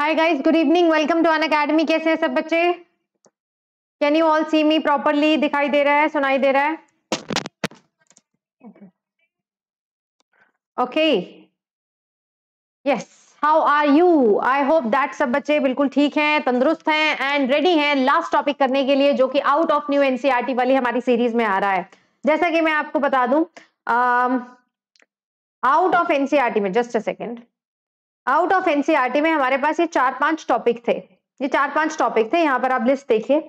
Hi guys good evening welcome to Unacademy कैसे हैं सब बच्चे can you all see me properly दिखाई दे रहा है सुनाई दे रहा है okay yes how are you I hope that सब बच्चे बिल्कुल ठीक हैं तंदुरुस्त हैं एंड रेडी हैं लास्ट टॉपिक करने के लिए जो कि आउट ऑफ न्यू एनसीईआरटी वाली हमारी सीरीज में आ रहा है जैसा कि मैं आपको बता दू आउट ऑफ एनसीआरटी में just a second out of NCERT में हमारे पास ये चार पांच टॉपिक थे ये चार पांच टॉपिक थे यहाँ पर आप लिस्ट देखिए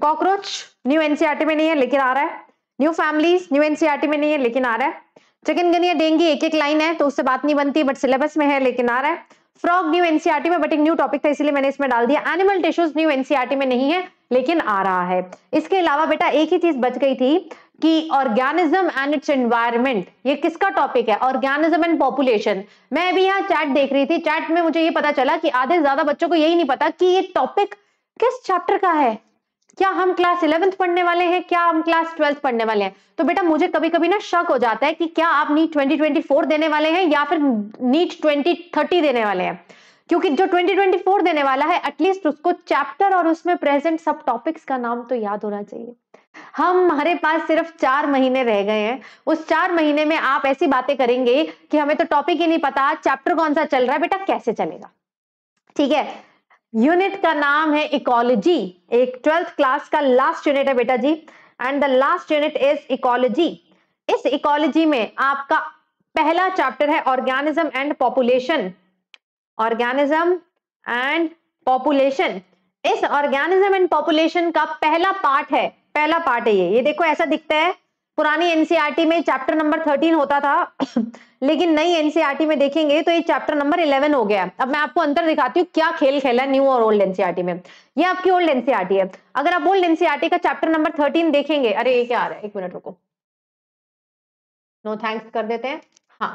कॉकरोच न्यू एनसीआरटी में नहीं है लेकिन आ रहा है न्यू फैमिलीज न्यू एनसीआरटी में नहीं है लेकिन आ रहा है चिकनगनिया डेंगी एक एक लाइन है तो उससे बात नहीं बनती बट सिलेबस में है लेकिन आ रहा है फ्रॉग न्यू एनसीआरटी में बट एक न्यू टॉपिक था इसलिए मैंने इसमें डाल दिया एनिमल टिश्यूज न्यू एनसीआरटी में नहीं है लेकिन आ रहा है इसके अलावा बेटा एक ही चीज बच गई थी कि ऑर्गेनिज्म एंड इट्स एनवायरमेंट ये किसका टॉपिक है ऑर्गेनिज्म एंड पॉपुलेशन मैं अभी यहाँ चैट देख रही थी चैट में मुझे ये पता चला कि आधे ज्यादा बच्चों को यही नहीं पता कि ये टॉपिक किस चैप्टर का है क्या हम क्लास इलेवेंथ पढ़ने वाले हैं क्या हम क्लास ट्वेल्थ पढ़ने वाले हैं तो बेटा मुझे कभी कभी ना शक हो जाता है कि क्या आप नीट ट्वेंटी ट्वेंटी फोर देने वाले हैं या फिर नीट ट्वेंटी थर्टी देने वाले हैं क्योंकि जो 2024 देने वाला है एटलीस्ट उसको चैप्टर और उसमें प्रेजेंट सब टॉपिक्स का नाम तो याद होना चाहिए हम हमारे पास सिर्फ चार महीने रह गए हैं उस चार महीने में आप ऐसी बातें करेंगे कि हमें तो टॉपिक ही नहीं पता चैप्टर कौन सा चल रहा है बेटा कैसे चलेगा ठीक है यूनिट का नाम है इकोलॉजी एक ट्वेल्थ क्लास का लास्ट यूनिट है बेटा जी and the last unit is ecology इस इकोलॉजी में आपका पहला चैप्टर है organism and population organism and population इस ऑर्गेनिज्म एंड पॉपुलेशन का पहला पार्ट है पहला पार्ट है ये ये देखो ऐसा दिखता है पुरानी एनसीईआरटी e में चैप्टर नंबर थर्टीन होता था लेकिन नई एनसीईआरटी e में देखेंगे तो ये चैप्टर नंबर इलेवन हो गया अब मैं आपको अंतर दिखाती हूँ क्या खेल खेला न्यू और ओल्ड एनसीईआरटी e में ये आपकी ओल्ड एनसीईआरटी है अगर आप ओल्ड एनसीईआरटी का चैप्टर नंबर थर्टीन देखेंगे अरे ये क्या आ रहा है एक मिनट रुको नो थैंक्स कर देते हैं हाँ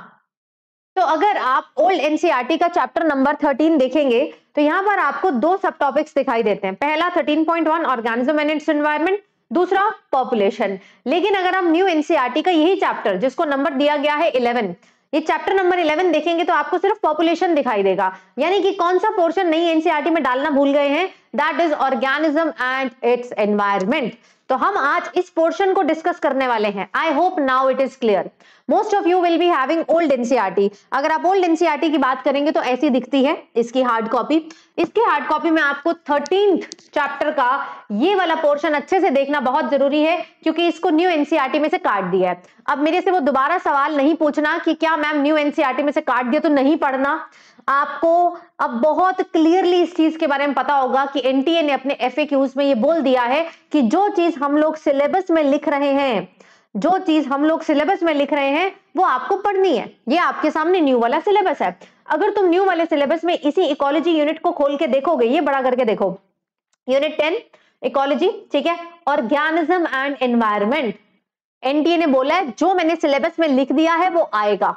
तो अगर आप ओल्ड एनसीईआरटी का चैप्टर नंबर थर्टीन देखेंगे तो यहाँ पर आपको दो सब टॉपिक्स दिखाई देते हैं पहला 13.1 ऑर्गेनिज्म एंड इट्स एनवायरमेंट दूसरा पॉपुलेशन लेकिन अगर हम न्यू एनसीआरटी e का यही चैप्टर जिसको नंबर दिया गया है इलेवन ये चैप्टर नंबर 11 देखेंगे तो आपको सिर्फ पॉपुलेशन दिखाई देगा यानी कि कौन सा पोर्शन नहीं एनसीआरटी e में डालना भूल गए हैं that is organism and its environment तो हम आज इस पोर्शन को डिस्कस करने वाले हैं I hope now it is clear most of you will be having old NCERT अगर आप ओल्ड एनसीआरटी e की बात करेंगे तो ऐसी दिखती है इसकी हार्ड कॉपी इसकी हार्ड कॉपी में आपको थर्टीन चैप्टर का ये वाला पोर्शन अच्छे से देखना बहुत जरूरी है क्योंकि इसको न्यू एनसीआरटी e में से काट दिया है अब मेरे से वो दोबारा सवाल नहीं पूछना कि क्या मैम न्यू एनसीआरटी में से काट दिया तो नहीं पढ़ना आपको अब बहुत क्लियरली इस चीज के बारे में पता होगा कि एनटीए e ने अपने एफ में ये बोल दिया है कि जो चीज हम लोग सिलेबस में लिख रहे हैं जो चीज हम लोग सिलेबस में लिख रहे हैं वो आपको पढ़नी है ये आपके सामने न्यू वाला सिलेबस है अगर तुम न्यू वाले सिलेबस में इसी इकोलॉजी यूनिट को खोल के देखोगे ये बड़ा करके देखो यूनिट टेन इकोलॉजी ठीक है ऑर्गेनिज्म एंड एनवायरमेंट एनटीए ने बोला है जो मैंने सिलेबस में लिख दिया है वो आएगा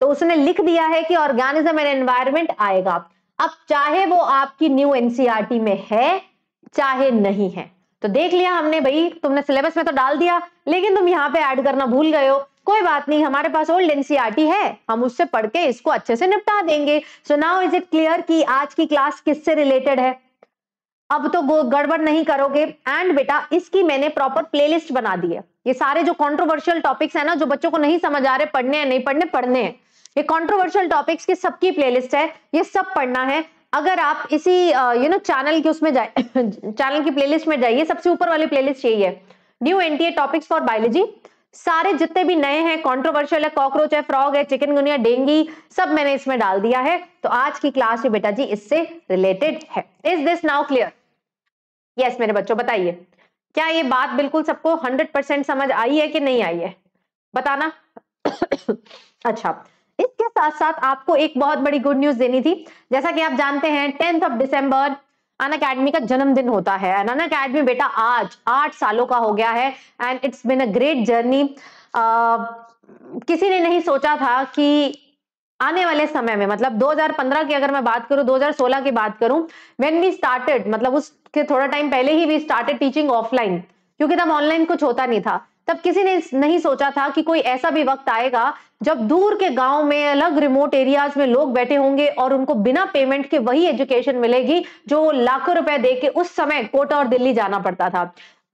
तो उसने लिख दिया है कि ऑर्गेनिज्म एंड एनवायरमेंट आएगा अब चाहे वो आपकी न्यू एनसीआरटी e में है चाहे नहीं है तो देख लिया हमने भाई तुमने सिलेबस में तो डाल दिया लेकिन तुम यहाँ पे ऐड करना भूल गए हो कोई बात नहीं हमारे पास ओल्ड एनसीआरटी e है हम उससे पढ़ के इसको अच्छे से निपटा देंगे so now is it clear कि आज की क्लास किससे रिलेटेड है अब तो गड़बड़ नहीं करोगे एंड बेटा इसकी मैंने प्रॉपर प्लेलिस्ट बना दी है ये सारे जो कंट्रोवर्शियल टॉपिक्स है ना जो बच्चों को नहीं समझ आ रहे पढ़ने हैं नहीं पढ़ने पढ़ने हैं ये कंट्रोवर्शियल टॉपिक्स की सबकी प्लेलिस्ट है ये सब पढ़ना है अगर आप इसी यू नो चैनल के उसमें जाए चैनल की प्लेलिस्ट में जाइए सबसे ऊपर वाली प्लेलिस्ट यही है new NTA topics for biology सारे जितने भी नए हैं कॉन्ट्रोवर्शियल है कॉकरोच है फ्रॉग है चिकन गुनिया डेंगी सब मैंने इसमें डाल दिया है तो आज की क्लास ये बेटा जी इससे रिलेटेड है is this now clear yes मेरे बच्चों बताइए क्या ये बात बिल्कुल सबको हंड्रेड परसेंट समझ आई है कि नहीं आई है बताना अच्छा इसके साथ साथ आपको एक बहुत बड़ी गुड न्यूज देनी थी जैसा कि आप जानते हैं tenth of December Unacademy का जन्मदिन होता है एंड अन अकेडमी बेटा आज आठ सालों का हो गया है and it's been a great journey किसी ने नहीं सोचा था कि आने वाले समय में मतलब 2015 की अगर मैं बात करूं 2016 की बात करूं व्हेन वी स्टार्टेड मतलब उसके थोड़ा टाइम पहले ही वी स्टार्टेड टीचिंग ऑफलाइन क्योंकि तब ऑनलाइन कुछ होता नहीं था तब किसी ने नहीं सोचा था कि कोई ऐसा भी वक्त आएगा जब दूर के गांव में अलग रिमोट एरियाज में लोग बैठे होंगे और उनको बिना पेमेंट के वही एजुकेशन मिलेगी जो लाखों रुपए दे के उस समय कोटा और दिल्ली जाना पड़ता था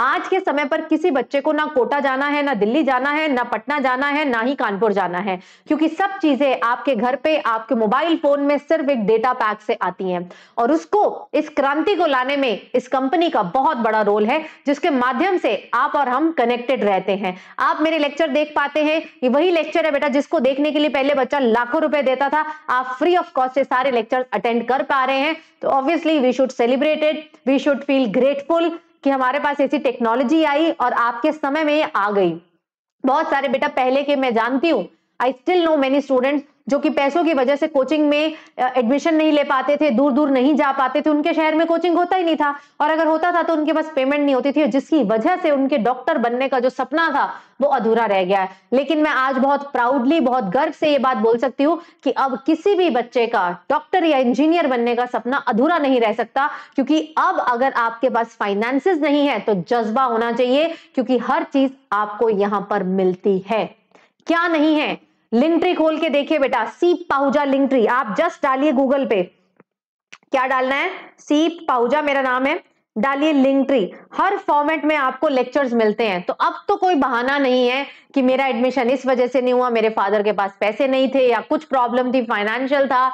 आज के समय पर किसी बच्चे को ना कोटा जाना है ना दिल्ली जाना है ना पटना जाना है ना ही कानपुर जाना है क्योंकि सब चीजें आपके घर पे आपके मोबाइल फोन में सिर्फ एक डेटा पैक से आती हैं और उसको इस क्रांति को लाने में इस कंपनी का बहुत बड़ा रोल है जिसके माध्यम से आप और हम कनेक्टेड रहते हैं आप मेरे लेक्चर देख पाते हैं ये वही लेक्चर है बेटा जिसको देखने के लिए पहले बच्चा लाखों रुपए देता था आप फ्री ऑफ कॉस्ट से सारे लेक्चर अटेंड कर पा रहे हैं तो obviously we should celebrated we should feel grateful कि हमारे पास ऐसी टेक्नोलॉजी आई और आपके समय में ये आ गई बहुत सारे बेटा पहले के मैं जानती हूँ I still know many students जो कि पैसों की वजह से कोचिंग में एडमिशन नहीं ले पाते थे दूर दूर नहीं जा पाते थे उनके शहर में कोचिंग होता ही नहीं था और अगर होता था तो उनके पास पेमेंट नहीं होती थी जिसकी वजह से उनके डॉक्टर बनने का जो सपना था वो अधूरा रह गया है लेकिन मैं आज बहुत प्राउडली बहुत गर्व से ये बात बोल सकती हूँ कि अब किसी भी बच्चे का डॉक्टर या इंजीनियर बनने का सपना अधूरा नहीं रह सकता क्योंकि अब अगर आपके पास फाइनेंसिस नहीं है तो जज्बा होना चाहिए क्योंकि हर चीज आपको यहां पर मिलती है क्या नहीं है लिंक्ट्री खोल के देखिए बेटा सीप पाहुजा लिंक्ट्री आप जस्ट डालिए गूगल पे क्या डालना है सीप पाहुजा मेरा नाम है डालिए लिंक ट्री हर फॉर्मेट में आपको लेक्चर्स मिलते हैं तो अब तो कोई बहाना नहीं है कि मेरा एडमिशन इस वजह से नहीं हुआ मेरे फादर के पास पैसे नहीं थे या कुछ प्रॉब्लम थी फाइनेंशियल था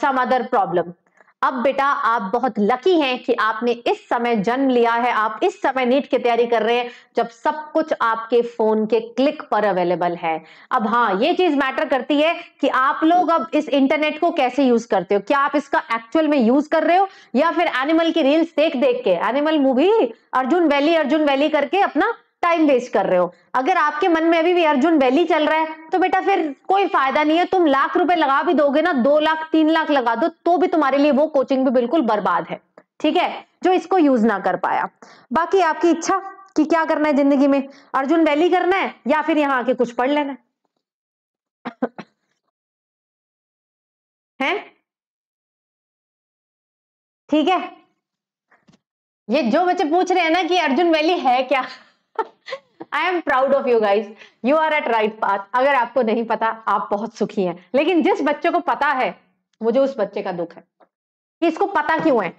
सम अदर प्रॉब्लम अब बेटा आप बहुत लकी हैं कि आपने इस समय जन्म लिया है आप इस समय नीट की तैयारी कर रहे हैं जब सब कुछ आपके फोन के क्लिक पर अवेलेबल है अब हाँ ये चीज मैटर करती है कि आप लोग अब इस इंटरनेट को कैसे यूज करते हो क्या आप इसका एक्चुअल में यूज कर रहे हो या फिर एनिमल की रील्स देख देख के एनिमल मूवी अर्जुन वैली अर्जुन वैली करके अपना टाइम वेस्ट कर रहे हो अगर आपके मन में अभी भी अर्जुन वैली चल रहा है तो बेटा फिर कोई फायदा नहीं है तुम लाख रुपए लगा भी दोगे ना दो लाख तीन लाख लगा दो तो भी तुम्हारे लिए वो कोचिंग भी बिल्कुल बर्बाद है ठीक है जो इसको यूज ना कर पाया बाकी आपकी इच्छा कि क्या करना है जिंदगी में अर्जुन वैली करना है या फिर यहां आके कुछ पढ़ लेना है ठीक है ये जो बच्चे पूछ रहे हैं ना कि अर्जुन वैली है क्या I am proud of you guys you are at right path अगर आपको नहीं पता आप बहुत सुखी हैं लेकिन जिस बच्चे को पता है मुझे उस बच्चे का दुख है कि इसको पता क्यों है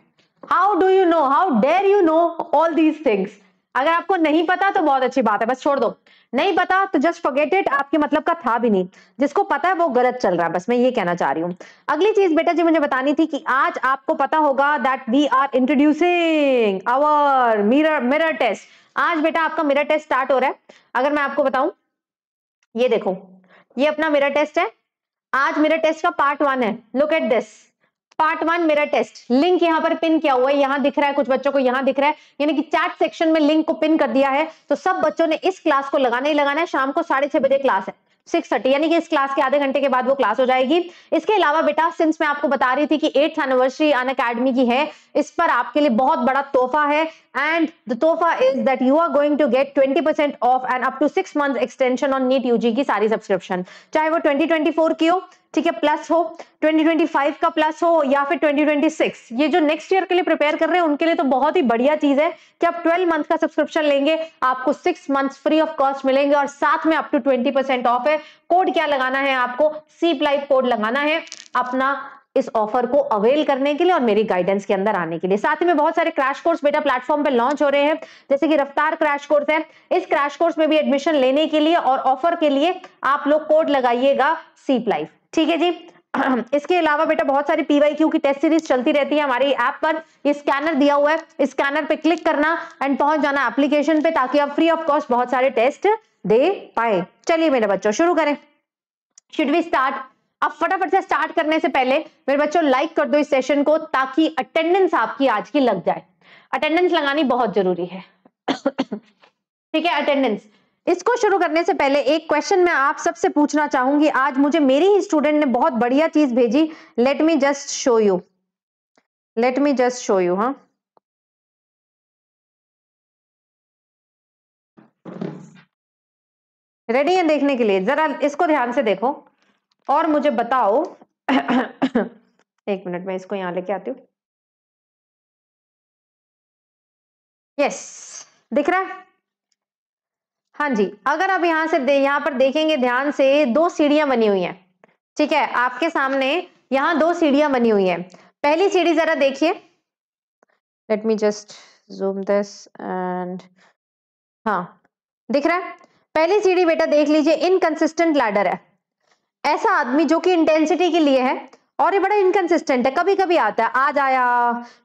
how do you know how dare you know all these things अगर आपको नहीं पता तो बहुत अच्छी बात है बस छोड़ दो नहीं पता तो जस्ट फॉरगेट इट आपके मतलब का था भी नहीं जिसको पता है वो गलत चल रहा है बस मैं ये कहना चाह रही हूँ अगली चीज बेटा जी मुझे बतानी थी कि आज आपको पता होगा that we are introducing our mirror mirror test आज बेटा आपका मेरा टेस्ट स्टार्ट हो रहा है अगर मैं आपको बताऊं ये देखो ये अपना मेरा टेस्ट है आज मेरा टेस्ट का पार्ट वन है look at this part one मेरा टेस्ट लिंक यहाँ पर पिन किया हुआ है यहाँ दिख रहा है कुछ बच्चों को यहाँ दिख रहा है यानी कि चैट सेक्शन में लिंक को पिन कर दिया है तो सब बच्चों ने इस क्लास को लगाना ही लगाना है शाम को साढ़े छह बजे क्लास है सिक्स थर्टी यानी कि इस क्लास के आधे घंटे के बाद वो क्लास हो जाएगी इसके अलावा बेटा सिंस मैं आपको बता रही थी कि एट्थ एनिवर्सरी अन अकेडमी की है इस पर आपके लिए बहुत बड़ा तोहफा है एंड द तोहफा is that you are going to get 20% percent off and up to six month extension on NEET UG की सारी सब्सक्रिप्शन चाहे वो फोर की हो ठीक है प्लस हो 2025 का प्लस हो या फिर 2026 ये जो नेक्स्ट ईयर के लिए प्रिपेयर कर रहे हैं उनके लिए तो बहुत ही बढ़िया चीज है कि आप 12 मंथ का सब्सक्रिप्शन लेंगे आपको six month free of cost मिलेंगे और साथ में अप टू 20% ऑफ है कोड क्या लगाना है आपको सी लाइव कोड लगाना है अपना इस ऑफर को अवेल करने के लिए और मेरी गाइडेंस के अंदर आने के लिए साथ ही में बहुत सारे क्रैश कोर्स बेटा प्लेटफॉर्म पे लॉन्च हो रहे हैं जैसे कि रफ्तार क्रैश कोर्स है इस क्रैश कोर्स में भी एडमिशन लेने के लिए और ऑफर के लिए आप लोग कोड लगाइएगा सीप लाइफ ठीक है जी इसके अलावा बेटा बहुत सारी पीवाई क्यू की टेस्ट सीरीज चलती रहती है हमारी ऐप पर ये स्कैनर दिया हुआ है स्कैनर पे क्लिक करना एंड पहुंच जाना एप्लीकेशन पे ताकि आप फ्री ऑफ कॉस्ट बहुत सारे टेस्ट दे पाए चलिए मेरे बच्चों शुरू करें शुड वी स्टार्ट अब फटाफट से स्टार्ट करने से पहले मेरे बच्चों लाइक कर दो इस सेशन को ताकि अटेंडेंस आपकी आज की लग जाए अटेंडेंस लगानी बहुत जरूरी है ठीक है अटेंडेंस इसको शुरू करने से पहले एक क्वेश्चन मैं आप सबसे पूछना चाहूंगी आज मुझे मेरी ही स्टूडेंट ने बहुत बढ़िया चीज भेजी let me just show you let me just show you हाँ रेडी है देखने के लिए जरा इसको ध्यान से देखो और मुझे बताओ एक मिनट में इसको यहां लेके आती हूँ यस yes, दिख रहा है हाँ जी अगर आप यहां से यहां पर देखेंगे ध्यान से दो सीढ़ियां बनी हुई हैं ठीक है आपके सामने यहाँ दो सीढ़ियां बनी हुई हैं पहली सीढ़ी जरा देखिए let me just zoom this and हाँ दिख रहा है पहली सीढ़ी बेटा देख लीजिए इनकंसिस्टेंट लैडर है ऐसा आदमी जो कि इंटेंसिटी के लिए है और ये बड़ा इनकन्सिस्टेंट है कभी कभी आता है आज आया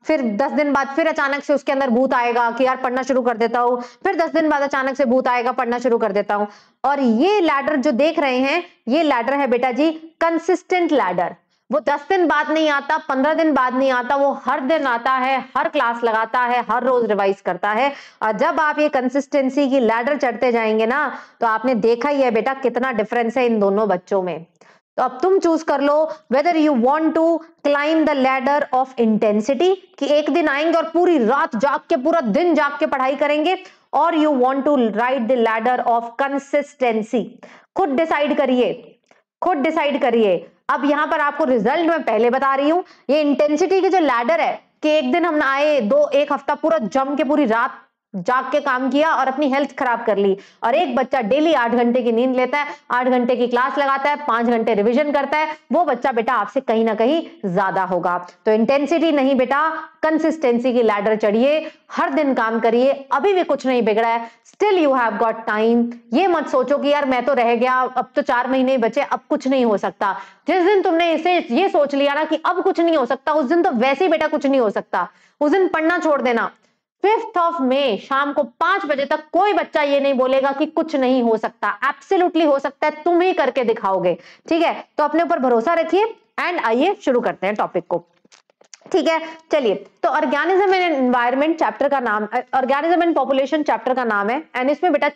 फिर दस दिन बाद फिर अचानक से उसके अंदर भूत आएगा कि यार पढ़ना शुरू कर देता हूँ फिर दस दिन बाद अचानक से भूत आएगा पढ़ना शुरू कर देता हूँ और ये लैडर जो देख रहे हैं ये लैडर है बेटा जी कंसिस्टेंट लैडर वो दस दिन बाद नहीं आता पंद्रह दिन बाद नहीं आता वो हर दिन आता है हर क्लास लगाता है हर रोज रिवाइज करता है और जब आप ये कंसिस्टेंसी की लैडर चढ़ते जाएंगे ना तो आपने देखा ही है बेटा कितना डिफरेंस है इन दोनों बच्चों में तो अब तुम चूज कर लो whether you want to climb the ladder of intensity कि एक दिन आएंगे और पूरी रात जाग के पूरा दिन जाग के पढ़ाई करेंगे और you want to right the ladder of consistency खुद डिसाइड करिए खुद डिसाइड करिए अब यहां पर आपको रिजल्ट में पहले बता रही हूं ये इंटेंसिटी की जो लैडर है कि एक दिन हम आए दो एक हफ्ता पूरा जम के पूरी रात जाग के काम किया और अपनी हेल्थ खराब कर ली और एक बच्चा डेली आठ घंटे की नींद लेता है आठ घंटे की क्लास लगाता है पांच घंटे रिविजन करता है वो बच्चा बेटा आपसे कहीं ना कहीं ज्यादा होगा तो इंटेंसिटी नहीं बेटा कंसिस्टेंसी की लैडर चढ़िए हर दिन काम करिए अभी भी कुछ नहीं बिगड़ा है still you have got time ये मत सोचो कि यार मैं तो रह गया अब तो चार महीने ही बचे अब कुछ नहीं हो सकता जिस दिन तुमने इसे ये सोच लिया ना कि अब कुछ नहीं हो सकता उस दिन तो वैसे ही बेटा कुछ नहीं हो सकता उस दिन पढ़ना छोड़ देना फिफ्थ ऑफ मे शाम को पांच बजे तक कोई बच्चा ये नहीं बोलेगा कि कुछ नहीं हो सकता एब्सोल्युटली हो सकता है तुम ही करके दिखाओगे ठीक है तो अपने ऊपर भरोसा रखिए एंड आइए शुरू करते हैं टॉपिक को ठीक है चलिए तो ऑर्गेनिज्म एंड एनवायरमेंट चैप्टर का नाम ऑर्गेनिज्म एंड पॉपुलेशन चैप्टर का नाम है एंड इसमें बेटा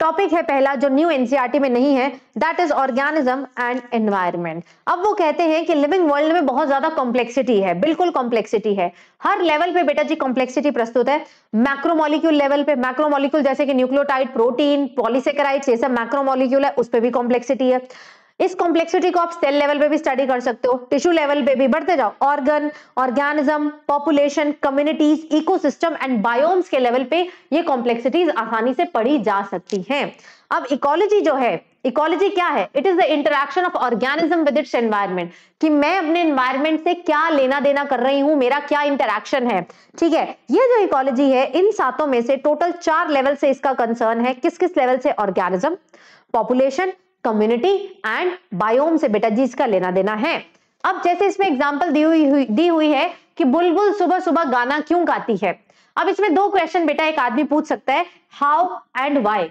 टॉपिक है पहला जो न्यू एनसीआरटी e में नहीं है that is organism and environment अब वो कहते हैं कि लिविंग वर्ल्ड में बहुत ज्यादा कॉम्प्लेक्सिटी है बिल्कुल कॉम्प्लेक्सिटी है हर लेवल पे बेटा जी कॉम्प्लेक्सिटी प्रस्तुत है मैक्रोमोलिक्यूल लेवल पे मैक्रोमोलिक्यूल जैसे कि न्यूक्लियोटाइड प्रोटीन पॉलीसेकेराइड्स ये सब मैक्रोमोलिक्यूल है उस पर भी कॉम्प्लेक्सिटी है इस कॉम्प्लेक्सिटी को आप सेल लेवल पे भी स्टडी कर सकते हो टिश्यू लेवल पे भी बढ़ते जाओ organ organism population communities ecosystem and biomes के लेवल पे ये कॉम्प्लेक्सिटीज आसानी से पढ़ी जा सकती हैं अब इकोलॉजी जो है इकोलॉजी क्या है it is the interaction of organism with its environment कि मैं अपने एनवायरमेंट से क्या लेना देना कर रही हूं मेरा क्या इंटरेक्शन है ठीक है ये जो इकोलॉजी है इन सातों में से टोटल चार लेवल से इसका कंसर्न है किस किस लेवल से organism population community and biome से बेटा जिसका लेना देना है अब जैसे इसमें एग्जाम्पल दी हुई दी हुई है कि बुलबुल सुबह सुबह गाना क्यों गाती है अब इसमें दो क्वेश्चन बेटा एक आदमी पूछ सकता है how and why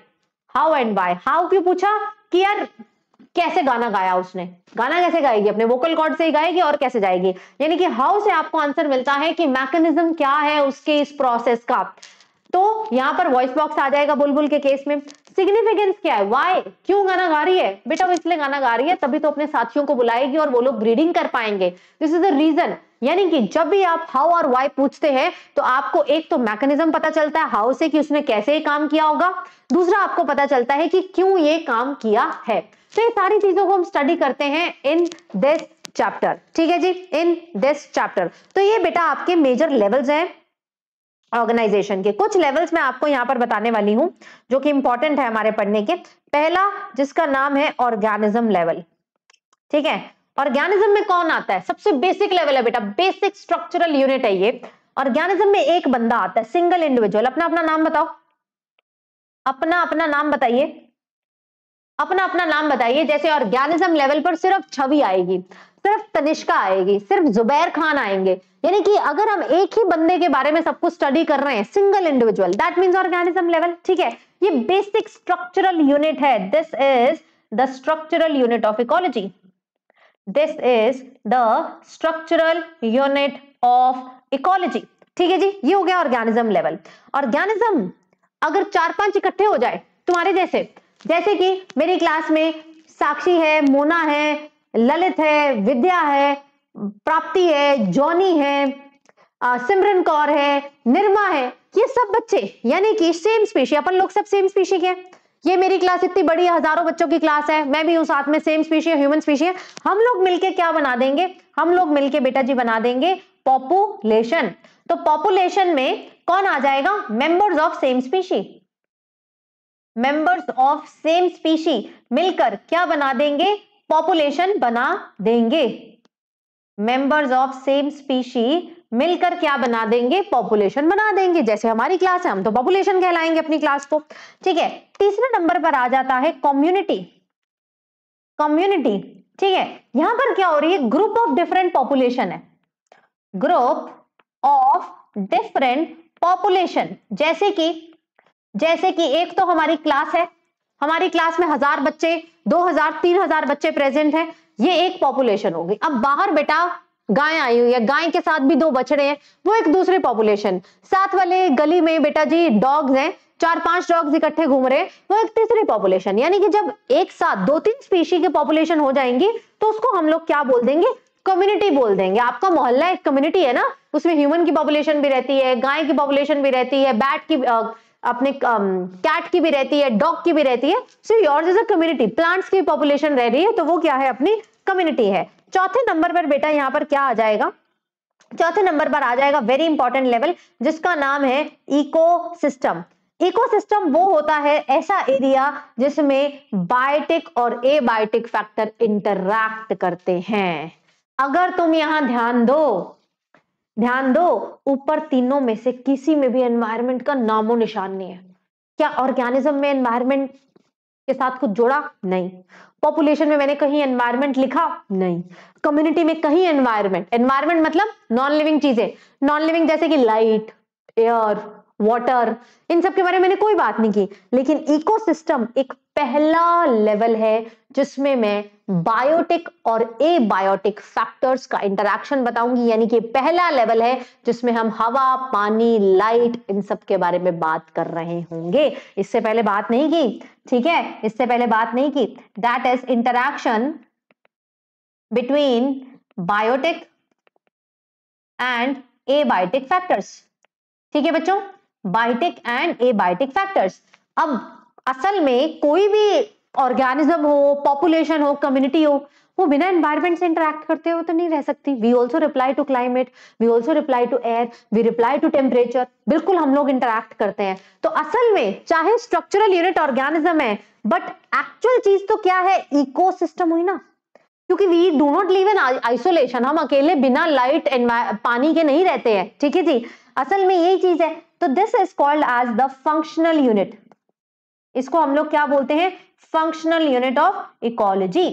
how and why how क्यों पूछा कि यार कैसे गाना गाया उसने गाना कैसे गाएगी अपने वोकल कॉर्ड से ही गाएगी और कैसे जाएगी यानी कि हाउ से आपको आंसर मिलता है कि मैकेनिज्म क्या है उसके इस प्रोसेस का तो यहां पर वॉइस बॉक्स आ जाएगा बुलबुल के केस में सिग्निफिकेंस क्या है वाई क्यों गाना गा रही है बेटा वो इसलिए गाना गा रही है तभी तो अपने साथियों को बुलाएगी और वो लोग ब्रीडिंग कर पाएंगे दिस इज द रीजन यानी कि जब भी आप हाउ और वाई पूछते हैं तो आपको एक तो मैकेनिज्म पता चलता है हाउ से कि उसने कैसे काम किया होगा दूसरा आपको पता चलता है कि क्यों ये काम किया है तो ये सारी चीजों को हम स्टडी करते हैं इन दिस चैप्टर ठीक है जी इन दिस चैप्टर तो ये बेटा आपके मेजर लेवल्स हैं ऑर्गेनाइजेशन के कुछ लेवल्स मैं आपको यहाँ पर बताने वाली हूँ जो कि इंपॉर्टेंट है हमारे पढ़ने के पहला जिसका नाम है ऑर्गेनिज्म लेवल ठीक है ऑर्गेनिज्म में कौन आता है सबसे बेसिक लेवल है बेटा बेसिक स्ट्रक्चरल यूनिट है ये ऑर्गेनिज्म में एक बंदा आता है सिंगल इंडिविजुअल अपना अपना नाम बताओ अपना अपना नाम बताइए अपना अपना नाम बताइए जैसे ऑर्गेनिज्म लेवल पर सिर्फ छवि आएगी सिर्फ तनिष्का आएगी सिर्फ जुबैर खान आएंगे यानी कि अगर हम एक ही बंदे के बारे में सब कुछ स्टडी कर रहे हैं single individual that mean organism level ठीक है ये बेसिक स्ट्रक्चरल यूनिट है this is the structural unit of ecology this is the structural unit of ecology ठीक है जी ये हो गया ऑर्गेनिज्म लेवल ऑर्गेनिज्म अगर चार पांच इकट्ठे हो जाए तुम्हारे जैसे जैसे कि मेरी क्लास में साक्षी है मोना है ललित है विद्या है प्राप्ति है जॉनी है सिमरन कौर है निर्मा है ये सब बच्चे यानी कि सेम स्पीशी अपन लोग सब सेम स्पीशी के ये मेरी क्लास इतनी बड़ी है हजारों बच्चों की क्लास है मैं भी हूँ साथ में सेम स्पीशी है ह्यूमन स्पीशी है हम लोग मिलके क्या बना देंगे हम लोग मिलके बेटा जी बना देंगे पॉपुलेशन तो पॉपुलेशन में कौन आ जाएगा members of same species members of same species मिलकर क्या बना देंगे पॉपुलेशन बना देंगे मेंबर्स ऑफ सेम स्पीशी मिलकर क्या बना देंगे पॉपुलेशन बना देंगे जैसे हमारी क्लास है हम तो पॉपुलेशन कहलाएंगे अपनी क्लास को ठीक है तीसरे नंबर पर आ जाता है कम्युनिटी कम्युनिटी ठीक है यहां पर क्या हो रही है ग्रुप ऑफ डिफरेंट पॉपुलेशन है ग्रुप ऑफ डिफरेंट पॉपुलेशन जैसे कि जैसे कि एक तो हमारी क्लास है हमारी क्लास में हजार बच्चे दो हजार तीन हजार बच्चे प्रेजेंट हैं ये एक पॉपुलेशन होगी अब बाहर बेटा गाय आई हुई है गाय के साथ भी दो बछड़े हैं वो एक दूसरी पॉपुलेशन साथ वाले गली में बेटा जी डॉग्स हैं चार पांच डॉग्स इकट्ठे घूम रहे हैं वो एक तीसरी पॉपुलेशन यानी कि जब एक साथ दो तीन स्पीशी के पॉपुलेशन हो जाएंगी तो उसको हम लोग क्या बोल देंगे कम्युनिटी बोल देंगे आपका मोहल्ला एक कम्युनिटी है ना उसमें ह्यूमन की पॉपुलेशन भी रहती है गाय की पॉपुलेशन भी रहती है बैट की अपने कैट की भी रहती है डॉग की भी रहती है so yours is a community plants की पॉपुलेशन रह रही है तो वो क्या है अपनी कम्युनिटी है चौथे नंबर पर बेटा यहाँ पर क्या आ जाएगा चौथे नंबर पर आ जाएगा वेरी इंपॉर्टेंट लेवल जिसका नाम है इको इकोसिस्टम वो होता है ऐसा एरिया जिसमें बायोटिक और ए बायोटिक फैक्टर इंटरैक्ट करते हैं अगर तुम यहां ध्यान दो ध्यान दो ऊपर तीनों में से किसी में भी एनवायरमेंट का नामो निशान नहीं है क्या ऑर्गेनिज्म में एनवायरमेंट के साथ कुछ जोड़ा नहीं पॉपुलेशन में मैंने कहीं एनवायरमेंट लिखा नहीं कम्युनिटी में कहीं एनवायरमेंट एनवायरमेंट मतलब नॉन लिविंग चीजें नॉन लिविंग जैसे कि लाइट एयर वाटर इन सब के बारे में मैंने कोई बात नहीं की लेकिन इकोसिस्टम एक पहला लेवल है जिसमें मैं बायोटिक और ए बायोटिक फैक्टर्स का इंटरेक्शन बताऊंगी यानी कि पहला लेवल है जिसमें हम हवा पानी लाइट इन सब के बारे में बात कर रहे होंगे इससे पहले बात नहीं की ठीक है इससे पहले बात नहीं की that is interaction between biotic and abiotic factors ठीक है बच्चों biotic and abiotic factors अब असल में कोई भी ऑर्गेनिज्म हो पॉपुलेशन हो कम्युनिटी हो वो बिना एनवायरमेंट से इंटरेक्ट करते हुए तो नहीं रह सकती we also reply to climate we also reply to air we reply to temperature बिल्कुल हम लोग इंटरेक्ट करते हैं तो असल में चाहे स्ट्रक्चरल यूनिट ऑर्गेनिज्म है बट एक्चुअल चीज तो क्या है इको हुई ना क्योंकि we do not live in isolation हम अकेले बिना लाइट पानी के नहीं रहते हैं ठीक है जी असल में यही चीज है तो this is called as the functional unit इसको हम लोग क्या बोलते हैं functional unit of ecology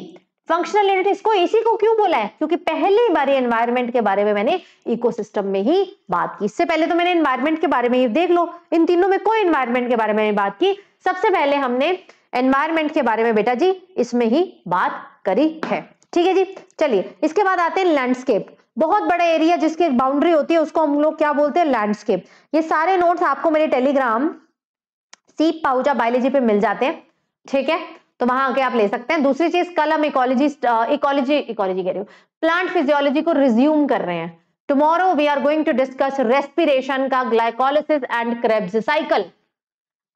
functional unit इसको इसी को क्यों बोला है क्योंकि पहली बार एनवायरमेंट के बारे में मैंने इकोसिस्टम में ही बात की इससे पहले तो मैंने एनवायरमेंट के बारे में ही देख लो इन तीनों में कोई एनवायरमेंट के बारे में बात की सबसे पहले हमने एनवायरमेंट के बारे में बेटा जी इसमें ही बात करी है ठीक है जी चलिए इसके बाद आते हैं लैंडस्केप बहुत बड़ा एरिया जिसकी बाउंड्री होती है उसको हम लोग क्या बोलते हैं लैंडस्केप ये सारे नोट्स आपको मेरे टेलीग्राम सीप पाउजा बायोलॉजी पे मिल जाते हैं ठीक है तो वहां आके आप ले सकते हैं दूसरी चीज कल हम इकोलॉजी इकोलॉजी इकोलॉजी कह रही हूँ प्लांट फिजियोलॉजी को रिज्यूम कर रहे हैं tomorrow we are going to discuss respiration का ग्लाइकोलिस एंड क्रेब्स साइकिल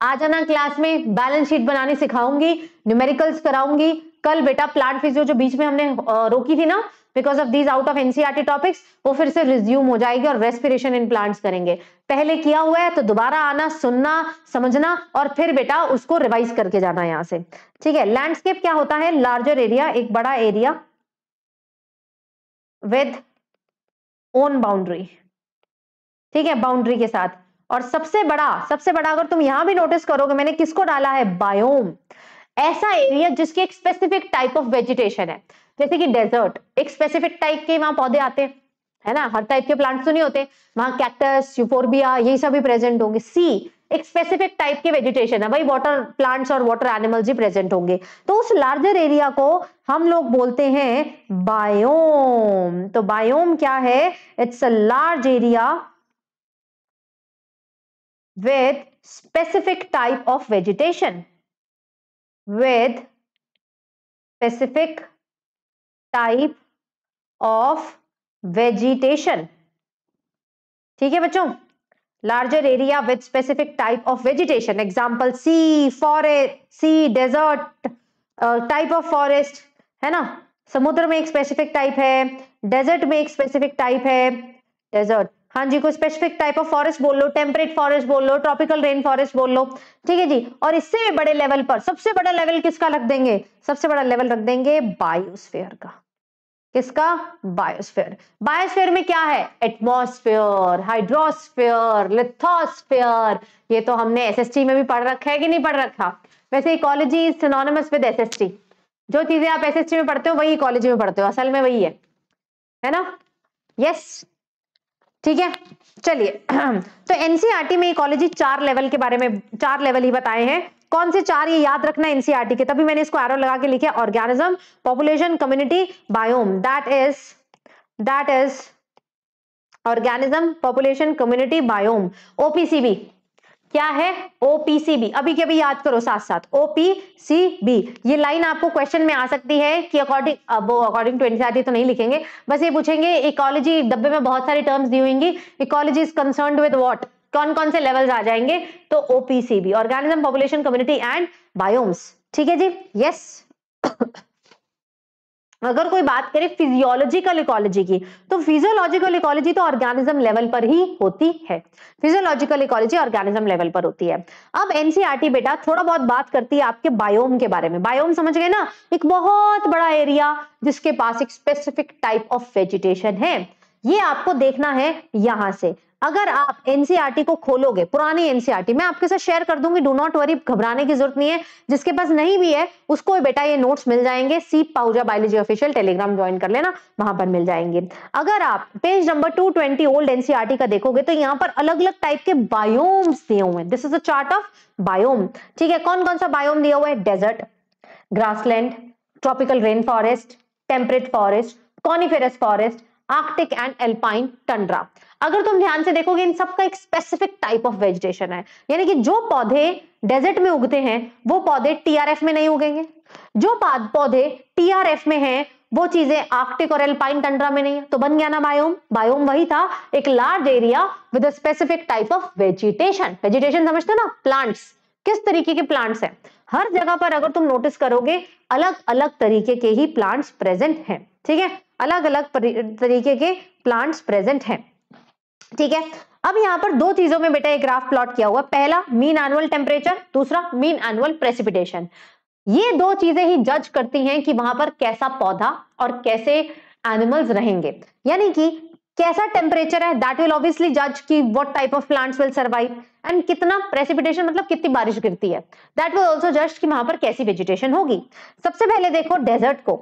आ जाना क्लास में बैलेंस शीट बनाने सिखाऊंगी न्यूमेरिकल्स कराऊंगी कल बेटा प्लांट फिजियो जो बीच में हमने रोकी थी ना because of these out of NCERT topics वो फिर से रिज्यूम हो जाएगी और रेस्पिरेशन इन प्लांट्स करेंगे पहले किया हुआ है तो दोबारा आना सुनना समझना और फिर बेटा उसको रिवाइज करके जाना यहाँ से ठीक है लैंडस्केप क्या होता है लार्जर एरिया एक बड़ा एरिया विद ओन बाउंड्री ठीक है बाउंड्री के साथ और सबसे बड़ा सबसे बड़ा अगर तुम यहां भी नोटिस करोगे मैंने किसको डाला है बायोम ऐसा एरिया जिसकी एक स्पेसिफिक टाइप ऑफ वेजिटेशन है जैसे कि डेजर्ट एक स्पेसिफिक टाइप के वहां पौधे आते हैं है ना हर टाइप के प्लांट्स तो नहीं होते वहां कैक्टस यूफोरबिया यही सभी प्रेजेंट होंगे सी एक स्पेसिफिक टाइप के वेजिटेशन है वही वाटर प्लांट्स और वाटर एनिमल्स ही प्रेजेंट होंगे तो उस लार्जर एरिया को हम लोग बोलते हैं बायोम तो बायोम क्या है it's a large area with specific type of vegetation with specific type of vegetation ठीक है बच्चों larger area with specific type of vegetation example sea forest sea desert type of forest है ना समुद्र में एक स्पेसिफिक टाइप है desert में एक स्पेसिफिक टाइप है डेजर्ट हाँ जी को स्पेसिफिक टाइप ऑफ फॉरेस्ट बोल लो टेम्परेट फॉरेस्ट बोल लो ट्रॉपिकल रेन फॉरेस्ट बोल लो ठीक है जी और इससे बड़े लेवल पर सबसे बड़ा लेवल किसका रख देंगे सबसे बड़ा लेवल रख देंगे बायोस्फेयर का किसका बायोस्फीयर बायोस्फीयर में क्या है एटमॉस्फेयर हाइड्रोस्फेयर लिथोस्फेयर ये तो हमने एसएसटी में भी पढ़ रखा है कि नहीं पढ़ रखा वैसे ecology is synonymous with SST जो चीजें आप एसएसटी में पढ़ते हो वही इकोलॉजी में पढ़ते हो असल में वही है है ना यस ठीक है चलिए तो एनसीआरटी e में इकोलॉजी चार लेवल के बारे में चार लेवल ही बताए हैं कौन से चार ये याद रखना एनसीआरटी e के तभी मैंने इसको एरो लगा के लिखे organism population community biome that is that is organism population community biome OPCB क्या है ओपीसीबी अभी के अभी याद करो साथ साथ ओपीसीबी ये लाइन आपको क्वेश्चन में आ सकती है कि अकॉर्डिंग अब अकॉर्डिंग टू एनसीआरटी तो नहीं लिखेंगे बस ये पूछेंगे इकोलॉजी डब्बे में बहुत सारी टर्म्स दी हुएंगी ecology is concern with what कौन कौन से लेवल्स आ जाएंगे तो OPCB organism population community and biomes ठीक है जी यस अगर कोई बात करें फिजियोलॉजिकल इकोलॉजी की तो फिजियोलॉजिकल इकोलॉजी तो ऑर्गेनिज्म लेवल पर ही होती है फिजियोलॉजिकल इकोलॉजी ऑर्गेनिज्म लेवल पर होती है अब एनसीआरटी e बेटा थोड़ा बहुत बात करती है आपके बायोम के बारे में बायोम समझ गए ना एक बहुत बड़ा एरिया जिसके पास एक स्पेसिफिक टाइप ऑफ वेजिटेशन है ये आपको देखना है यहां से अगर आप एनसीआरटी e को खोलोगे पुरानी एनसीआरटी e मैं आपके साथ शेयर कर दूंगी डू नॉट वरी घबराने की जरूरत नहीं है जिसके पास नहीं भी है उसको बेटा ये नोट्स मिल जाएंगे Seep पाउजा biology official Telegram join कर लेना वहां पर मिल जाएंगे अगर आप page number two twenty old NCERT का देखोगे तो यहाँ पर अलग अलग टाइप के बायोम्स दिए हुए this is a chart of biome ठीक है कौन कौन सा बायोम दिया हुआ है desert grassland tropical rain forest temperate forest coniferous forest arctic and alpine tundra अगर तुम ध्यान से देखोगे इन सबका एक स्पेसिफिक टाइप ऑफ वेजिटेशन है यानी कि जो पौधे डेजर्ट में उगते हैं वो पौधे टीआरएफ में नहीं उगेंगे जो पौधे टीआरएफ में हैं वो चीजें आर्कटिक और एल्पाइन टंड्रा में नहीं है तो बन गया ना बायोम बायोम वही था एक large area with a specific type of vegetation vegetation समझते ना प्लांट्स किस तरीके के प्लांट्स हैं हर जगह पर अगर तुम नोटिस करोगे अलग अलग तरीके के ही प्लांट्स प्रेजेंट हैं ठीक है अलग अलग तरीके के प्लांट्स प्रेजेंट हैं ठीक है अब यहाँ पर दो चीजों में बेटा एक ग्राफ प्लॉट किया हुआ पहला मीन एनुअल टेम्परेचर दूसरा मीन एनुअल प्रेसिपिटेशन ये दो चीजें ही जज करती हैं कि वहां पर कैसा पौधा और कैसे एनिमल्स रहेंगे यानी कि कैसा टेम्परेचर है दैट विल ऑब्वियसली जज कि what type of plants will survive and कितना प्रेसिपिटेशन मतलब कितनी बारिश गिरती है दैट वॉज ऑल्सो जस्ट कि वहां पर कैसी वेजिटेशन होगी सबसे पहले देखो डेजर्ट को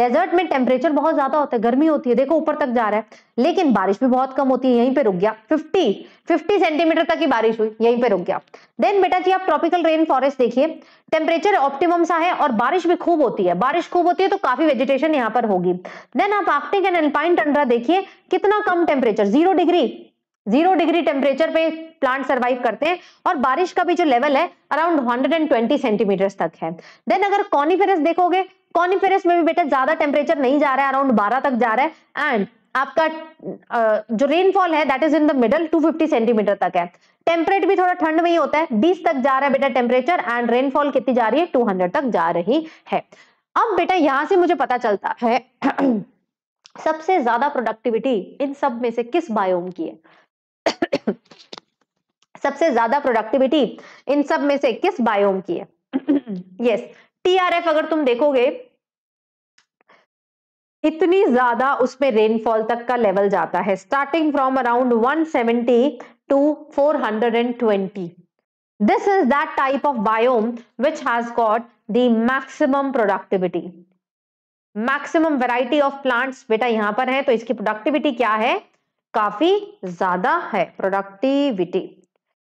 डेजर्ट में टेम्परेचर बहुत ज्यादा होता है गर्मी होती है देखो ऊपर तक जा रहा है लेकिन बारिश भी बहुत कम होती है यहीं पे रुक गया 50 50 सेंटीमीटर तक की बारिश हुई यहीं पे रुक गया देन बेटा जी आप ट्रॉपिकल रेन फॉरेस्ट देखिए टेम्परेचर ऑप्टिमम सा है और बारिश भी खूब होती है बारिश खूब होती है तो काफी वेजिटेशन यहाँ पर होगी देन आप आर्कटिक एंड एल्पाइन टंड्रा देखिए कितना कम temperature zero degree zero degree temperature पे प्लांट सरवाइव करते हैं और बारिश का भी जो लेवल है अराउंड 120 सेंटीमीटर तक है देन अगर कॉनिफेरस देखोगे कॉनिफेरस में भी बेटा ज्यादा टेम्परेचर नहीं जा रहा है अराउंड 12 तक जा रहा है एंड आपका जो रेनफॉल है that is in the middle 250 centimetre तक है टेम्परेट भी थोड़ा ठंड में ही होता है बीस तक जा रहा है बेटा टेम्परेचर एंड रेनफॉल कितनी जा रही है टू तक जा रही है अब बेटा यहां से मुझे पता चलता है सबसे ज्यादा प्रोडक्टिविटी इन सब में से किस बायोम की है सबसे ज्यादा प्रोडक्टिविटी इन सब में से किस बायोम की है यस टीआरएफ अगर तुम देखोगे इतनी ज्यादा उसमें रेनफॉल तक का लेवल जाता है starting from around 170 to 420 this is that type of biome which has got the maximum productivity maximum variety of plants बेटा यहां पर है तो इसकी प्रोडक्टिविटी क्या है काफी ज्यादा है प्रोडक्टिविटी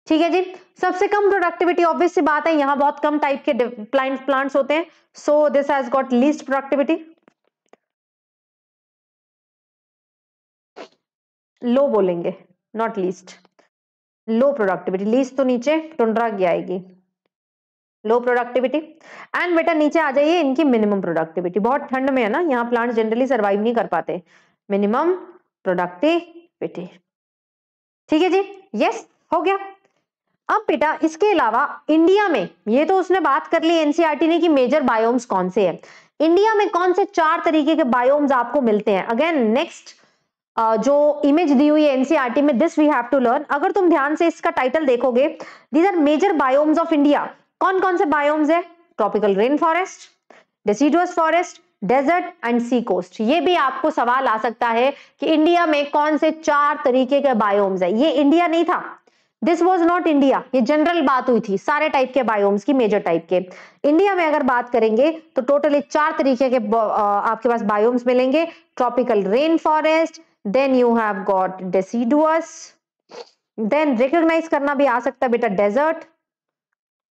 ठीक है जी सबसे कम प्रोडक्टिविटी ऑब्वियस बात है यहां बहुत कम टाइप के प्लांट प्लांट्स होते हैं so this has got least productivity low बोलेंगे not least low productivity least तो नीचे टुंड्रा की आएगी लो प्रोडक्टिविटी एंड बेटा नीचे आ जाइए इनकी मिनिमम प्रोडक्टिविटी बहुत ठंड में है ना यहाँ प्लांट जनरली सर्वाइव नहीं कर पाते मिनिमम प्रोडक्टिव बेटे ठीक है जी यस हो गया अब बेटा इसके अलावा इंडिया में ये तो उसने बात कर ली एनसीआरटी e ने कि मेजर बायोम्स कौन से हैं इंडिया में कौन से चार तरीके के बायोम्स आपको मिलते हैं अगेन नेक्स्ट जो इमेज दी हुई है एनसीआरटी e में this we have to learn अगर तुम ध्यान से इसका टाइटल देखोगे these are major biomes of India कौन कौन से बायोम्स है tropical rain forest deciduous forest desert and sea coast ये भी आपको सवाल आ सकता है कि इंडिया में कौन से चार तरीके के बायोम्स है ये इंडिया नहीं था दिस वॉज नॉट इंडिया ये जनरल बात हुई थी सारे टाइप के बायोम्स की मेजर टाइप के इंडिया में अगर बात करेंगे तो टोटली चार तरीके के आपके पास बायोम्स मिलेंगे tropical rain forest then you have got deciduous then recognise करना भी आ सकता है बेटा डेजर्ट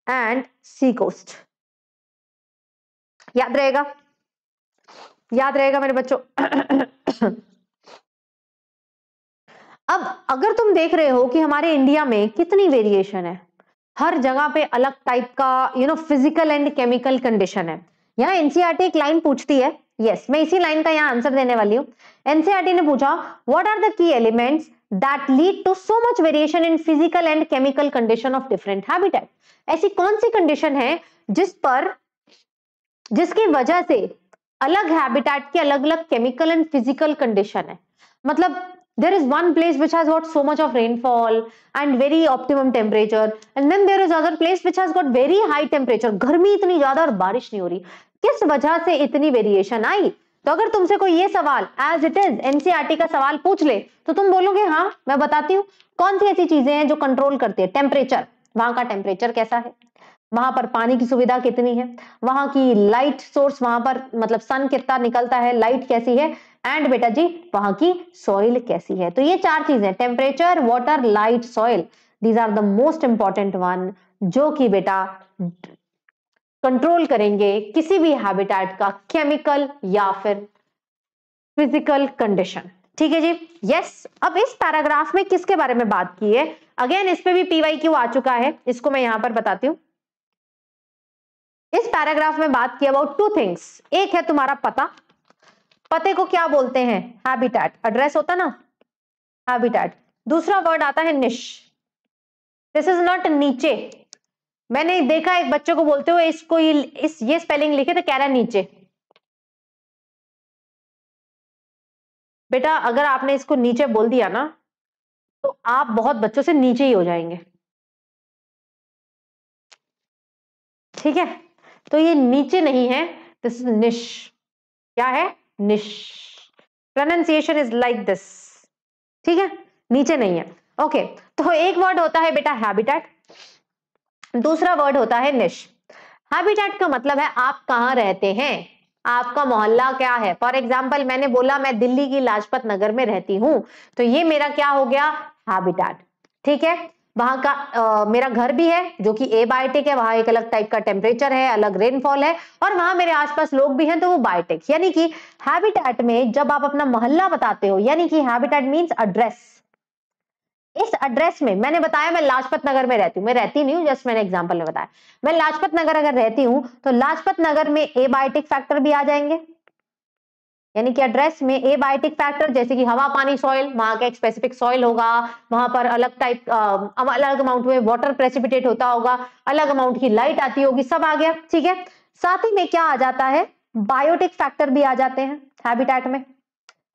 एंड सी कोस्ट याद रहेगा याद रहेगा मेरे बच्चों अब अगर तुम देख रहे हो कि हमारे इंडिया में कितनी वेरिएशन है हर जगह पे अलग टाइप का you know physical and chemical condition है यहाँ एनसीआरटी e एक लाइन पूछती है यस yes, मैं इसी लाइन का यहाँ आंसर देने वाली हूँ एनसीआरटी e ने पूछा what are the key elements that lead to so much variation in physical and chemical condition of different habitat ऐसी कौन सी कंडीशन है जिस पर जिसकी वजह से अलग हैबिटेट के अलग अलग केमिकल एंड फिजिकल कंडीशन है मतलब there is one place which has got so much of rainfall and very optimum temperature and then there is other place which has got very high temperature गर्मी इतनी ज्यादा और बारिश नहीं हो रही किस वजह से इतनी वेरिएशन आई तो अगर तुमसे कोई ये सवाल एज इट इज एनसीआरटी का सवाल पूछ ले तो तुम बोलोगे हाँ मैं बताती हूँ कौन सी ऐसी चीजें हैं जो कंट्रोल करती है टेम्परेचर वहां का टेम्परेचर कैसा है वहां पर पानी की सुविधा कितनी है वहां की लाइट सोर्स वहां पर मतलब सन कितना निकलता है लाइट कैसी है एंड बेटा जी वहां की सॉइल कैसी है तो ये चार चीजें temperature water light soil these are the most important one जो कि बेटा कंट्रोल करेंगे किसी भी हैबिटेट का केमिकल या फिर फिजिकल कंडीशन ठीक है जी यस yes. अब इस पैराग्राफ में किसके बारे में बात की है अगेन इस पे भी पीवाई क्यू आ चुका है इसको मैं यहां पर बताती हूँ इस पैराग्राफ में बात की अबाउट टू थिंग्स एक है तुम्हारा पता पते को क्या बोलते हैं हैबिटेट एड्रेस होता ना हैबिटेट दूसरा वर्ड आता है निश दिस इज नॉट नीचे मैंने देखा एक बच्चे को बोलते हुए इसको ये, इस ये स्पेलिंग लिखे तो कह रहा है नीचे बेटा अगर आपने इसको नीचे बोल दिया ना तो आप बहुत बच्चों से नीचे ही हो जाएंगे ठीक है तो ये नीचे नहीं है दिस इज निश क्या है निश प्रोनाउंसिएशन इज लाइक दिस ठीक है नीचे नहीं है ओके okay, तो एक वर्ड होता है बेटा हैबिटेट दूसरा वर्ड होता है निश हैबिटेट का मतलब है आप कहाँ रहते हैं आपका मोहल्ला क्या है फॉर एग्जाम्पल मैंने बोला मैं दिल्ली की लाजपत नगर में रहती हूं तो ये मेरा क्या हो गया हैबिटेट ठीक है वहां का आ, मेरा घर भी है जो कि ए बायोटिक है वहां एक अलग टाइप का टेम्परेचर है अलग रेनफॉल है और वहां मेरे आसपास लोग भी हैं तो वो बायोटिक यानी कि हैबिटेट में जब आप अपना मोहल्ला बताते हो यानी कि हैबिटेट मीन्स एड्रेस इस एड्रेस में मैंने बताया मैं लाजपत नगर में रहती हूँ मैं रहती नहीं हूँ जस्ट मैंने एग्जाम्पल में बताया मैं लाजपत नगर अगर रहती हूँ तो लाजपत नगर में ए बायोटिक फैक्टर भी आ जाएंगे यानी कि एड्रेस में ए बायोटिक फैक्टर जैसे कि हवा पानी सॉइल वहां का एक स्पेसिफिक सॉइल होगा वहां पर अलग टाइप अलग अमाउंट में वाटर प्रेसिपिटेट होता होगा अलग अमाउंट की लाइट आती होगी सब आ गया ठीक है साथ ही में क्या आ जाता है बायोटिक फैक्टर भी आ जाते हैं हैबिटेट में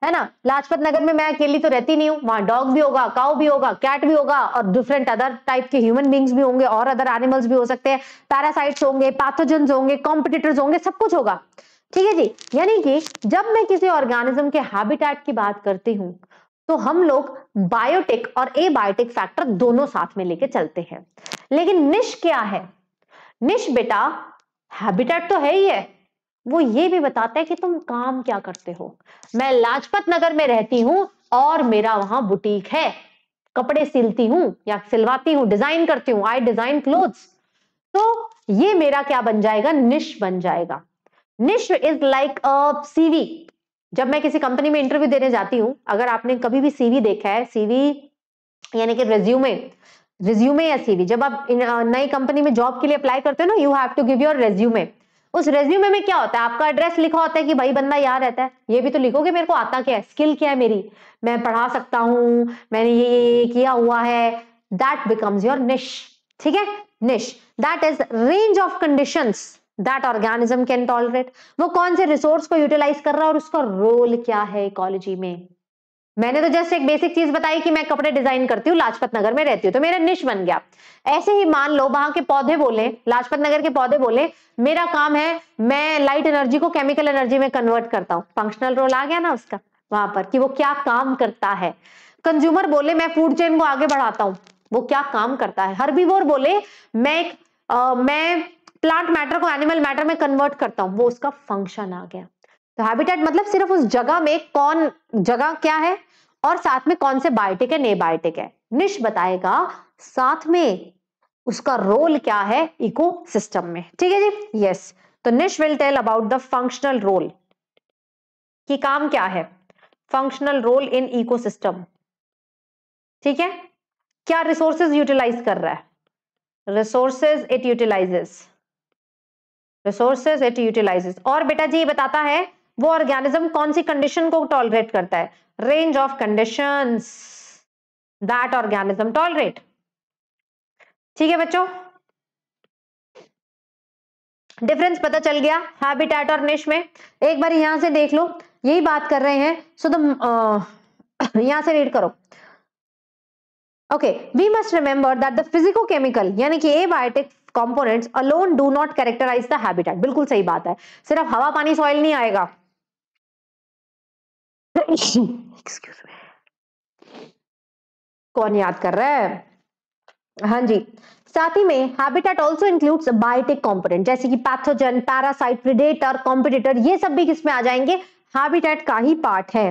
है ना लाजपत नगर में मैं अकेली तो रहती नहीं हूँ वहां डॉग भी होगा काउ भी होगा कैट भी होगा और डिफरेंट अदर टाइप के ह्यूमन बींग्स भी होंगे और अदर एनिमल्स भी हो सकते हैं पैरासाइट्स होंगे पैथोजन होंगे कॉम्पिटिटर्स होंगे सब कुछ होगा ठीक है जी यानी कि जब मैं किसी ऑर्गेनिज्म के हैबिटेट की बात करती हूँ तो हम लोग बायोटिक और ए बायोटिक फैक्टर दोनों साथ में लेके चलते हैं लेकिन निश क्या है निश बेटा हैबिटेट तो है ही है वो ये भी बताता है कि तुम काम क्या करते हो मैं लाजपत नगर में रहती हूँ और मेरा वहां बुटीक है कपड़े सिलती हूँ या सिलवाती हूँ डिजाइन करती हूँ आई डिजाइन क्लोथ्स तो ये मेरा क्या बन जाएगा निश बन जाएगा निश इज लाइक अ सीवी जब मैं किसी कंपनी में इंटरव्यू देने जाती हूँ अगर आपने कभी भी सीवी देखा है सीवी यानी कि रेज्यूमे रेज्यूमे या सीवी जब आप नई कंपनी में जॉब के लिए अप्लाई करते हो ना you have to give your resume उस रेज्यूमे में क्या होता है आपका एड्रेस लिखा होता है कि भाई बंदा यहाँ रहता है ये भी तो लिखोगे मेरे को आता क्या है स्किल क्या है मेरी मैं पढ़ा सकता हूँ मैंने ये ये ये किया हुआ है दैट बिकम्स योर निश ठीक है niche that is range of conditions that organism can tolerate वो कौन से रिसोर्स को यूटिलाइज कर रहा है और उसका रोल क्या है इकोलॉजी में मैंने तो जस्ट एक बेसिक चीज बताई कि मैं कपड़े डिजाइन करती हूँ लाजपत नगर में रहती हूँ तो मेरा निश बन गया ऐसे ही मान लो वहां के पौधे बोले लाजपत नगर के पौधे बोले मेरा काम है मैं लाइट एनर्जी को केमिकल एनर्जी में कन्वर्ट करता हूँ फंक्शनल रोल आ गया ना उसका वहां पर कि वो क्या काम करता है कंज्यूमर बोले मैं फूड चेन को आगे बढ़ाता हूँ वो क्या काम करता है हर बोले मैं एक आ, मैं प्लांट मैटर को एनिमल मैटर में कन्वर्ट करता हूं वो उसका फंक्शन आ गया तो हैबिटेट मतलब सिर्फ उस जगह में कौन जगह क्या है और साथ में कौन से बायोटिक है नेबायोटिक है निश बताएगा साथ में उसका रोल क्या है सिस्टम में ठीक है जी यस तो niche will tell about the functional role कि काम क्या है फंक्शनल रोल इन सिस्टम ठीक है क्या रिसोर्सेज यूटिलाइज कर रहा है resources it utilises resources it utilises और बेटा जी ये बताता है वो ऑर्गेनिज्म कौन सी कंडीशन को टॉलरेट करता है range of condition that organism tolerate ठीक है बच्चों डिफरेंस पता चल गया हैबिटेट और निश में एक बार यहां से देख लो यही बात कर रहे हैं सो द यहां से रीड करो okay we must remember that the chemical यानी कि abiotic components alone do not characterise the habitat बिल्कुल सही बात है सिर्फ हवा पानी सॉइल नहीं आएगा कौन याद कर रहा है हाँ जी साथ ही में habitat also includes biotic component जैसे कि पैथोजन पैरासाइट प्रिडेटर कॉम्पिटेटर ये सब भी किसमें आ जाएंगे हैबिटेट का ही पार्ट है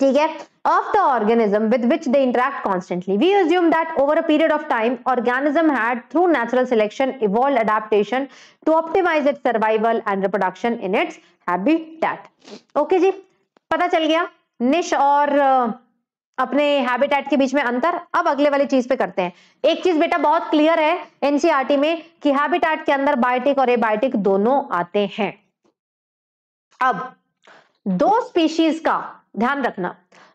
ठीक है of the organism with which the interact constantly we assume that over a period of time organism had through natural selection evolve adaptation to optimise it survival and reproduction in its habitat okay जी पता चल गया निश और uh, अपने habitat के बीच में अंतर अब अगले वाली चीज पे करते हैं एक चीज बेटा बहुत क्लियर है एनसीआरटी e में कि हैबिटेट के अंदर बायोटिक और एबायोटिक दोनों आते हैं अब दो स्पीशीज का ध्यान रखना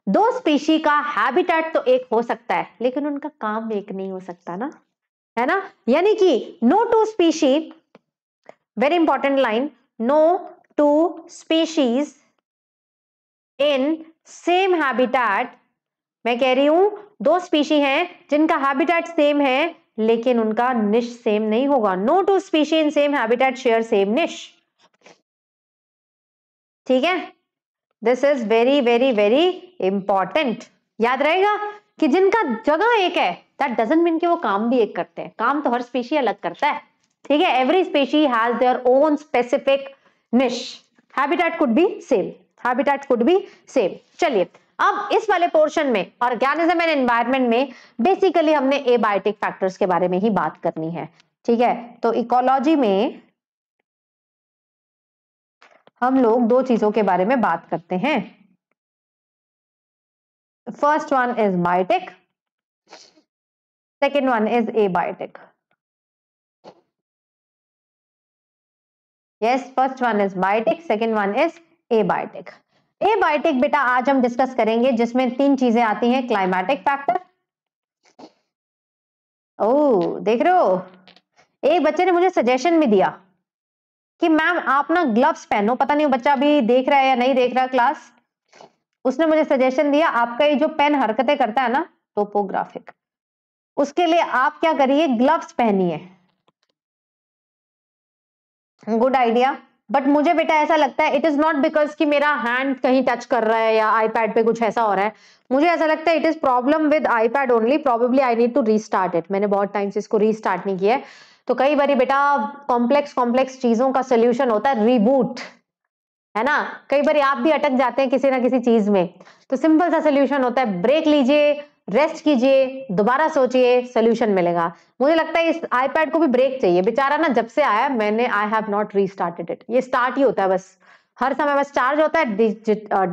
दो स्पीशी का हैबिटेट तो एक हो सकता है लेकिन उनका काम एक नहीं हो सकता ना है ना यानी कि no two species very important line no two species in same habitat मैं कह रही हूं दो स्पीशी हैं जिनका हैबिटेट सेम है लेकिन उनका निश सेम नहीं होगा no two species in same habitat share same niche ठीक है this is very very very important याद रहेगा कि जिनका जगह एक है दैट डजेंट मीन कि वो काम भी एक करते हैं काम तो हर स्पेशी अलग करता है ठीक है every species has their own specific niche habitat could be same habitat could be same चलिए अब इस वाले पोर्शन में ऑर्गेनिज्म एंड एनवायरमेंट में बेसिकली हमने एबायोटिक फैक्टर्स के बारे में ही बात करनी है ठीक है तो इकोलॉजी में हम लोग दो चीजों के बारे में बात करते हैं first one is biotic second one is abiotic yes first one is biotic second one is abiotic abiotic बेटा आज हम डिस्कस करेंगे जिसमें तीन चीजें आती हैं क्लाइमेटिक फैक्टर ओ देख रहे हो एक बच्चे ने मुझे सजेशन भी दिया कि मैम आप ना ग्लव्स पहनो पता नहीं बच्चा अभी देख रहा है या नहीं देख रहा क्लास उसने मुझे सजेशन दिया आपका ये जो पेन हरकतें करता है ना टोपोग्राफिक उसके लिए आप क्या करिए ग्लव्स पहनिए गुड आइडिया बट मुझे बेटा ऐसा लगता है इट इज नॉट बिकॉज कि मेरा हैंड कहीं टच कर रहा है या आईपैड पे कुछ ऐसा हो रहा है मुझे ऐसा लगता है it is problem with iPad only probably I need to restart it मैंने बहुत टाइम से इसको रीस्टार्ट नहीं किया है तो कई बार बेटा कॉम्प्लेक्स कॉम्प्लेक्स चीजों का सोल्यूशन होता है रिबूट है ना कई बार आप भी अटक जाते हैं किसी ना किसी चीज में तो सिंपल सा सोल्यूशन होता है ब्रेक लीजिए रेस्ट कीजिए दोबारा सोचिए सोल्यूशन मिलेगा मुझे लगता है इस आईपैड को भी ब्रेक चाहिए बेचारा ना जब से आया मैंने I have not restarted it ये स्टार्ट ही होता है बस हर समय बस चार्ज होता है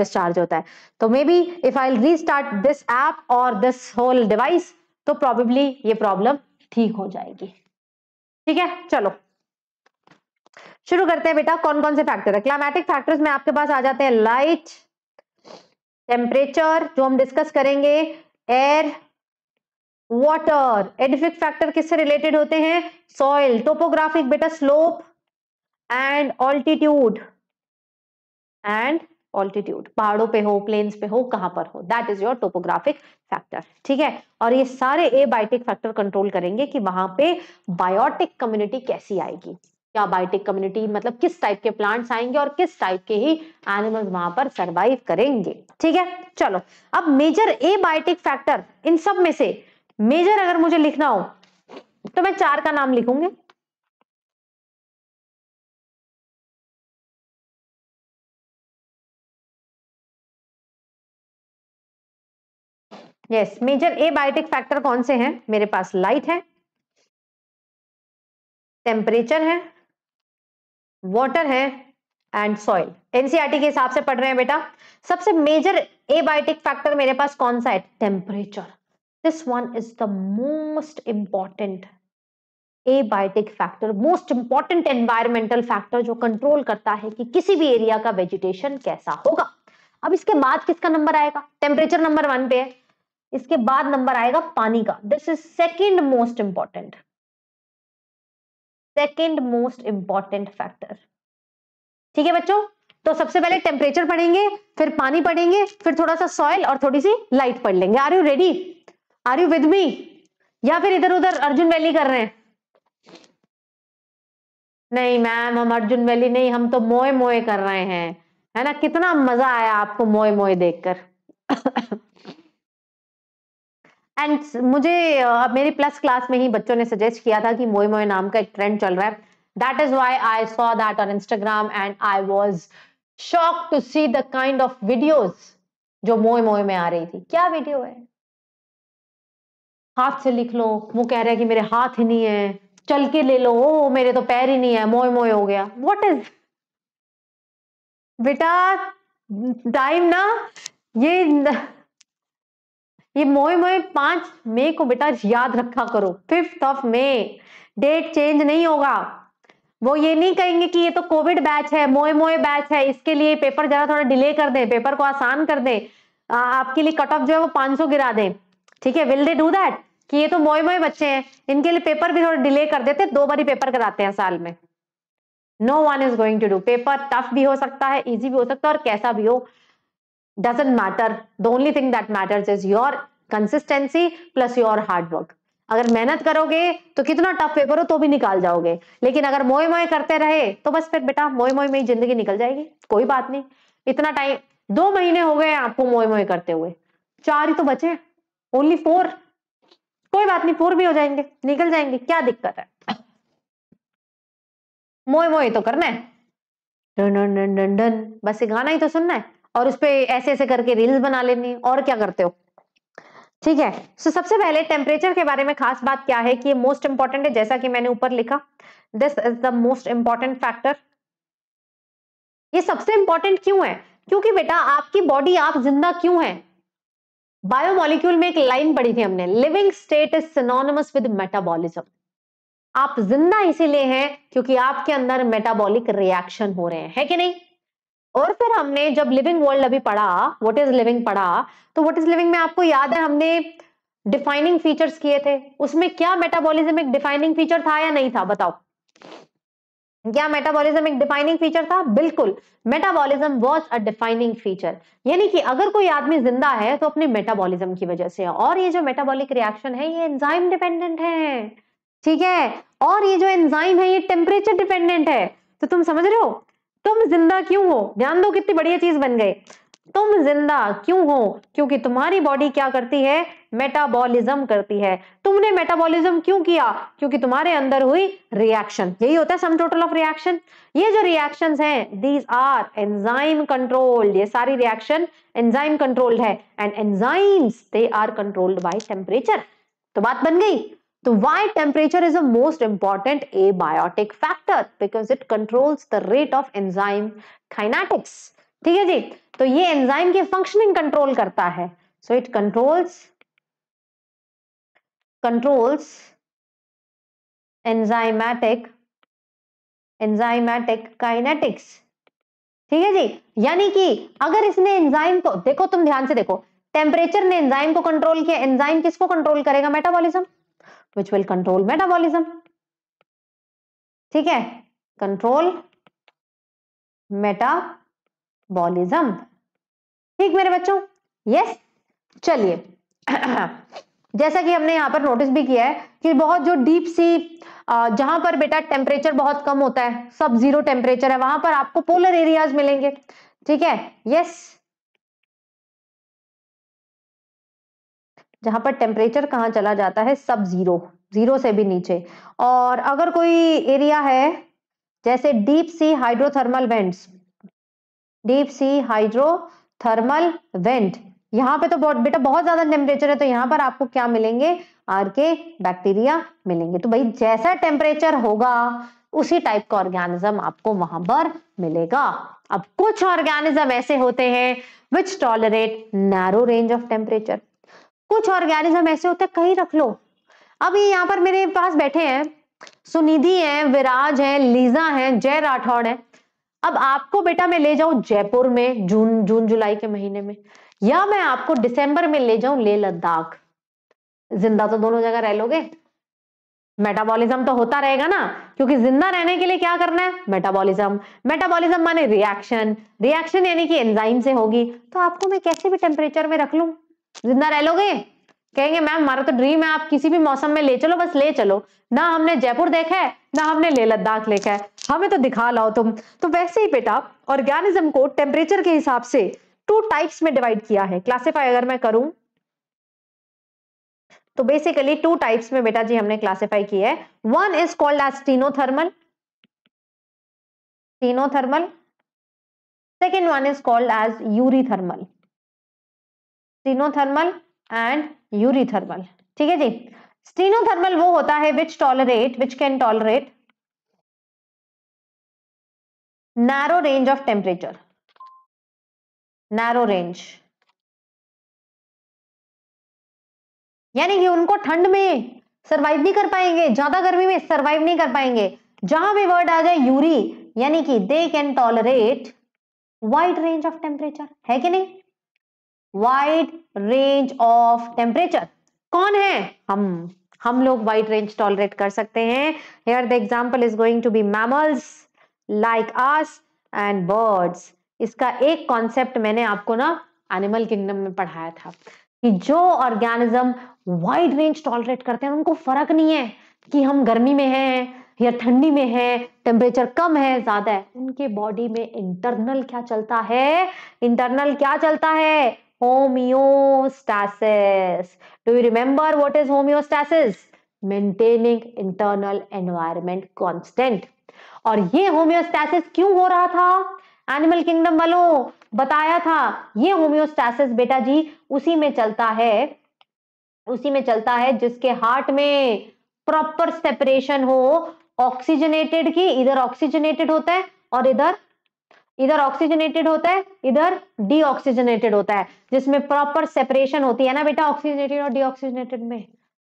डिस्चार्ज होता है तो maybe if I restart this app और दिस होल डिवाइस तो प्रॉबेबली ये प्रॉब्लम ठीक हो जाएगी ठीक है चलो शुरू करते हैं बेटा कौन कौन से फैक्टर है क्लाइमेटिक फैक्टर्स में आपके पास आ जाते हैं लाइट टेम्परेचर जो हम डिस्कस करेंगे एयर वाटर एडिफिक फैक्टर किससे रिलेटेड होते हैं सॉइल टोपोग्राफिक बेटा slope and altitude and altitude पहाड़ों पे हो प्लेन्स पे हो कहां पर हो that is your topographic factor ठीक है और ये सारे ए बायोटिक फैक्टर कंट्रोल करेंगे कि वहां पे बायोटिक कम्युनिटी कैसी आएगी क्या बायोटिक कम्युनिटी मतलब किस टाइप के प्लांट्स आएंगे और किस टाइप के ही एनिमल्स वहां पर सर्वाइव करेंगे ठीक है चलो अब मेजर ए बायोटिक फैक्टर इन सब में से मेजर अगर मुझे लिखना हो तो मैं चार का नाम लिखूंगी yes major abiotic factor कौन से हैं मेरे पास लाइट है टेम्परेचर है वाटर है एंड सॉइल एनसीआरटी के हिसाब से पढ़ रहे हैं बेटा सबसे मेजर ए बायोटिक फैक्टर मेरे पास कौन सा है temperature this one is the most important abiotic factor most important environmental factor जो कंट्रोल करता है कि किसी भी एरिया का वेजिटेशन कैसा होगा अब इसके बाद किसका नंबर आएगा टेम्परेचर नंबर वन पे है इसके बाद नंबर आएगा पानी का this is second most important second most important factor ठीक है बच्चों तो सबसे पहले टेम्परेचर पढ़ेंगे फिर पानी पढ़ेंगे फिर थोड़ा सा सॉइल और थोड़ी सी लाइट पढ़ लेंगे are you ready are you with me या फिर इधर उधर अर्जुन वैली कर रहे हैं नहीं मैम हम अर्जुन वैली नहीं हम तो मोए मोए कर रहे हैं है ना कितना मजा आया आपको मोए मोए देखकर एंड मुझे uh, मेरी प्लस क्लास में ही बच्चों ने सजेस्ट किया था कि मोए मोए नाम का एक ट्रेंड चल रहा है that is why I saw that on Instagram and I was shock to see the kind of videos जो मोए मोए में आ रही थी क्या वीडियो है हाथ से लिख लो वो कह रहे हैं कि मेरे हाथ ही नहीं है चल के ले लो ओ मेरे तो पैर ही नहीं है मोए मोए हो गया वॉट इज बेटा टाइम ना ये ये मोए मोए पांच मई को बेटा याद रखा करो fifth of May date change नहीं होगा वो ये नहीं कहेंगे कि ये तो कोविड बैच है मोए मोए बैच है इसके लिए पेपर जरा थोड़ा डिले कर दें पेपर को आसान कर दें आपके लिए कट ऑफ जो है वो 500 गिरा दें ठीक है विल दे डू दैट कि ये तो मोए मोए बच्चे हैं इनके लिए पेपर भी थोड़ा डिले कर देते दो बारी पेपर कराते हैं साल में no one is going to do paper tough भी हो सकता है इजी भी हो सकता है और कैसा भी हो doesn't matter the only thing that matters is your consistency plus your hard work अगर मेहनत करोगे तो कितना टफ पेपर हो तो भी निकाल जाओगे लेकिन अगर मोए मोए करते रहे तो बस फिर बेटा मोए मोए में ही जिंदगी निकल जाएगी कोई बात नहीं इतना टाइम दो महीने हो गए आपको मोए मोए करते हुए चार ही तो बचे ओनली फोर कोई बात नहीं फोर भी हो जाएंगे निकल जाएंगे क्या दिक्कत है मोए मोए तो करना है डन डन डन डन बस ये गाना ही तो सुनना है और उस पर ऐसे ऐसे करके रील्स बना लेनी और क्या करते हो ठीक है सो so, सबसे पहले टेम्परेचर के बारे में खास बात क्या है कि ये मोस्ट इंपॉर्टेंट है जैसा कि मैंने ऊपर लिखा this is the most important factor ये सबसे इंपॉर्टेंट क्यों है क्योंकि बेटा आपकी बॉडी आप जिंदा क्यों है बायोमोलिक्यूल में एक लाइन पढ़ी थी हमने living state is synonymous with metabolism आप जिंदा इसीलिए हैं क्योंकि आपके अंदर मेटाबॉलिक रिएक्शन हो रहे हैं है कि नहीं और फिर हमने जब लिविंग वर्ल्ड अभी पढ़ा व्हाट इज लिविंग पढ़ा तो व्हाट इज लिविंग में आपको याद है हमने डिफाइनिंग फीचर्स किए थे उसमें क्या मेटाबॉलिज्म एक डिफाइनिंग फीचर था या नहीं था बताओ क्या मेटाबॉलिज्म एक डिफाइनिंग फीचर था बिल्कुल metabolism was a defining feature यानी कि अगर कोई आदमी जिंदा है तो अपने मेटाबॉलिज्म की वजह से और ये जो मेटाबॉलिक रिएक्शन है ये एंजाइम डिपेंडेंट है ठीक है और ये जो एंजाइम है ये टेम्परेचर डिपेंडेंट है तो तुम समझ रहे हो तुम जिंदा क्यों हो ध्यान दो कितनी बढ़िया चीज बन गए तुम जिंदा क्यों हो क्योंकि तुम्हारी बॉडी क्या करती है मेटाबॉलिज्म करती है तुमने मेटाबॉलिज्म क्यों किया क्योंकि तुम्हारे अंदर हुई रिएक्शन यही होता है सम टोटल ऑफ रिएक्शन ये जो रिएक्शंस हैं दीज आर एंजाइम कंट्रोल्ड ये सारी रिएक्शन एंजाइम कंट्रोल्ड है and enzymes they are controlled by temperature तो बात बन गई why temperature is a most important abiotic factor because it controls the rate of enzyme kinetics. ठीक है जी तो ये एंजाइम की फंक्शनिंग कंट्रोल करता है so it controls controls enzymatic enzymatic kinetics ठीक है जी यानी कि अगर इसने एंजाइम को देखो तुम ध्यान से देखो टेम्परेचर ने एंजाइम को कंट्रोल किया एंजाइम किसको कंट्रोल करेगा metabolism which will control metabolism ठीक है कंट्रोल मेटाबॉलिज्म ठीक मेरे बच्चों यस yes? चलिए जैसा कि हमने यहां पर नोटिस भी किया है कि बहुत जो डीप सी जहां पर बेटा टेम्परेचर बहुत कम होता है सब जीरो टेम्परेचर है वहां पर आपको पोलर एरियाज मिलेंगे ठीक है यस yes? जहां पर टेम्परेचर कहाँ चला जाता है सब जीरो जीरो से भी नीचे और अगर कोई एरिया है जैसे deep sea hydrothermal vents deep sea hydrothermal vent यहाँ पे तो बहुत बेटा बहुत ज्यादा टेम्परेचर है तो यहाँ पर आपको क्या मिलेंगे आर के बैक्टीरिया मिलेंगे तो भाई जैसा टेम्परेचर होगा उसी टाइप का ऑर्गेनिज्म आपको वहां पर मिलेगा अब कुछ ऑर्गेनिज्म ऐसे होते हैं which tolerate narrow range of temperature कुछ ऑर्गेनिज्म ऐसे होते हैं कहीं रख लो अब ये यहाँ पर मेरे पास बैठे हैं सुनिधि हैं विराज हैं लीजा हैं जय राठौड़ हैं अब आपको बेटा मैं ले जाऊं जयपुर में जून जून जुलाई के महीने में या मैं आपको दिसंबर में ले जाऊं ले लद्दाख जिंदा तो दोनों जगह रह लोगे मेटाबॉलिज्म तो होता रहेगा ना क्योंकि जिंदा रहने के लिए क्या करना है मेटाबॉलिज्म मेटाबॉलिज्म माने रिएक्शन रिएक्शन यानी कि एंजाइम से होगी तो आपको मैं कैसे भी टेम्परेचर में रख लूं जिंदा रह लोगे कहेंगे मैम हमारा तो ड्रीम है आप किसी भी मौसम में ले चलो बस ले चलो ना हमने जयपुर देखा है ना हमने ले लद्दाख देखा है हमें तो दिखा लाओ तुम तो वैसे ही बेटा ऑर्गेनिज्म को टेम्परेचर के हिसाब से टू टाइप्स में डिवाइड किया है क्लासिफाई अगर मैं करूं तो बेसिकली टू टाइप्स में बेटा जी हमने क्लासिफाई किया है one is called as stenothermal stenothermal second one is called as eurythermal stenothermal and eurythermal ठीक है जी स्टीनोथर्मल वो होता है which tolerate which can tolerate narrow range of temperature narrow range यानी कि उनको ठंड में सरवाइव नहीं कर पाएंगे ज्यादा गर्मी में सरवाइव नहीं कर पाएंगे जहां भी वर्ड आ जाए यूरी यानी कि they can tolerate wide range of temperature है कि नहीं वाइड रेंज ऑफ टेम्परेचर कौन है हम हम लोग वाइड रेंज टॉलरेट कर सकते हैं here the example is going to be mammals like us and birds इसका एक कॉन्सेप्ट मैंने आपको ना एनिमल किंगडम में पढ़ाया था कि जो ऑर्गेनिज्म वाइड रेंज टॉलरेट करते हैं उनको फर्क नहीं है कि हम गर्मी में हैं या ठंडी में है टेम्परेचर कम है ज्यादा है उनके बॉडी में इंटरनल क्या चलता है इंटरनल क्या चलता है homeostasis do you remember what is homeostasis maintaining internal environment constant और ये होम्योस्टैसिस क्यों हो रहा था एनिमल किंगडम वालों बताया था ये होम्योस्टैसिस बेटा जी उसी में चलता है उसी में चलता है जिसके हार्ट में प्रॉपर सेपरेशन हो ऑक्सीजनेटेड की इधर ऑक्सीजनेटेड होता है और इधर इधर ऑक्सीजनेटेड होता है इधर डीऑक्सीजनेटेड होता है जिसमें प्रॉपर सेपरेशन होती है ना बेटा ऑक्सीजनेटेड और डीऑक्सीजनेटेड में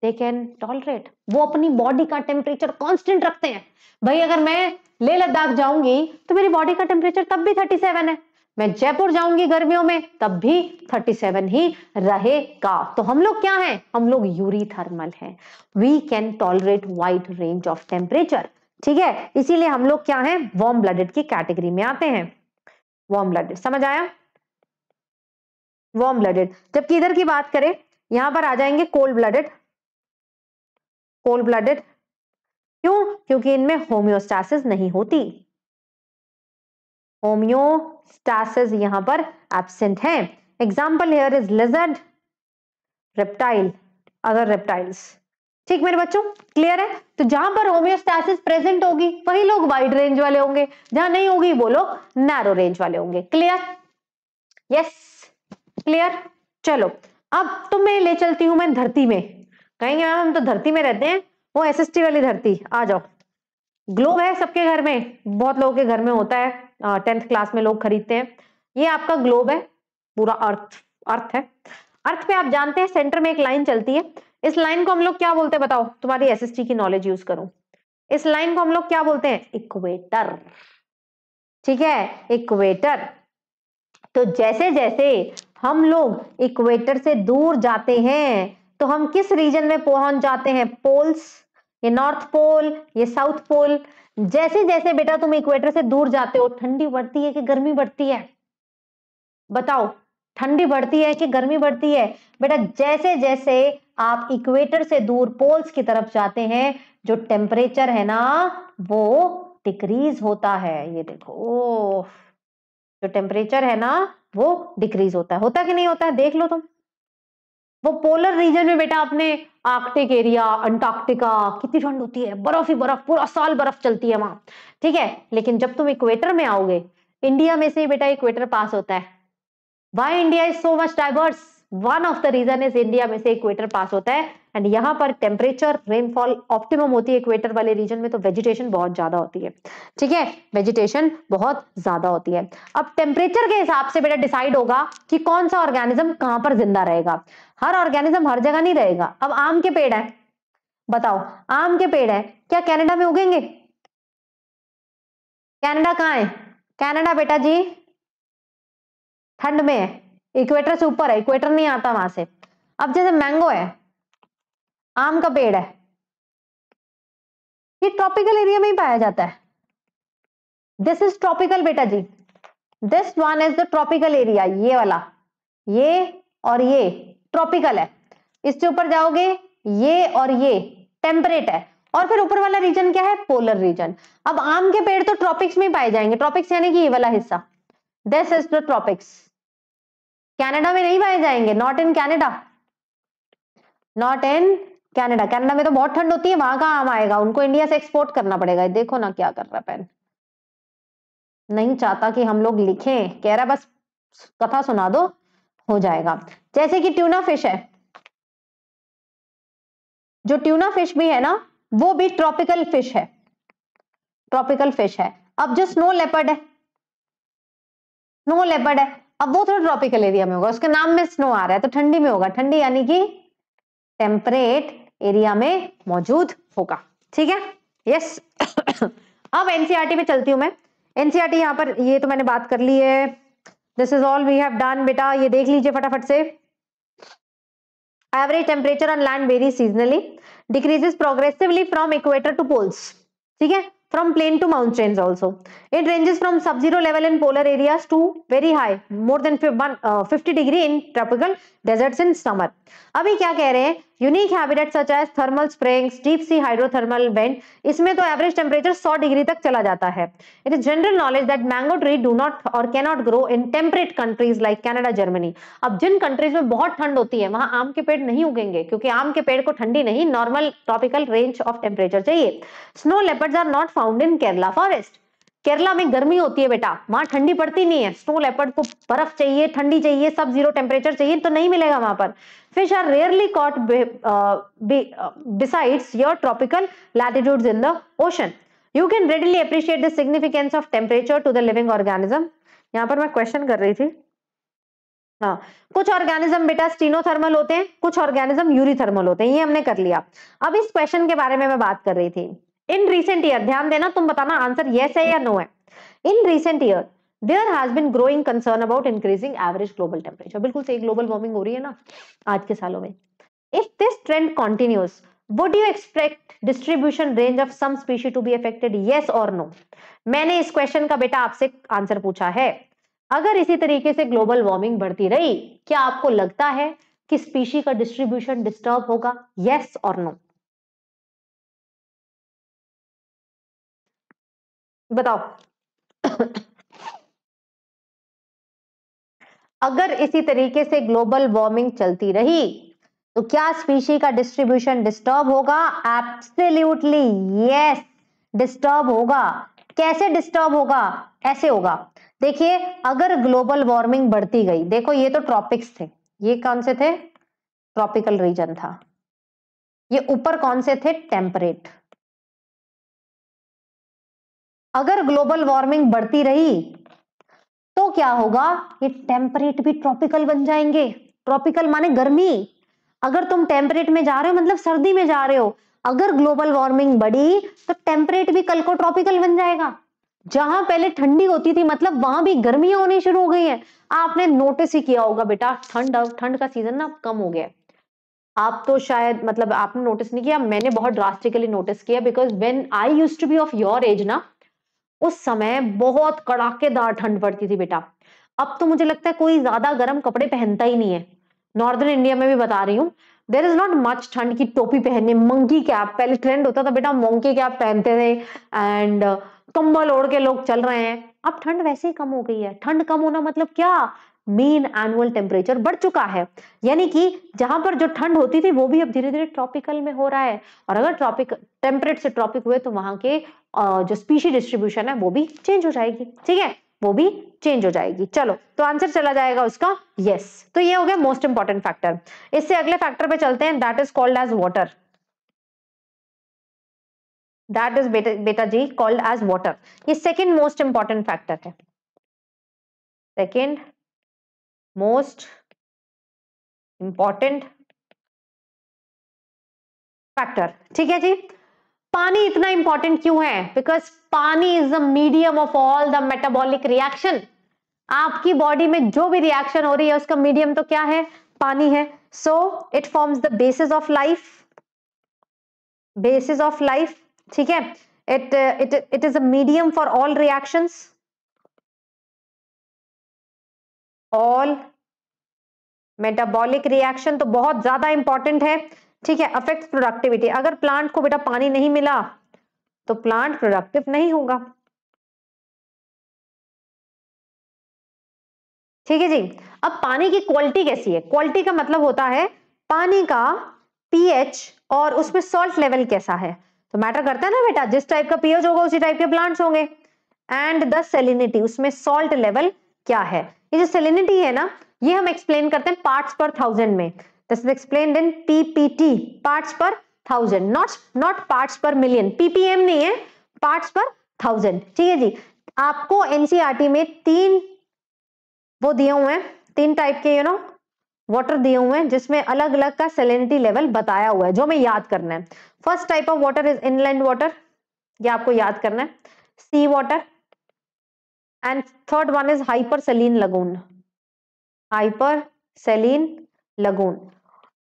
दे कैन टॉलरेट वो अपनी बॉडी का टेम्परेचर कॉन्स्टेंट रखते हैं भाई अगर मैं ले लद्दाख जाऊंगी तो मेरी बॉडी का टेम्परेचर तब भी सेवन है मैं जयपुर जाऊंगी गर्मियों में तब भी 37 ही रहेगा तो हम लोग क्या हैं हम लोग यूरी थर्मल है we can tolerate wide range of temperature ठीक है इसीलिए हम लोग क्या है वॉर्म ब्लडेड की कैटेगरी में आते हैं वॉर्म ब्लडेड समझ आया वॉर्म ब्लडेड जबकि इधर की बात करें यहां पर आ जाएंगे कोल्ड ब्लडेड कोल्ड ब्लडेड क्यों क्योंकि इनमें होम्योस्टासिस नहीं होती होम्योस्टासिस यहां पर एबसेंट है example here is lizard reptile other reptiles ठीक मेरे बच्चों क्लियर है तो जहां पर होम्योस्टैसिस प्रेजेंट होगी वही लोग वाइड रेंज वाले होंगे जहां नहीं होगी वो लोग नैरो रेंज वाले होंगे क्लियर यस क्लियर चलो अब तो मैं ले चलती हूं मैं धरती में कहेंगे मैम हम तो धरती में रहते हैं वो एसएसटी वाली धरती आ जाओ ग्लोब है सबके घर में बहुत लोगों के घर में होता है टेंथ क्लास में लोग खरीदते हैं ये आपका ग्लोब है पूरा अर्थ अर्थ है अर्थ पे आप जानते हैं सेंटर में एक लाइन चलती है इस लाइन को हम लोग क्या बोलते हैं बताओ तुम्हारी एस की नॉलेज यूज करो इस लाइन को हम लोग क्या बोलते हैं इक्वेटर ठीक है इक्वेटर तो जैसे जैसे हम लोग इक्वेटर से दूर जाते हैं तो हम किस रीजन में पहुंच जाते हैं पोल्स ये नॉर्थ पोल ये साउथ पोल जैसे जैसे बेटा तुम इक्वेटर से दूर जाते हो ठंडी बढ़ती है कि गर्मी बढ़ती है बताओ ठंडी बढ़ती है कि गर्मी बढ़ती है बेटा जैसे जैसे आप इक्वेटर से दूर पोल्स की तरफ जाते हैं जो टेम्परेचर है ना वो डिक्रीज होता है ये देखो जो टेम्परेचर है ना वो डिक्रीज होता है होता कि नहीं होता है देख लो तुम वो पोलर रीजन में बेटा आपने आर्कटिक एरिया अंटार्कटिका कितनी ठंड होती है बर्फ ही बर्फ पूरा साल बर्फ चलती है वहां ठीक है लेकिन जब तुम इक्वेटर में आओगे इंडिया में से बेटा इक्वेटर पास होता है why India is so much diverse one of the reason is India में से इक्वेटर पास होता है एंड यहाँ पर टेम्परेचर रेनफॉल ऑप्टिमम होती है इक्वेटर वाले रीजन में तो वेजिटेशन बहुत ज्यादा होती है ठीक है वेजिटेशन बहुत ज्यादा होती है अब टेम्परेचर के हिसाब से बेटा डिसाइड होगा कि कौन सा ऑर्गेनिज्म कहाँ पर जिंदा रहेगा हर ऑर्गेनिज्म हर जगह नहीं रहेगा अब आम के पेड़ है बताओ आम के पेड़ है क्या कैनेडा में उगेंगे कैनेडा कहाँ है कैनेडा बेटा जी ठंड में है इक्वेटर से ऊपर है इक्वेटर नहीं आता वहां से अब जैसे मैंगो है आम का पेड़ है ये ट्रॉपिकल एरिया में ही पाया जाता है दिस इज ट्रॉपिकल बेटा जी this one is the tropical area ये वाला ये और ये ट्रॉपिकल है इसके ऊपर जाओगे ये और ये टेम्परेट है और फिर ऊपर वाला रीजन क्या है पोलर रीजन अब आम के पेड़ तो ट्रॉपिक्स में पाए जाएंगे ट्रॉपिक्स यानी कि ये वाला हिस्सा this is the tropics Canada में नहीं पाए जाएंगे not in Canada not in Canada Canada में तो बहुत ठंड होती है वहां का आम आएगा उनको इंडिया से एक्सपोर्ट करना पड़ेगा देखो ना क्या कर रहा है पेन नहीं चाहता कि हम लोग लिखें कह रहा है बस कथा सुना दो हो जाएगा जैसे कि ट्यूना फिश है जो ट्यूना फिश भी है ना वो भी ट्रॉपिकल फिश है ट्रॉपिकल फिश है अब जो स्नो लेपर्ड है स्नो लेपर्ड है अब वो थोड़ा ट्रॉपिकल एरिया में होगा उसके नाम में स्नो आ रहा है तो ठंडी में होगा ठंडी यानी कि टेम्परेट एरिया में मौजूद होगा ठीक है यस अब एनसीआरटी में e चलती हूं मैं एनसीआरटी e यहां पर ये तो मैंने बात कर ली है this is all we have done बेटा ये देख लीजिए फटाफट से average temperature on land vary seasonally decreases progressively from equator to poles ठीक है from plain to mountains also It ranges from sub-zero level in polar areas to very high, more than 50 uh, degree in tropical deserts in summer. अभी क्या कह रहे हैं unique habitat such as thermal springs deep sea hydrothermal बेंड इसमें तो average temperature 100 degree तक चला जाता है it is general knowledge that mango tree do not और cannot grow in temperate countries like Canada Germany अब जिन कंट्रीज में बहुत ठंड होती है वहां आम के पेड़ नहीं उगेंगे क्योंकि आम के पेड़ को ठंडी नहीं normal tropical range of temperature चाहिए snow leopards are not found in Kerala forest Kerala में गर्मी होती है बेटा वहां ठंडी पड़ती नहीं है स्नो लेपर्ड को बर्फ चाहिए ठंडी चाहिए सब जीरो टेम्परेचर चाहिए तो नहीं मिलेगा वहां पर fish are rarely caught besides your tropical latitude in the ocean you can readily appreciate the significance of temperature to the living organism यहाँ पर मैं क्वेश्चन कर रही थी हाँ कुछ ऑर्गेनिज्म बेटा स्टीनोथर्मल होते हैं कुछ ऑर्गेनिज्म यूरीथर्मल होते हैं ये हमने कर लिया अब इस क्वेश्चन के बारे में मैं बात कर रही थी इन रिसेंट ईयर ध्यान देना तुम बताना आंसर येस है या नो है in recent year there has been growing concern about increasing average global temperature बिल्कुल सही ग्लोबल वार्मिंग हो रही है ना आज के सालों में if this trend continues would you expect distribution range of some species to be affected yes और नो मैंने इस क्वेश्चन का बेटा आपसे आंसर पूछा है अगर इसी तरीके से ग्लोबल वार्मिंग बढ़ती रही क्या आपको लगता है कि स्पीशी का डिस्ट्रीब्यूशन डिस्टर्ब होगा यस और नो बताओ अगर इसी तरीके से ग्लोबल वार्मिंग चलती रही तो क्या स्पीशी का डिस्ट्रीब्यूशन डिस्टर्ब होगा एब्सोल्युटली यस डिस्टर्ब होगा कैसे डिस्टर्ब होगा ऐसे होगा देखिए अगर ग्लोबल वार्मिंग बढ़ती गई देखो ये तो ट्रॉपिक्स थे ये कौन से थे ट्रॉपिकल रीजन था ये ऊपर कौन से थे टेम्परेट अगर ग्लोबल वार्मिंग बढ़ती रही तो क्या होगा ये टेम्परेट भी ट्रॉपिकल बन जाएंगे ट्रॉपिकल माने गर्मी अगर तुम टेम्परेट में जा रहे हो मतलब सर्दी में जा रहे हो अगर ग्लोबल वार्मिंग बढ़ी तो टेम्परेट भी कल को ट्रॉपिकल बन जाएगा जहां पहले ठंडी होती थी मतलब वहां भी गर्मी होनी शुरू हो गई है आपने नोटिस ही किया होगा बेटा ठंड ठंड का सीजन ना कम हो गया आप तो शायद मतलब आपने नोटिस नहीं किया मैंने बहुत ड्रास्टिकली नोटिस किया because when I use to be of your age ना उस समय बहुत कड़ाकेदार ठंड पड़ती थी बेटा अब तो मुझे लगता है कोई ज्यादा गर्म कपड़े पहनता ही नहीं है नॉर्दर्न इंडिया में भी बता रही हूँ देर इज नॉट मच ठंड की टोपी पहनने मंकी कैप पहले ट्रेंड होता था बेटा मंकी कैप पहनते थे एंड uh, कंबल ओढ़ के लोग चल रहे हैं अब ठंड वैसे ही कम हो गई है ठंड कम होना मतलब क्या मीन एनुअल टेम्परेचर बढ़ चुका है यानी कि जहां पर जो ठंड होती थी वो भी अब धीरे धीरे ट्रॉपिकल में हो रहा है और अगर ट्रॉपिक टेम्परेट से ट्रॉपिक हुए तो वहां के जो स्पीशी डिस्ट्रीब्यूशन है वो भी चेंज हो जाएगी ठीक है वो भी चेंज हो जाएगी चलो तो आंसर चला जाएगा उसका यस yes. तो ये हो गया मोस्ट इंपॉर्टेंट फैक्टर इससे अगले फैक्टर पे चलते हैं that is called as water that is बेटा बेटा जी कॉल्ड एज वॉटर ये सेकेंड मोस्ट इंपॉर्टेंट फैक्टर है सेकेंड मोस्ट इंपॉर्टेंट फैक्टर ठीक है जी पानी इतना इंपॉर्टेंट क्यों है because pani is the medium of all the metabolic reaction आपकी बॉडी में जो भी रिएक्शन हो रही है उसका मीडियम तो क्या है पानी है so it forms the basis of life basis of life ठीक है it it it is a medium for all reactions all metabolic reaction तो बहुत ज्यादा इंपॉर्टेंट है ठीक है अफेक्ट प्रोडक्टिविटी अगर प्लांट को बेटा पानी नहीं मिला तो प्लांट प्रोडक्टिव नहीं होगा ठीक है जी अब पानी की क्वालिटी कैसी है क्वालिटी का मतलब होता है पानी का पीएच और उसमें सॉल्ट लेवल कैसा है तो मैटर करता है ना बेटा जिस टाइप का पीएच होगा उसी टाइप के प्लांट्स होंगे एंड द सेलिनिटी उसमें सॉल्ट लेवल क्या है ये जो सेलिनिटी है ना ये हम एक्सप्लेन करते हैं पार्ट्स पर थाउजेंड में this is explain in PPT parts per thousand not not parts per million PPM नहीं है पार्ट्स पर थाउजेंड ठीक है जी आपको एनसीआरटी e में तीन वो दिए हुए हैं तीन टाइप के यू नो वाटर दिए हुए हैं जिसमें अलग अलग का सेलिनिटी लेवल बताया हुआ है जो हमें याद करना है first type of water is inland water ये आपको याद करना है sea water and third one is hyper saline lagoon hyper saline lagoon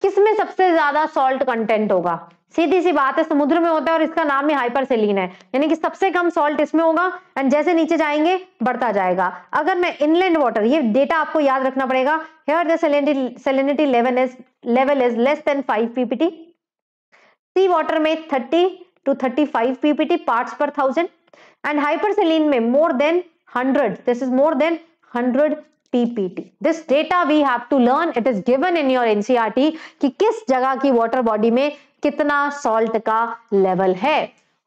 किसमें सबसे ज्यादा सॉल्ट कंटेंट होगा सीधी सी बात है समुद्र में होता है और इसका नाम ही हाइपर सेलिन है यानी कि सबसे कम सॉल्ट इसमें होगा एंड जैसे नीचे जाएंगे बढ़ता जाएगा अगर मैं इनलैंड वाटर ये डेटा आपको याद रखना पड़ेगा here the salinity level is level is less than five PPT sea water में thirty to thirty five PPT part per thousand and hyper saline में more than hundreds this is more than 100 PPT this data we have to learn it is given in your NCERT कि किस जगह की water body में कितना salt का level है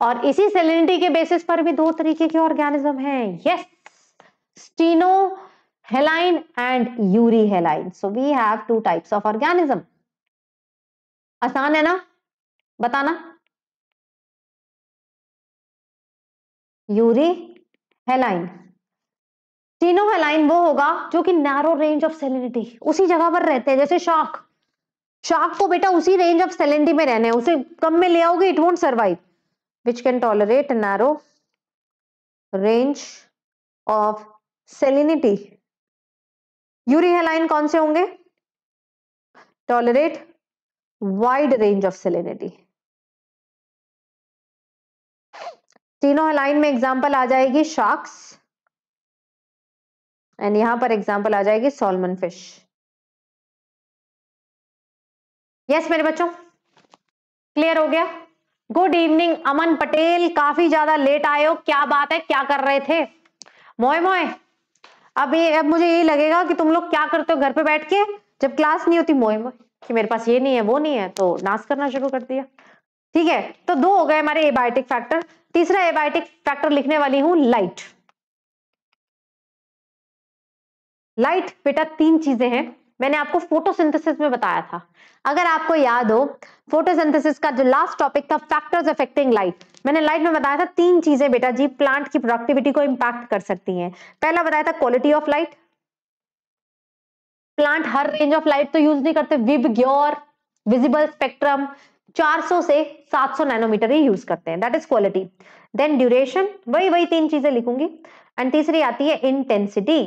और इसी सेलिनिटी के बेसिस पर भी दो तरीके के ऑर्गेनिज्म हैं yes stenohaline and euryhaline so we have two types of organism आसान है ना बताना यूरी हेलाइन तीनों हेलाइन वो होगा जो कि नैरो रेंज ऑफ सेलिनिटी उसी जगह पर रहते हैं जैसे शार्क शार्क को बेटा उसी रेंज ऑफ सेलिनिटी में रहने उसे कम में ले आओगे it won't survive which can tolerate narrow range of salinity haline कौन से होंगे tolerate wide range of salinity तीनों हेलाइन में एग्जांपल आ जाएगी शार्क्स एंड यहां पर एग्जाम्पल आ जाएगी सोलमन फिश यस मेरे बच्चों क्लियर हो गया गुड इवनिंग अमन पटेल काफी ज्यादा लेट आए हो क्या बात है क्या कर रहे थे मोए मोए अब ये अब मुझे यही लगेगा कि तुम लोग क्या करते हो घर पे बैठ के जब क्लास नहीं होती मोए मोए कि मेरे पास ये नहीं है वो नहीं है तो नाश करना शुरू कर दिया ठीक है तो दो हो गए हमारे एबायोटिक फैक्टर तीसरा एबायोटिक फैक्टर लिखने वाली हूँ लाइट लाइट बेटा तीन चीजें हैं मैंने आपको फोटोसिंथेसिस में बताया था अगर आपको याद हो फोटोसिंथेसिस का जो लास्ट टॉपिक था फैक्टर्स अफेक्टिंग लाइट मैंने लाइट में बताया था तीन चीजें बेटा जी प्लांट की प्रोडक्टिविटी को इंपैक्ट कर सकती हैं पहला बताया था क्वालिटी ऑफ लाइट प्लांट हर रेंज ऑफ लाइट तो यूज नहीं करते विब ग्योर विजिबल स्पेक्ट्रम 400 से 700 नैनोमीटर ही यूज करते हैं that is quality then duration वही वही तीन चीजें लिखूंगी एंड तीसरी आती है इंटेंसिटी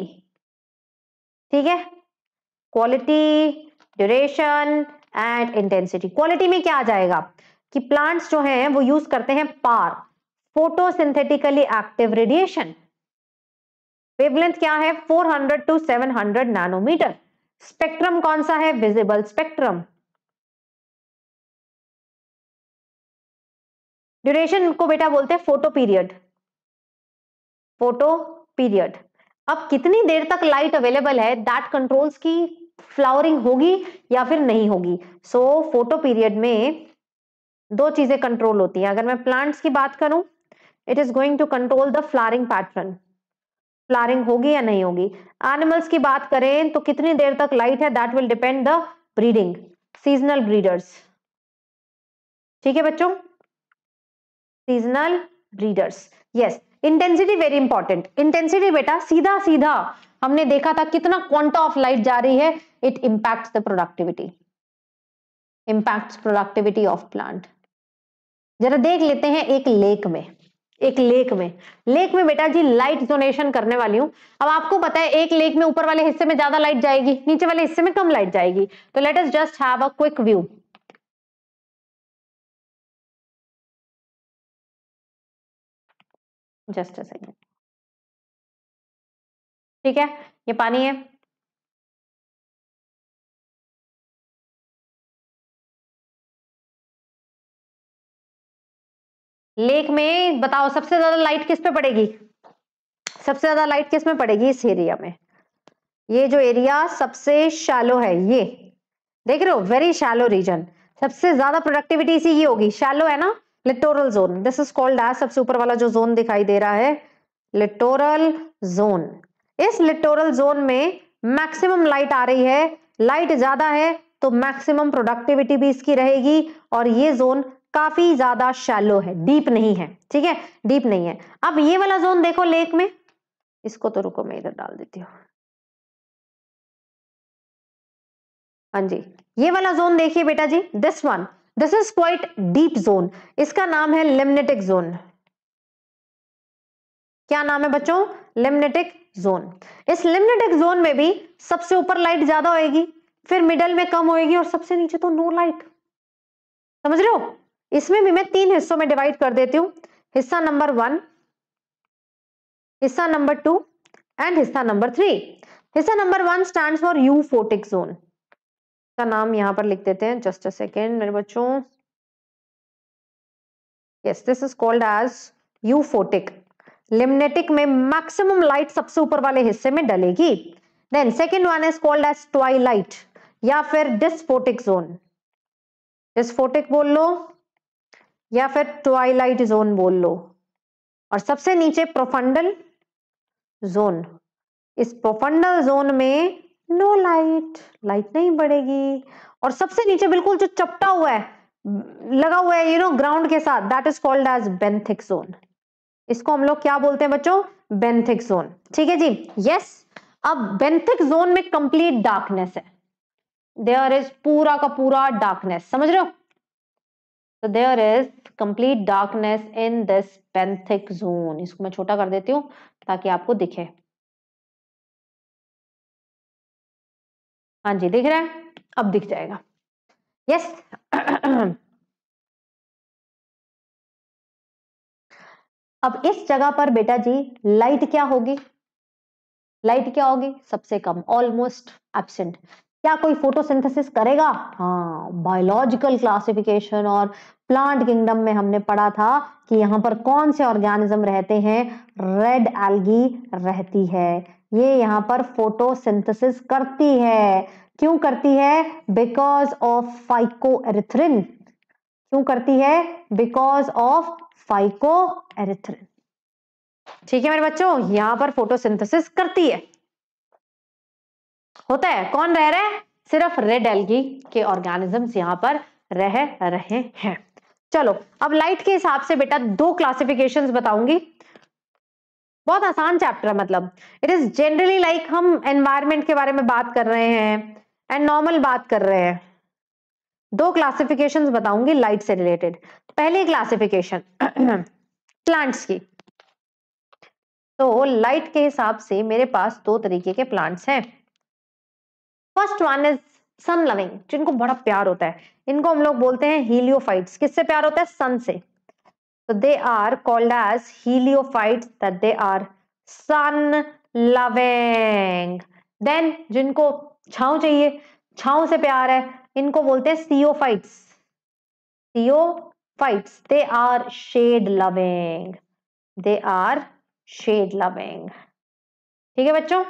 ठीक है quality duration and intensity quality में क्या आ जाएगा कि प्लांट्स जो हैं वो यूज करते हैं PAR photosynthetically active radiation wavelength क्या है 400 टू 700 नैनोमीटर स्पेक्ट्रम कौन सा है विजिबल स्पेक्ट्रम ड्यूरेशन को बेटा बोलते हैं फोटो पीरियड फोटो पीरियड अब कितनी देर तक लाइट अवेलेबल है दैट कंट्रोल्स की फ्लावरिंग होगी या फिर नहीं होगी सो फोटो पीरियड में दो चीजें कंट्रोल होती हैं अगर मैं प्लांट्स की बात करूं it is going to control the flowering pattern flowering होगी या नहीं होगी एनिमल्स की बात करें तो कितनी देर तक लाइट है that will depend the breeding seasonal breeders ठीक है बच्चों seasonal breeders yes intensity very important intensity बेटा सीधा सीधा हमने देखा था कितना क्वांटा ऑफ लाइट जा रही है it impact the productivity impact productivity of plant जरा देख लेते हैं एक लेक में एक लेक में लेक में बेटा जी लाइट डोनेशन करने वाली हूं अब आपको पता है एक लेक में ऊपर वाले हिस्से में ज्यादा लाइट जाएगी नीचे वाले हिस्से में कम लाइट जाएगी तो let us just have a quick view just a second ठीक है ये पानी है लेक में बताओ सबसे ज्यादा लाइट किस पे पड़ेगी सबसे ज्यादा लाइट किस में पड़ेगी इस एरिया में ये जो एरिया सबसे शैलो है ये देख रहे हो वेरी शैलो रीजन सबसे ज्यादा प्रोडक्टिविटी इसी की होगी शैलो है ना littoral zone this is called as सबसे ऊपर वाला जो जोन दिखाई दे रहा है लिटोरल जोन इस लिटोरल जोन में मैक्सिमम लाइट आ रही है लाइट ज्यादा है तो मैक्सिमम प्रोडक्टिविटी भी इसकी रहेगी और ये जोन काफी ज्यादा शैलो है डीप नहीं है ठीक है डीप नहीं है अब ये वाला जोन देखो लेक में इसको तो रुको मैं इधर डाल देती हूँ हाँ जी ये वाला जोन देखिए बेटा जी this one this is quite deep zone इसका नाम है लिमनेटिक जोन क्या नाम है बच्चों लिमनेटिक जोन इस लिमनेटिक जोन में भी सबसे ऊपर लाइट ज्यादा होएगी फिर मिडल में कम होएगी और सबसे नीचे तो नो लाइट समझ रहे हो इसमें भी मैं तीन हिस्सों में डिवाइड कर देती हूं हिस्सा नंबर वन हिस्सा नंबर टू एंड हिस्सा नंबर थ्री हिस्सा number one stand for euphotic zone इसका नाम यहाँ पर लिख देते हैं जस्ट अ सेकेंड मेरे बच्चों yes this is called as euphotic limnetic में मैक्सिमम लाइट सबसे ऊपर वाले हिस्से में डलेगी then second one is called as twilight या फिर डिस्फोटिक जोन डिस्फोटिक बोल लो या फिर ट्वाइलाइट जोन बोल लो और सबसे नीचे प्रोफंडल जोन इस प्रोफंडल जोन में नो लाइट लाइट नहीं बढ़ेगी और सबसे नीचे बिल्कुल जो चपटा हुआ है लगा हुआ है यू नो ग्राउंड के साथ that is called as benthic zone इसको हम लोग क्या बोलते हैं बच्चों बेंथिक जोन ठीक है जी यस yes, अब बेंथिक जोन में कंप्लीट डार्कनेस है देयर इज पूरा का पूरा डार्कनेस समझ रहे हो तो there is complete darkness in this benthic zone इसको मैं छोटा कर देती हूँ ताकि आपको दिखे हाँ जी दिख रहा है अब दिख जाएगा यस अब इस जगह पर बेटा जी लाइट क्या होगी लाइट क्या होगी सबसे कम ऑलमोस्ट एबसेंट क्या कोई फोटोसिंथेसिस करेगा हाँ बायोलॉजिकल क्लासिफिकेशन और प्लांट किंगडम में हमने पढ़ा था कि यहां पर कौन से ऑर्गेनिज्म रहते हैं रेड एल्गी रहती है ये यहाँ पर फोटोसिंथेसिस करती है क्यों करती है बिकॉज ऑफ फाइको एरिथ्रिन क्यों करती है बिकॉज ऑफ फाइको एरिथ्रिन ठीक है मेरे बच्चों यहां पर फोटोसिंथेसिस करती है होता है कौन रह रहे सिर्फ रेड एल्गी के ऑर्गेनिजम्स यहां पर रह रहे हैं चलो अब लाइट के हिसाब से बेटा दो क्लासिफिकेशंस बताऊंगी बहुत आसान चैप्टर है मतलब इट इज जनरली लाइक हम एनवायरमेंट के बारे में बात कर रहे हैं एंड नॉर्मल बात कर रहे हैं दो क्लासिफिकेशन बताऊंगी लाइट से रिलेटेड पहली क्लासिफिकेशन प्लांट्स की तो लाइट के हिसाब से मेरे पास दो तरीके के प्लांट्स हैं first one is sun loving जिनको बड़ा प्यार होता है इनको हम लोग बोलते हैं हीलियोफाइट्स किससे प्यार होता है सन से So they are called as heliophytes that they are sun loving. Then जिनको छाव चाहिए छाव से प्यार है इनको बोलते हैं सियोफाइट्स सियोफाइट्स they are shade loving they are shade loving ठीक है बच्चों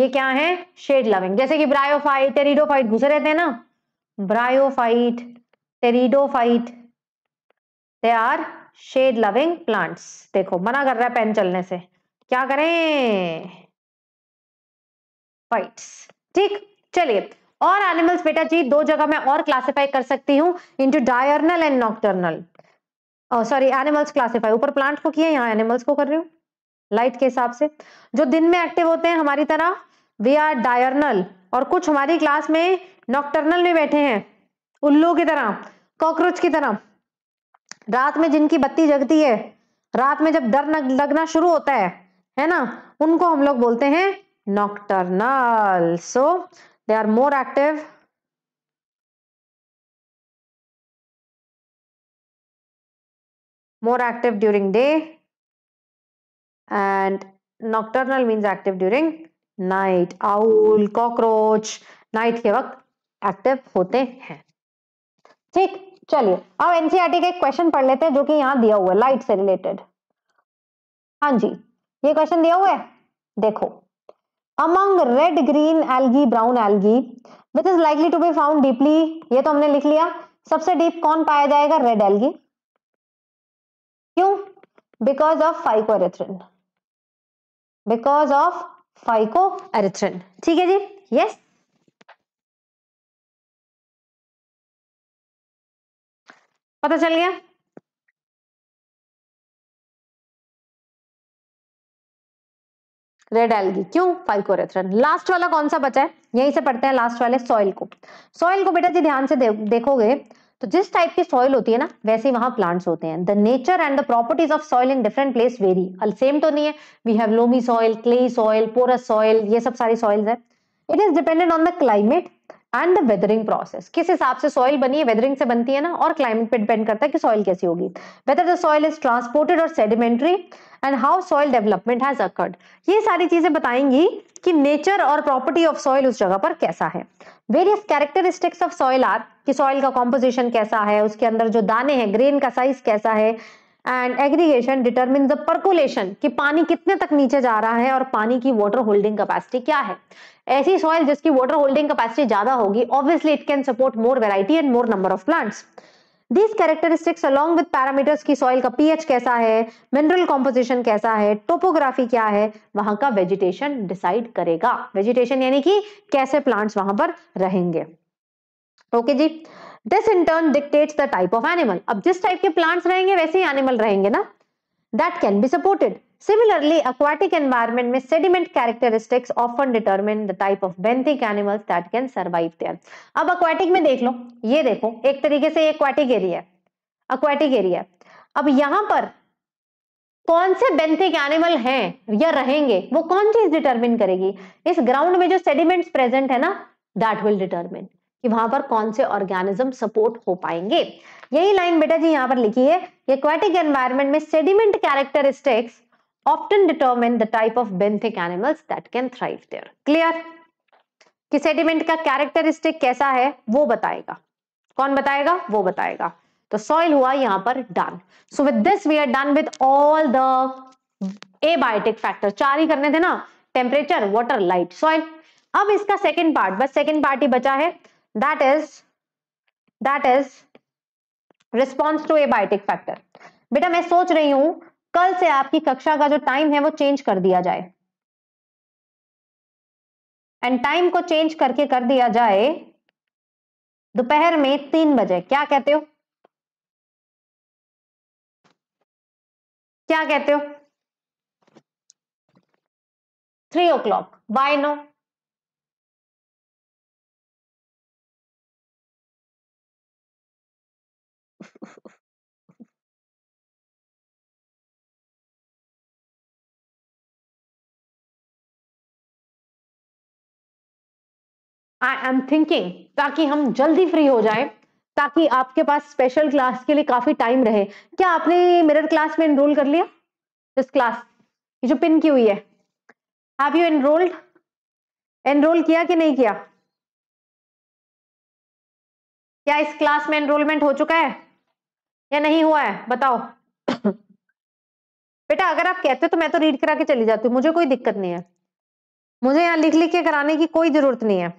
ये क्या है शेड लविंग जैसे कि ब्रायोफाइट टेरिडोफाइट घुसे रहते हैं ना bryophyte pteridophyte they are shade loving plants देखो मना कर रहा है पेन चलने से क्या करें फाइट्स ठीक चलिए और एनिमल्स बेटा जी दो जगह मैं और क्लासिफाई कर सकती हूँ into diurnal and nocturnal sorry animals classify ऊपर प्लांट को किया यहाँ एनिमल्स को कर रही हूँ लाइट के हिसाब से जो दिन में एक्टिव होते हैं हमारी तरह वी आर डायर्नल और कुछ हमारी क्लास में नॉक्टर्नल में बैठे हैं उल्लू की तरह कॉकरोच की तरह रात में जिनकी बत्ती जगती है रात में जब डर लगना शुरू होता है है ना उनको हम लोग बोलते हैं nocturnal so they are more active more active during day and nocturnal means active during night owl cockroach night के वक्त एक्टिव होते हैं ठीक चलिए अब एनसीईआरटी e का एक क्वेश्चन पढ़ लेते हैं जो कि यहाँ दिया हुआ है लाइट से रिलेटेड हाँ जी ये क्वेश्चन दिया हुआ है देखो among red green algae brown algae which is likely to be found deeply ये तो हमने लिख लिया सबसे डीप कौन पाया जाएगा रेड एल्गी क्यों because of phycoerythrin because of phycoerythrin ठीक है जी यस yes? पता चल गया रेड एल्गी क्यों फाइकोरेथ्रन लास्ट वाला कौन सा बचा है यहीं से पढ़ते हैं लास्ट वाले सॉइल को सॉइल को बेटा जी ध्यान से दे, देखोगे तो जिस टाइप की सॉइल होती है ना वैसे वहां प्लांट्स होते हैं the nature and the properties of soil in different place very all same तो नहीं है we have loamy soil clay soil porous soil ये सब सारी सॉइल्स है it is dependent on the climate and the weathering process किस हिसाब से सॉइल बनी है वेदरिंग से बनती है ना और क्लाइमेट पे डिपेंड करता है कि सॉइल कैसी होगी whether the soil is transported और sedimentary and how soil development has occurred ये सारी चीजें बताएंगी कि नेचर और प्रॉपर्टी ऑफ सॉइल उस जगह पर कैसा है various characteristics of soil are कि सॉइल का कॉम्पोजिशन कैसा है उसके अंदर जो दाने हैं ग्रेन का साइज कैसा है and aggregation determine the percolation कि पानी कितने तक नीचे जा रहा है और पानी की वाटर होल्डिंग कैपेसिटी क्या है ऐसी सॉइल जिसकी वाटर होल्डिंग कैपेसिटी ज्यादा होगी obviously it can support more variety and more number of plants these characteristics along with parameters की सॉइल का पीएच कैसा है मिनरल कॉम्पोजिशन कैसा है टोपोग्राफी क्या है वहां का वेजिटेशन डिसाइड करेगा वेजिटेशन यानी कि कैसे प्लांट्स वहां पर रहेंगे ओके okay जी this in turn dictates the type of animal अब जिस टाइप के प्लांट्स रहेंगे वैसे ही एनिमल रहेंगे ना that can be supported Similarly, aquatic environment में sediment characteristics often determine the type of benthic animals that can survive there. अब aquatic में देख लो ये देखो एक तरीके से ये aquatic area है aquatic area है अब यहां पर कौन से बेंथिक एनिमल हैं या रहेंगे वो कौन चीज डिटरमिन करेगी इस ग्राउंड में जो सेडिमेंट्स प्रेजेंट है ना दैट विल डिटरमिन कि वहां पर कौन से ऑर्गेनिज्म सपोर्ट हो पाएंगे यही लाइन बेटा जी यहाँ पर लिखी है एक्वाटिक एनवायरमेंट में sediment characteristics often determine the type of benthic animals that can thrive there clear कि सेडिमेंट का कैरेक्टरिस्टिक कैसा है वो बताएगा कौन बताएगा वो बताएगा तो सॉइल हुआ यहाँ पर done so with this we are done with all the abiotic factor चार ही करने थे ना टेम्परेचर वाटर लाइट सॉइल अब इसका सेकेंड पार्ट बस सेकेंड पार्ट ही बचा है that is that is response to abiotic factor बेटा मैं सोच रही हूं कल से आपकी कक्षा का जो टाइम है वो चेंज कर दिया जाए एंड टाइम को चेंज करके कर दिया जाए दोपहर में तीन बजे क्या कहते हो क्या कहते हो three o'clock bye no I am thinking ताकि हम जल्दी फ्री हो जाए ताकि आपके पास स्पेशल क्लास के लिए काफी टाइम रहे क्या आपने मिरर क्लास में एनरोल कर लिया दिस क्लास ये जो पिन की हुई है हैव यू एनरोल्ड एनरोल किया कि नहीं किया क्या इस क्लास में एनरोलमेंट हो चुका है या नहीं हुआ है बताओ बेटा अगर आप कहते हो तो मैं तो रीड करा के चली जाती हूँ मुझे कोई दिक्कत नहीं है मुझे यहाँ लिख लिख के कराने की कोई जरूरत नहीं है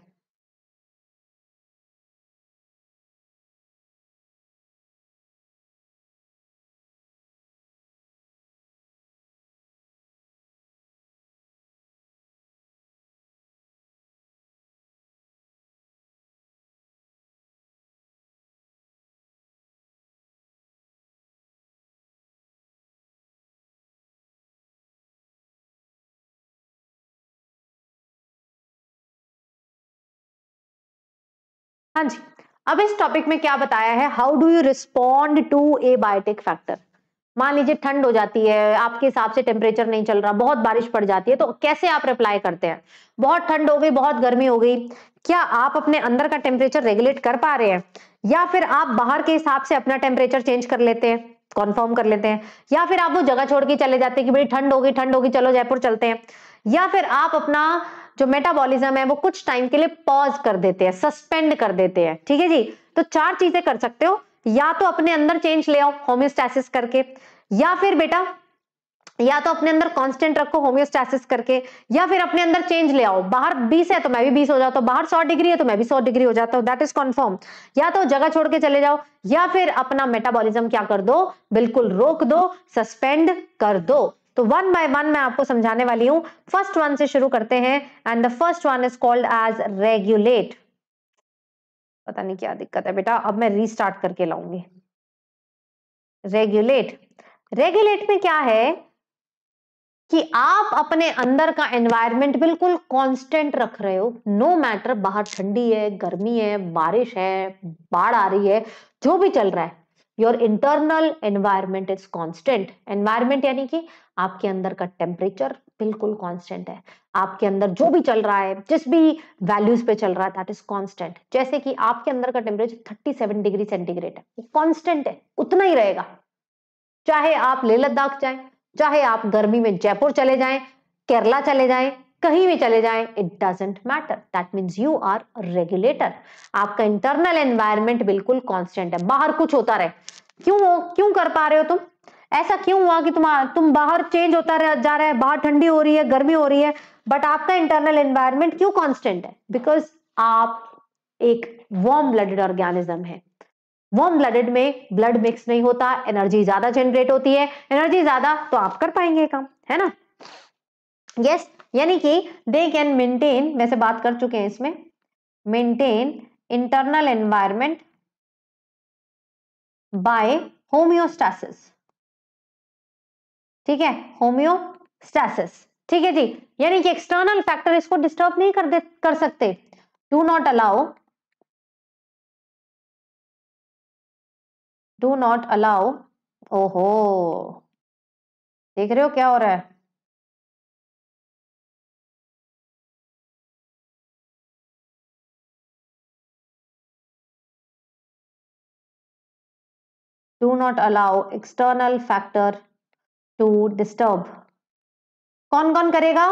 हाँ जी अब इस टॉपिक में क्या बताया है how do you respond to abiotic factor मान लीजिए ठंड हो जाती है आपके हिसाब से टेम्परेचर नहीं चल रहा बहुत बारिश पड़ जाती है तो कैसे आप रिप्लाई करते हैं बहुत ठंड हो गई बहुत गर्मी हो गई क्या आप अपने अंदर का टेम्परेचर रेगुलेट कर पा रहे हैं या फिर आप बाहर के हिसाब से अपना टेम्परेचर चेंज कर लेते हैं कॉन्फर्म कर लेते हैं या फिर आप वो जगह छोड़ के चले जाते हैं कि भाई ठंड होगी ठंड होगी चलो जयपुर चलते हैं या फिर आप अपना जो मेटाबॉलिज्म है वो कुछ टाइम के लिए पॉज कर देते हैं सस्पेंड कर देते हैं ठीक है जी तो चार चीजें कर सकते हो या तो अपने अंदर चेंज ले आओ होम्योस्टैसिस करके या फिर बेटा या तो अपने अंदर कांस्टेंट रखो होम्योस्टैसिस करके या फिर अपने अंदर चेंज ले आओ बाहर 20 है तो मैं भी 20 हो जाता हूं बाहर 100 डिग्री है तो मैं भी 100 डिग्री हो जाता हूं दैट इज कॉन्फर्म या तो जगह छोड़ के चले जाओ या फिर अपना मेटाबॉलिज्म क्या कर दो बिल्कुल रोक दो सस्पेंड कर दो तो वन बाय वन मैं आपको समझाने वाली हूँ फर्स्ट वन से शुरू करते हैं and the first one is called as regulate पता नहीं क्या दिक्कत है बेटा अब मैं रीस्टार्ट करके लाऊंगी रेगुलेट रेगुलेट में क्या है कि आप अपने अंदर का एनवायरमेंट बिल्कुल कांस्टेंट रख रहे हो नो no मैटर बाहर ठंडी है गर्मी है बारिश है बाढ़ आ रही है जो भी चल रहा है your internal environment is constant environment यानी कि आपके अंदर का टेम्परेचर बिल्कुल कांस्टेंट है आपके अंदर जो भी चल रहा है जिस भी वैल्यूज पे चल रहा है दैट इज कांस्टेंट जैसे कि आपके अंदर का टेम्परेचर 37 डिग्री सेंटीग्रेड है वो कांस्टेंट है उतना ही रहेगा चाहे आप ले लद्दाख जाए चाहे आप गर्मी में जयपुर चले जाए केरला चले जाए कहीं भी चले जाए it doesn't matter that means you are regulator आपका इंटरनल एनवायरमेंट बिल्कुल कॉन्स्टेंट है बाहर कुछ होता रहे क्यों हो क्यों कर पा रहे हो तुम ऐसा क्यों हुआ कि तुम तुम बाहर चेंज होता रह, जा रहा है बाहर ठंडी हो रही है गर्मी हो रही है बट आपका इंटरनल एनवायरमेंट क्यों कांस्टेंट है बिकॉज आप एक वॉर्म ब्लडेड ऑर्गेनिज्म है वॉर्म ब्लडेड में ब्लड मिक्स नहीं होता एनर्जी ज्यादा जनरेट होती है एनर्जी ज्यादा तो आप कर पाएंगे काम है ना यस yes, यानी कि दे कैन मेंटेन वैसे बात कर चुके हैं इसमें maintain internal environment by homeostasis ठीक है होम्योस्टैसिस ठीक है जी यानी कि एक्सटर्नल फैक्टर इसको डिस्टर्ब नहीं कर दे कर सकते do not allow do not allow ओहो देख रहे हो क्या हो रहा है do not allow external factor to disturb कौन कौन करेगा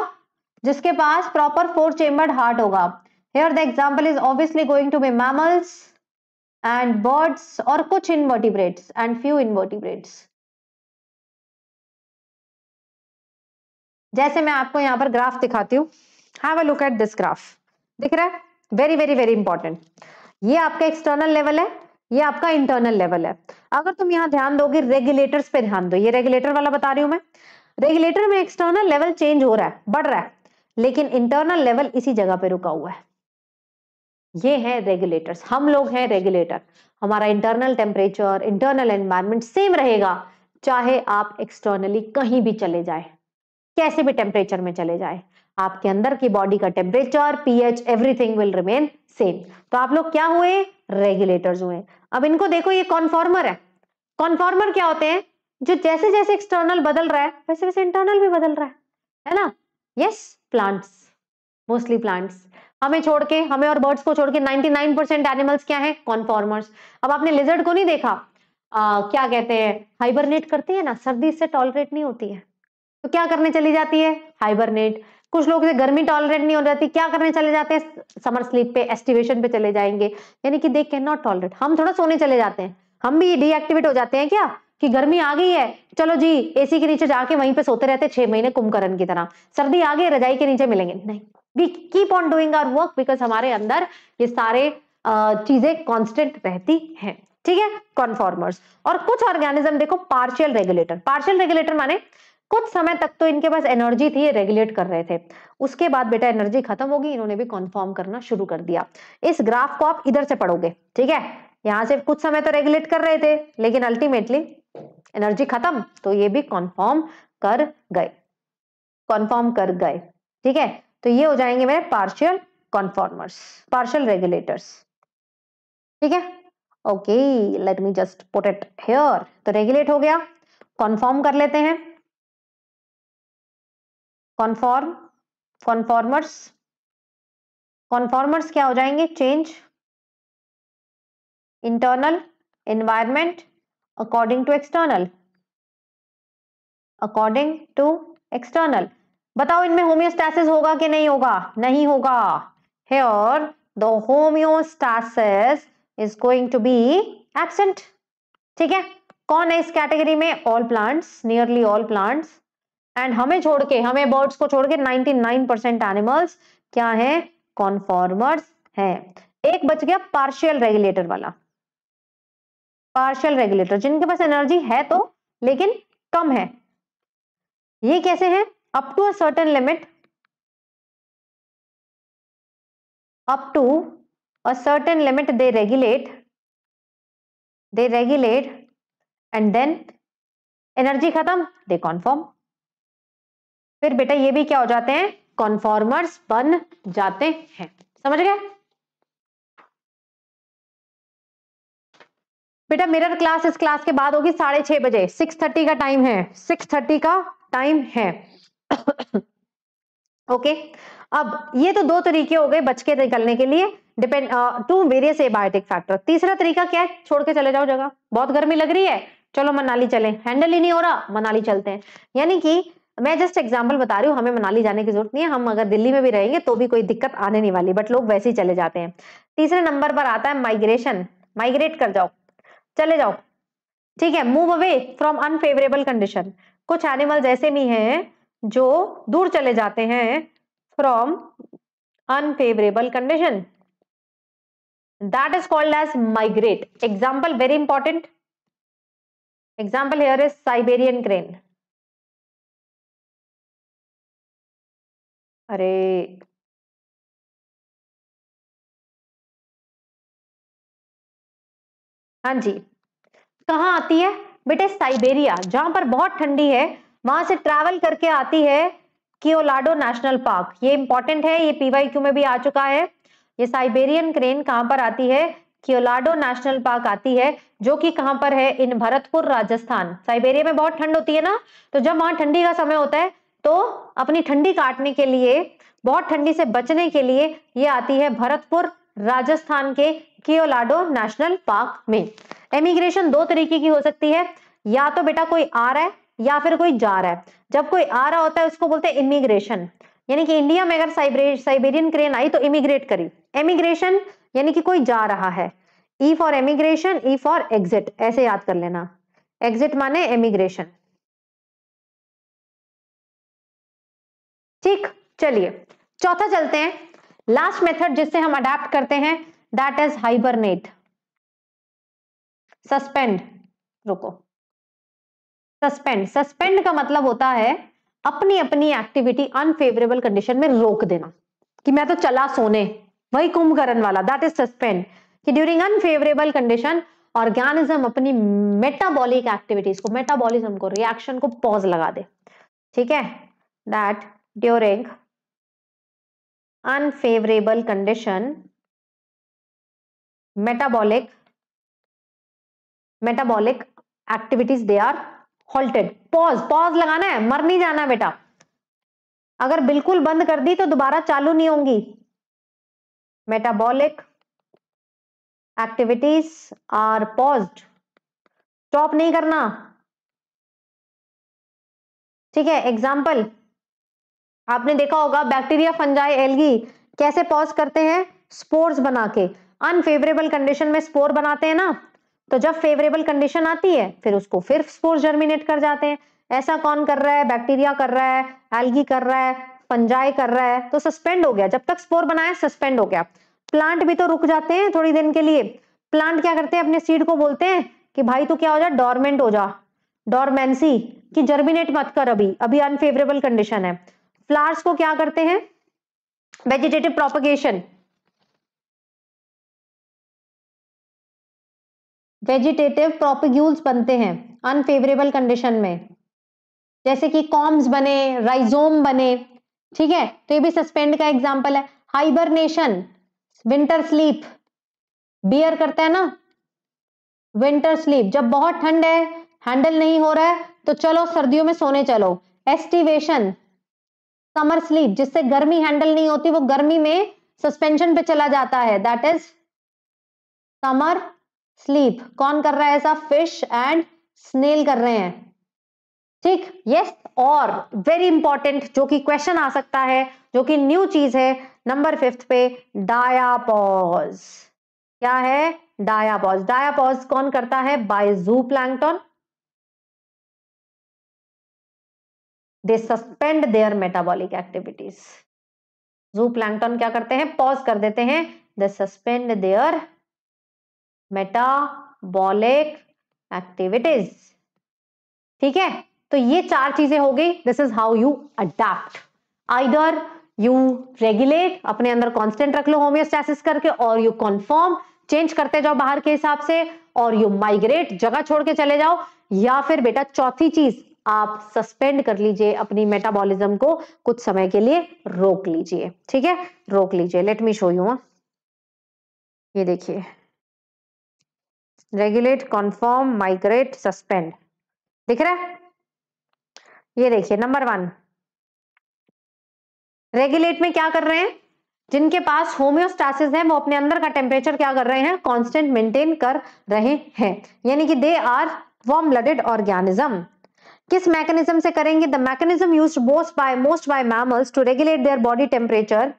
जिसके पास प्रॉपर फोर चेम्बर्ड हार्ट होगा here the example is obviously going to be mammals and birds और कुछ इनवर्टिब्रेट्स एंड फ्यू इनवर्टिब्रेट्स जैसे मैं आपको यहां पर ग्राफ दिखाती हूँ have a look at this graph दिख रहा है वेरी वेरी वेरी इंपॉर्टेंट ये आपका एक्सटर्नल लेवल है ये आपका इंटरनल लेवल है अगर तुम यहाँ ध्यान दोगे रेगुलेटर्स पे ध्यान दो ये रेगुलेटर वाला बता रही हूं मैं रेगुलेटर में एक्सटर्नल लेवल चेंज हो रहा है बढ़ रहा है लेकिन इंटरनल लेवल इसी जगह पे रुका हुआ है ये है रेगुलेटर्स हम लोग हैं रेगुलेटर हमारा internal temperature internal environment same रहेगा चाहे आप एक्सटर्नली कहीं भी चले जाए कैसे भी टेम्परेचर में चले जाए आपके अंदर की बॉडी का temperature pH everything will remain same तो आप लोग क्या हुए रेगुलेटर्स हुए अब इनको देखो ये कॉन्फॉर्मर है कॉन्फॉर्मर क्या होते हैं जो जैसे जैसे एक्सटर्नल बदल रहा है वैसे वैसे इंटरनल भी बदल रहा है है ना यस प्लांट्स मोस्टली प्लांट्स हमें छोड़ के हमें और बर्ड्स को छोड़ के नाइन परसेंट एनिमल्स क्या है कॉन्फॉर्मर्स अब आपने लिजर्ड को नहीं देखा आ, क्या कहते हैं हाइबरनेट करती है ना सर्दी से टॉलरेट नहीं होती है तो क्या करने चली जाती है हाइबरनेट कुछ लोग से गर्मी टॉलरेट नहीं हो जाती क्या करने चले जाते हैं समर स्लीप पे एस्टिवेशन पे चले जाएंगे यानी कि देख के नॉट टॉलरेट हम थोड़ा सोने चले जाते हैं हम भी डीएक्टिवेट हो जाते हैं क्या कि गर्मी आ गई है चलो जी एसी के नीचे जाके वहीं पे सोते रहते छह महीने कुंभकर्ण की तरह सर्दी आ गई रजाई के नीचे मिलेंगे नहीं we keep on doing our work because हमारे अंदर ये सारे चीजें कॉन्स्टेंट रहती है ठीक है कॉन्फॉर्मर्स और कुछ ऑर्गेनिज्म देखो पार्शियल रेगुलेटर पार्शियल रेगुलेटर माने कुछ समय तक तो इनके पास एनर्जी थी ये रेगुलेट कर रहे थे उसके बाद बेटा एनर्जी खत्म होगी इन्होंने भी कॉन्फॉर्म करना शुरू कर दिया इस ग्राफ को आप इधर से पढ़ोगे ठीक है यहां से कुछ समय तो रेगुलेट कर रहे थे लेकिन अल्टीमेटली एनर्जी खत्म तो ये भी कॉन्फॉर्म कर गए कॉन्फॉर्म कर गए ठीक है तो ये हो जाएंगे मेरे पार्शियल कॉन्फॉर्मर्स पार्शियल रेगुलेटर्स ठीक है okay let me just put it here तो रेगुलेट हो गया कॉन्फॉर्म कर लेते हैं कॉन्फॉर्म कॉन्फॉर्मर्स कॉन्फॉर्मर्स क्या हो जाएंगे change internal environment according to external according to external बताओ इनमें होम्योस्टैसिस होगा कि नहीं होगा नहीं होगा here the homeostasis is going to be absent ठीक है कौन है इस कैटेगरी में all plants nearly all plants and हमें छोड़ के हमें बर्ड्स को छोड़ के 99 परसेंट एनिमल्स क्या है कॉन्फॉर्मर्स है एक बच गया पार्शियल रेगुलेटर वाला पार्शियल रेगुलेटर जिनके पास एनर्जी है तो लेकिन कम है ये कैसे है up to a certain limit up to a certain limit they regulate they regulate and then energy खत्म दे कॉन्फॉर्म फिर बेटा ये भी क्या हो जाते हैं कॉन्फॉर्मर्स बन जाते हैं समझ गए बेटा मिरर क्लास इस क्लास के बाद होगी साढ़े छह बजे सिक्स थर्टी का टाइम है सिक्स थर्टी का टाइम है ओके अब ये तो दो तरीके हो गए बच के निकलने के लिए depend to various abiotic factor तीसरा तरीका क्या है छोड़ के चले जाओ जगह बहुत गर्मी लग रही है चलो मनाली चले हैंडल ही नहीं हो रहा मनाली चलते हैं यानी कि मैं जस्ट एग्जाम्पल बता रही हूँ हमें मनाली जाने की जरूरत नहीं है हम अगर दिल्ली में भी रहेंगे तो भी कोई दिक्कत आने नहीं वाली बट लोग वैसे ही चले जाते हैं तीसरे नंबर पर आता है माइग्रेशन माइग्रेट कर जाओ चले जाओ ठीक है move away from unfavourable condition कुछ एनिमल ऐसे भी हैं जो दूर चले जाते हैं from unfavourable condition that is called as migrate example very important example here is Siberian crane अरे! हाँ जी। कहा आती है? बेटे साइबेरिया जहां पर बहुत ठंडी है, वहां से ट्रैवल करके आती है कियोलाडो नेशनल पार्क। ये इंपॉर्टेंट है, ये पीवाईक्यू में भी आ चुका है। ये साइबेरियन क्रेन कहाँ पर आती है? कियोलाडो नेशनल पार्क आती है, जो कि कहाँ पर है? इन भरतपुर, राजस्थान। साइबेरिया में बहुत ठंड होती है ना, तो जब वहां ठंडी का समय होता है, तो अपनी ठंडी काटने के लिए बहुत ठंडी से बचने के लिए ये आती है भरतपुर राजस्थान के कियोलाडो नेशनल पार्क में इमिग्रेशन दो तरीके की हो सकती है या तो बेटा कोई आ रहा है या फिर कोई जा रहा है जब कोई आ रहा होता है उसको बोलते हैं इमिग्रेशन यानी कि इंडिया में अगर साइबेरियन क्रेन आई तो इमिग्रेट करी एमिग्रेशन यानी कि कोई जा रहा है E for emigration E for exit ऐसे याद कर लेना एग्जिट माने एमिग्रेशन ठीक चलिए चौथा चलते हैं लास्ट मेथड जिससे हम अडेप्ट करते हैं दैट इज हाइबरनेट सस्पेंड रुको सस्पेंड सस्पेंड का मतलब होता है अपनी अपनी एक्टिविटी अनफेवरेबल कंडीशन में रोक देना कि मैं तो चला सोने वही कुंभकर्ण वाला दैट इज सस्पेंड कि ड्यूरिंग अनफेवरेबल कंडीशन ऑर्गेनिज्म अपनी मेटाबॉलिक एक्टिविटीज को मेटाबॉलिज्म को रिएक्शन को पॉज लगा दे ठीक है that during unfavorable condition metabolic metabolic activities they are halted pause pause lagana hai mar nahi jana beta agar bilkul band kar di to dobara chalu nahi hongi metabolic activities are paused stop nahi karna ठीक है example आपने देखा होगा bacteria fungi algae कैसे pause करते हैं spores बना के अनफेवरेबल कंडीशन में स्पोर बनाते हैं ना तो जब फेवरेबल कंडीशन आती है फिर उसको फिर स्पोर्स जर्मिनेट कर जाते हैं ऐसा कौन कर रहा है बैक्टीरिया कर रहा है एल्गी कर रहा है फंजाई कर रहा है तो सस्पेंड हो गया जब तक स्पोर बनाया सस्पेंड हो गया प्लांट भी तो रुक जाते हैं थोड़ी दिन के लिए प्लांट क्या करते हैं अपने सीड को बोलते हैं कि भाई तू क्या हो जा डोरमेंट हो जा डोरमेंसी कि जर्मिनेट मत कर अभी अभी अनफेवरेबल कंडीशन है फ्लावर्स को क्या करते हैं वेजिटेटिव प्रोपगेशन वेजिटेटिव प्रोपिग्यूल्स बनते हैं अनफेवरेबल कंडीशन में जैसे कि कॉम्स बने राइजोम बने ठीक है तो ये भी सस्पेंड का एग्जाम्पल है हाइबरनेशन विंटर स्लीप बियर करता है ना विंटर स्लीप जब बहुत ठंड है हैंडल नहीं हो रहा है तो चलो सर्दियों में सोने चलो एस्टिवेशन समर स्लीप जिससे गर्मी हैंडल नहीं होती वो गर्मी में सस्पेंशन पे चला जाता है दैट इज समर स्लीप कौन कर रहा है ऐसा फिश एंड स्नेल कर रहे हैं ठीक यस और वेरी इंपॉर्टेंट जो कि क्वेश्चन आ सकता है जो कि न्यू चीज है नंबर फिफ्थ पे डायापॉज क्या है डायापॉज डायापॉज कौन करता है by zooplankton they suspend their metabolic activities zooplankton क्या करते हैं पॉज कर देते हैं they suspend their metabolic activities ठीक है तो ये चार चीजें हो गई this is how you adapt either you regulate अपने अंदर कॉन्स्टेंट रख लो होम्योस्टैसिस करके और यू कॉन्फॉर्म चेंज करते जाओ बाहर के हिसाब से और यू माइग्रेट जगह छोड़ के चले जाओ या फिर बेटा चौथी चीज आप सस्पेंड कर लीजिए अपनी मेटाबॉलिज्म को कुछ समय के लिए रोक लीजिए ठीक है रोक लीजिए लेट मी शो यू ये देखिए रेगुलेट कॉन्फर्म माइग्रेट सस्पेंड दिख रहा है ये देखिए नंबर वन रेगुलेट में क्या कर रहे हैं जिनके पास होम्योस्टासिस है वो अपने अंदर का टेम्परेचर क्या कर रहे हैं कांस्टेंट मेंटेन कर रहे हैं यानी कि they are warm blooded organism किस मैकेनिज्म से करेंगे the mechanism use most by most by mammals to regulate their body temperature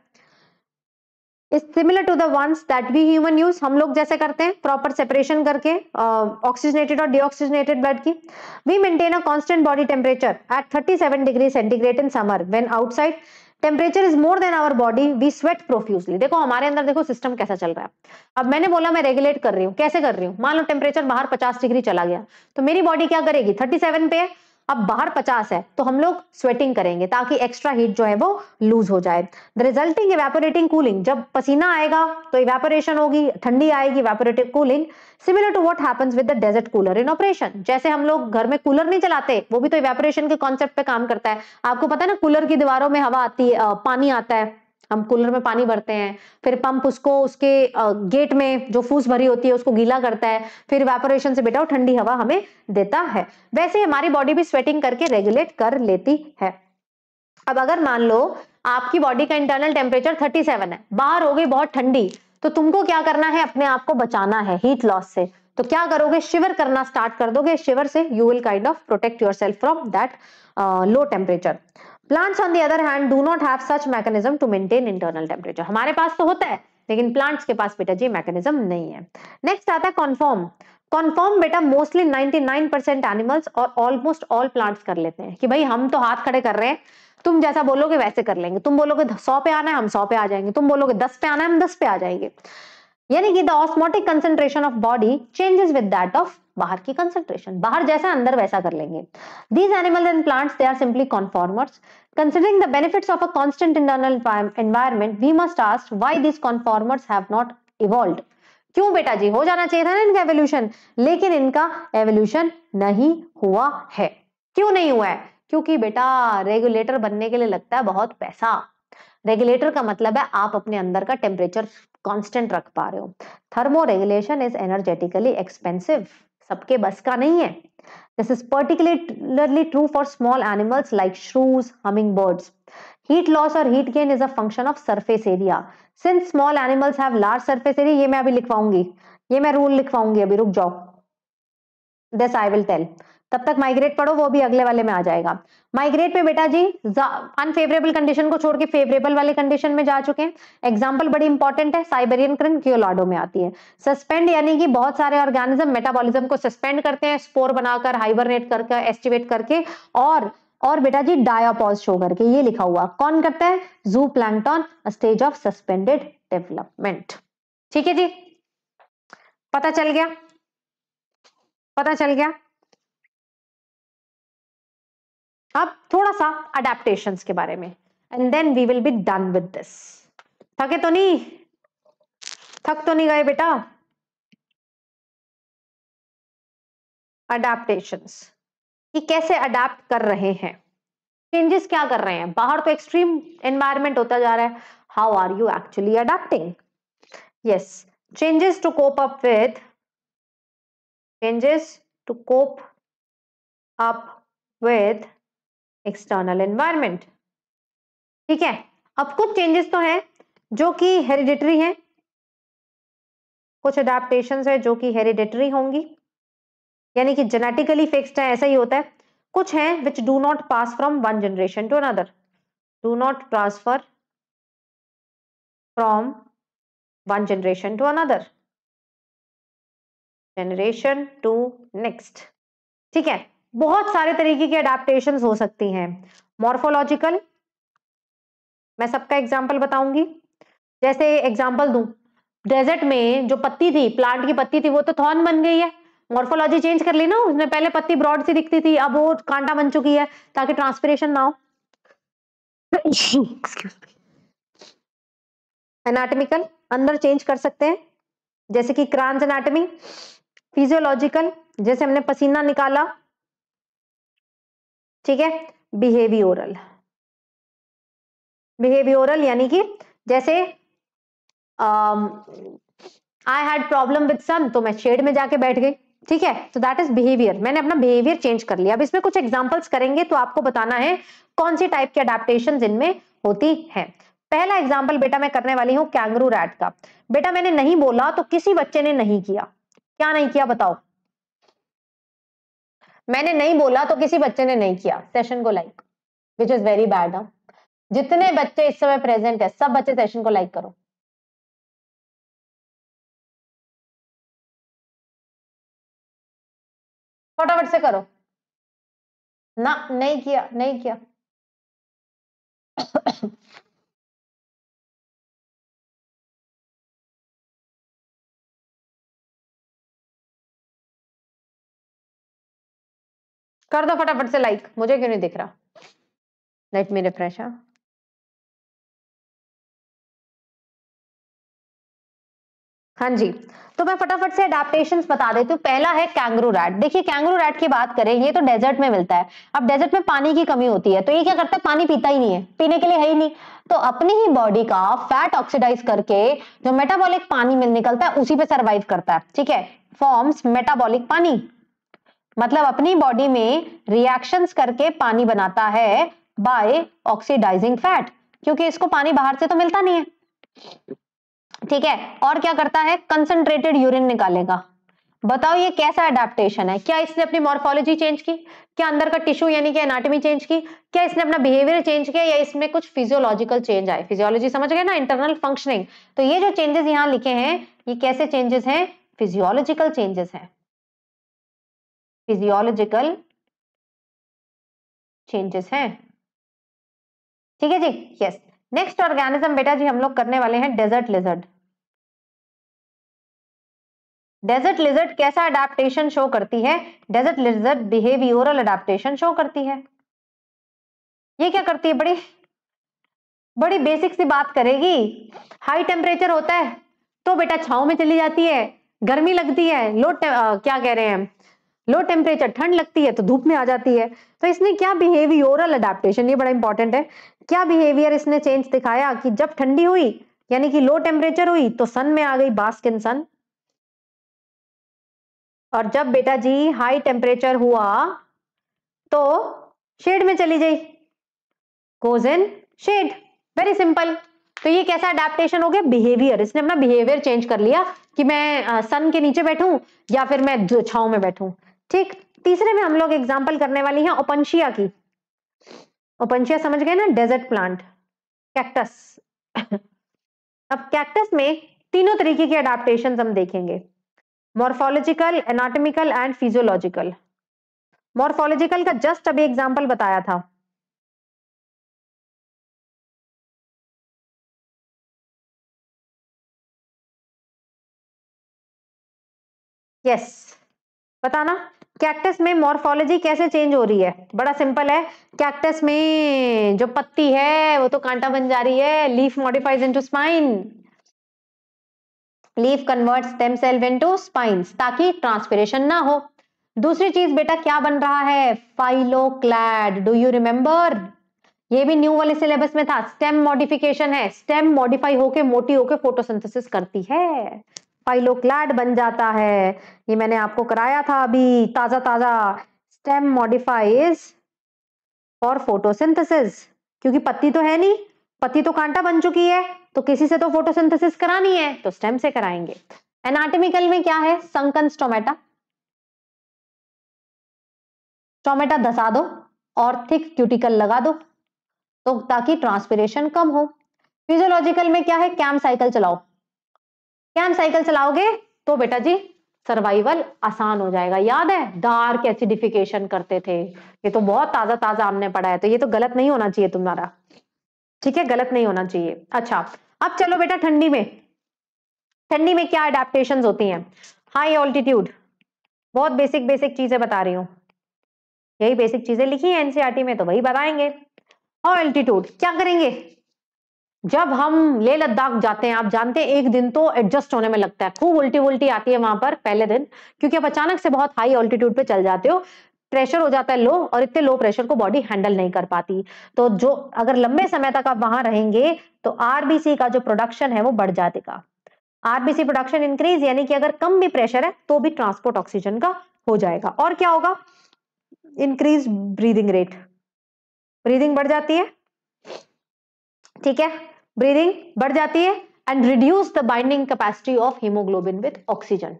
is similar to the ones that we human use हम लोग जैसे करते हैं प्रॉपर सेपरेशन करके ऑक्सीजनेटेड uh, और डीऑक्सीजनेटेड ब्लड की we maintain a constant body temperature at 37 degree centigrade in summer when outside temperature is more than our body we sweat profusely देखो हमारे अंदर देखो सिस्टम कैसा चल रहा है अब मैंने बोला मैं रेगुलेट कर रही हूँ कैसे कर रही हूँ मान लो टेम्परेचर बाहर पचास डिग्री चला गया तो मेरी बॉडी क्या करेगी थर्टी सेवन पे अब बाहर पचास है तो हम लोग स्वेटिंग करेंगे ताकि एक्स्ट्रा हीट जो है वो लूज हो जाए द रिजल्टिंग इवेपोरेटिंग कूलिंग जब पसीना आएगा तो इवेपोरेशन होगी ठंडी आएगी evaporating cooling similar to what happens with the desert cooler in operation जैसे हम लोग घर में कूलर नहीं चलाते वो भी तो इवेपोरेशन के कॉन्सेप्ट पे काम करता है आपको पता है ना कूलर की दीवारों में हवा आती है पानी आता है हम कूलर में पानी भरते हैं फिर पंप उसको उसके गेट में जो फूस भरी होती है उसको गीला करता है फिर वेपोरेशन से बेटा वो ठंडी हवा हमें देता है वैसे हमारी बॉडी भी स्वेटिंग करके रेगुलेट कर लेती है अब अगर मान लो आपकी बॉडी का इंटरनल टेम्परेचर 37 है बाहर हो गई बहुत ठंडी तो तुमको क्या करना है अपने आप को बचाना है हीट लॉस से तो क्या करोगे शिवर करना स्टार्ट कर दोगे शिवर से you will kind of protect yourself from that low temperature plants on the other hand do not have such mechanism to maintain internal temperature हमारे पास तो होता है लेकिन प्लांट्स के पास बेटा जी मैकेनिज्म नहीं है नेक्स्ट आता है कॉन्फॉर्म कॉन्फॉर्म बेटा मोस्टली 99 परसेंट एनिमल्स और ऑलमोस्ट ऑल प्लांट्स कर लेते हैं कि भाई हम तो हाथ खड़े कर रहे हैं तुम जैसा बोलोगे वैसे कर लेंगे तुम बोलोगे सौ पे आना है हम सौ पे आ जाएंगे तुम बोलोगे दस पे आना है हम दस पे आ जाएंगे यानी कि the osmotic concentration of body changes with that of बाहर की कंसेंट्रेशन बाहर जैसा अंदर वैसा कर लेंगे these animal and plants they are simply conformers Considering the benefits of a constant internal environment, we must ask why these conformers have not evolved. क्यों बेटा जी हो जाना चाहिए था ना इनका एवोल्यूशन लेकिन इनका एवोल्यूशन नहीं हुआ है क्यों नहीं हुआ है क्योंकि बेटा रेगुलेटर बनने के लिए लगता है बहुत पैसा रेगुलेटर का मतलब है आप अपने अंदर का टेम्परेचर कांस्टेंट रख पा रहे हो thermoregulation is energetically expensive सबके बस का नहीं है this is particularly true for small animals like shrews hummingbirds heat loss और heat gain is a function of surface area since small animals have large surface area ये मैं अभी लिखवाऊंगी ये मैं रूल लिखवाऊंगी अभी रुक जाओ दिस आई विल टेल तब तक माइग्रेट पढ़ो वो भी अगले वाले में आ जाएगा माइग्रेट में बेटा जी अनफेवरेबल कंडीशन को छोड़ के फेवरेबल वाले कंडीशन में जा चुके हैं एग्जाम्पल बड़ी इंपॉर्टेंट है साइबेरियन क्रिन क्योलाडो में आती है सस्पेंड यानी कि बहुत सारे ऑर्गेनिज्म मेटाबॉलिज्म को सस्पेंड करते हैं स्पोर बनाकर हाइबरनेट करके एस्टिवेट करके और और बेटा जी डायापॉज शो करके ये लिखा हुआ कौन करता है zooplankton stage of suspended development ठीक है जी पता चल गया पता चल गया अब थोड़ा सा अडेप्टेशन के बारे में and then we will be done with this थके तो नहीं थक तो नहीं गए बेटा अडेप्टेशन कि कैसे अडेप्ट कर रहे हैं चेंजेस क्या कर रहे हैं बाहर तो एक्सट्रीम एनवायरमेंट होता जा रहा है how are you actually adapting yes changes to cope up with changes to cope up with external environment ठीक है अब कुछ चेंजेस तो हैं जो कि हेरिडिटरी हैं कुछ अडेप्टेशन है जो कि हेरिडिटरी होंगी यानी कि जेनेटिकली फिक्स्ड है ऐसा ही होता है कुछ हैं which do not pass from one generation to another do not transfer from one generation to another generation to next ठीक है बहुत सारे तरीके की अडेप्टेशन हो सकती हैं मॉर्फोलॉजिकल मैं सबका एग्जाम्पल बताऊंगी जैसे एग्जाम्पल दू डेजर्ट में जो पत्ती थी प्लांट की पत्ती थी वो तो थॉर्न बन गई है मॉर्फोलॉजी चेंज कर ली ना उसने पहले पत्ती ब्रॉड सी दिखती थी अब वो कांटा बन चुकी है ताकि ट्रांसपिरेशन ना हो एनाटमिकल अंदर चेंज कर सकते हैं जैसे कि क्रांस एनाटमी फिजियोलॉजिकल जैसे हमने पसीना निकाला ठीक है बिहेवियोरल बिहेवियोरल यानी कि जैसे I had problem with sun तो मैं शेड में जाके बैठ गई ठीक है तो दैट इज बिहेवियर मैंने अपना बिहेवियर चेंज कर लिया अब इसमें कुछ एग्जाम्पल्स करेंगे तो आपको बताना है कौन सी टाइप के अडेप्टेशन इनमें होती है पहला एग्जाम्पल बेटा मैं करने वाली हूँ कैंगरू रैट का बेटा मैंने नहीं बोला तो किसी बच्चे ने नहीं किया क्या नहीं किया बताओ मैंने नहीं बोला तो किसी बच्चे ने नहीं किया सेशन को like which is very bad जितने बच्चे इस समय प्रेजेंट है सब बच्चे सेशन को लाइक करो फटाफट से करो ना नहीं किया नहीं किया कर दो फटाफट से लाइक मुझे क्यों नहीं दिख रहा लेट मी रिफ्रेश हाँ हाँ जी तो मैं फटाफट से अडेप्टेशन बता देती हूँ पहला है कैंगरू रैट देखिए कैंगरू रैट की बात करें ये तो डेजर्ट में मिलता है अब डेजर्ट में पानी की कमी होती है तो ये क्या करता है पानी पीता ही नहीं है पीने के लिए है ही नहीं तो अपनी ही बॉडी का फैट ऑक्सीडाइज करके जो मेटाबॉलिक पानी में निकलता है उसी पे सर्वाइव करता है ठीक है फॉर्म्स मेटाबॉलिक पानी मतलब अपनी बॉडी में रिएक्शंस करके पानी बनाता है बाय ऑक्सीडाइजिंग फैट क्योंकि इसको पानी बाहर से तो मिलता नहीं है ठीक है और क्या करता है कंसंट्रेटेड यूरिन निकालेगा बताओ ये कैसा अडेप्टेशन है क्या इसने अपनी मॉर्फोलॉजी चेंज की क्या अंदर का टिश्यू यानी कि एनाटॉमी चेंज की क्या इसने अपना बिहेवियर चेंज किया या इसमें कुछ फिजियोलॉजिकल चेंज आए फिजियोलॉजी समझ गए ना इंटरनल फंक्शनिंग तो ये जो चेंजेस यहाँ लिखे हैं ये कैसे चेंजेस हैं फिजियोलॉजिकल चेंजेस हैं फिजियोलॉजिकल चेंजेस हैं ठीक है जी यस नेक्स्ट ऑर्गेनिज्म बेटा जी हम लोग करने वाले हैं डेजर्ट लिजर्ड डेजर्ट लिजर्ट कैसा अडेप्टेशन शो करती है desert lizard behavioural adaptation show करती है ये क्या करती है बड़ी बड़ी बेसिक सी बात करेगी हाई टेम्परेचर होता है तो बेटा छाव में चली जाती है गर्मी लगती है लो क्या कह रहे हैं लो टेम्परेचर ठंड लगती है तो धूप में आ जाती है तो इसने क्या बिहेवियोरल अडेप्टेशन ये बड़ा इंपॉर्टेंट है क्या बिहेवियर इसने चेंज दिखाया कि जब ठंडी हुई यानी कि लो टेम्परेचर हुई तो सन में आ गई बास्क इन सन और जब बेटा जी हाई टेम्परेचर हुआ तो शेड में चली गई goes in shade very simple तो ये कैसा अडेप्टेशन हो गया बिहेवियर इसने अपना बिहेवियर चेंज कर लिया कि मैं सन के नीचे बैठूं या फिर मैं छाव में बैठूं ठीक तीसरे में हम लोग एग्जाम्पल करने वाली है ओपनशिया की ओपनशिया समझ गए ना डेजर्ट प्लांट कैक्टस अब कैक्टस में तीनों तरीके के अडेप्टेशन हम देखेंगे morphological anatomical and physiological morphological का जस्ट अभी एग्जाम्पल बताया था यस yes. बताना कैक्टस में मॉर्फोलॉजी कैसे चेंज हो रही है बड़ा सिंपल है कैक्टस में जो पत्ती है वो तो कांटा बन जा रही है leaf modifies into spine leaf convert stem cell into spines ताकि ट्रांसपिरेशन ना हो दूसरी चीज बेटा क्या बन रहा है फाइलोक्लैड डू यू रिमेम्बर ये भी न्यू वाले सिलेबस में था स्टेम मॉडिफिकेशन है स्टेम मॉडिफाई होके मोटी होके फोटोसिंथेसिस करती है पाइलोक्लैड बन जाता है ये मैंने आपको कराया था अभी ताजा ताजा स्टेम मॉडिफाइज फॉर फोटोसिंथेसिस क्योंकि पत्ती तो है नहीं पत्ती तो कांटा बन चुकी है तो किसी से तो फोटोसिंथेसिस करानी है तो स्टेम से कराएंगे एनाटॉमिकल में क्या है संकन स्टोमेटा स्टोमेटा धसा दो और थिक क्यूटिकल लगा दो तो ताकि ट्रांसपिरेशन कम हो फिजियोलॉजिकल में क्या है कैम साइकिल चलाओ कैम साइकिल चलाओगे तो बेटा जी सर्वाइवल आसान हो जाएगा याद है डार्क एसिडिफिकेशन करते थे ये तो बहुत ताजा ताजा हमने पढ़ा है तो ये तो गलत नहीं होना चाहिए तुम्हारा ठीक है गलत नहीं होना चाहिए अच्छा अब चलो बेटा ठंडी में ठंडी में क्या अडेप्टेशन होती हैं हाई ऑल्टीट्यूड बहुत बेसिक बेसिक चीजें बता रही हूँ यही बेसिक चीजें लिखी है एनसीआरटी e में तो वही बताएंगे हाई ऑल्टीट्यूड क्या करेंगे जब हम ले लद्दाख जाते हैं आप जानते हैं एक दिन तो एडजस्ट होने में लगता है खूब उल्टी उल्टी आती है वहां पर पहले दिन क्योंकि आप अचानक से बहुत हाई ऑल्टीट्यूड पे चल जाते हो प्रेशर हो जाता है लो और इतने लो प्रेशर को बॉडी हैंडल नहीं कर पाती तो जो अगर लंबे समय तक आप वहां रहेंगे तो आरबीसी का जो प्रोडक्शन है वो बढ़ जाएगा आरबीसी प्रोडक्शन इंक्रीज यानी कि अगर कम भी प्रेशर है तो भी ट्रांसपोर्ट ऑक्सीजन का हो जाएगा और क्या होगा इंक्रीज ब्रीदिंग रेट ब्रीदिंग बढ़ जाती है ठीक है ब्रीदिंग बढ़ जाती है and reduce the binding capacity of haemoglobin with oxygen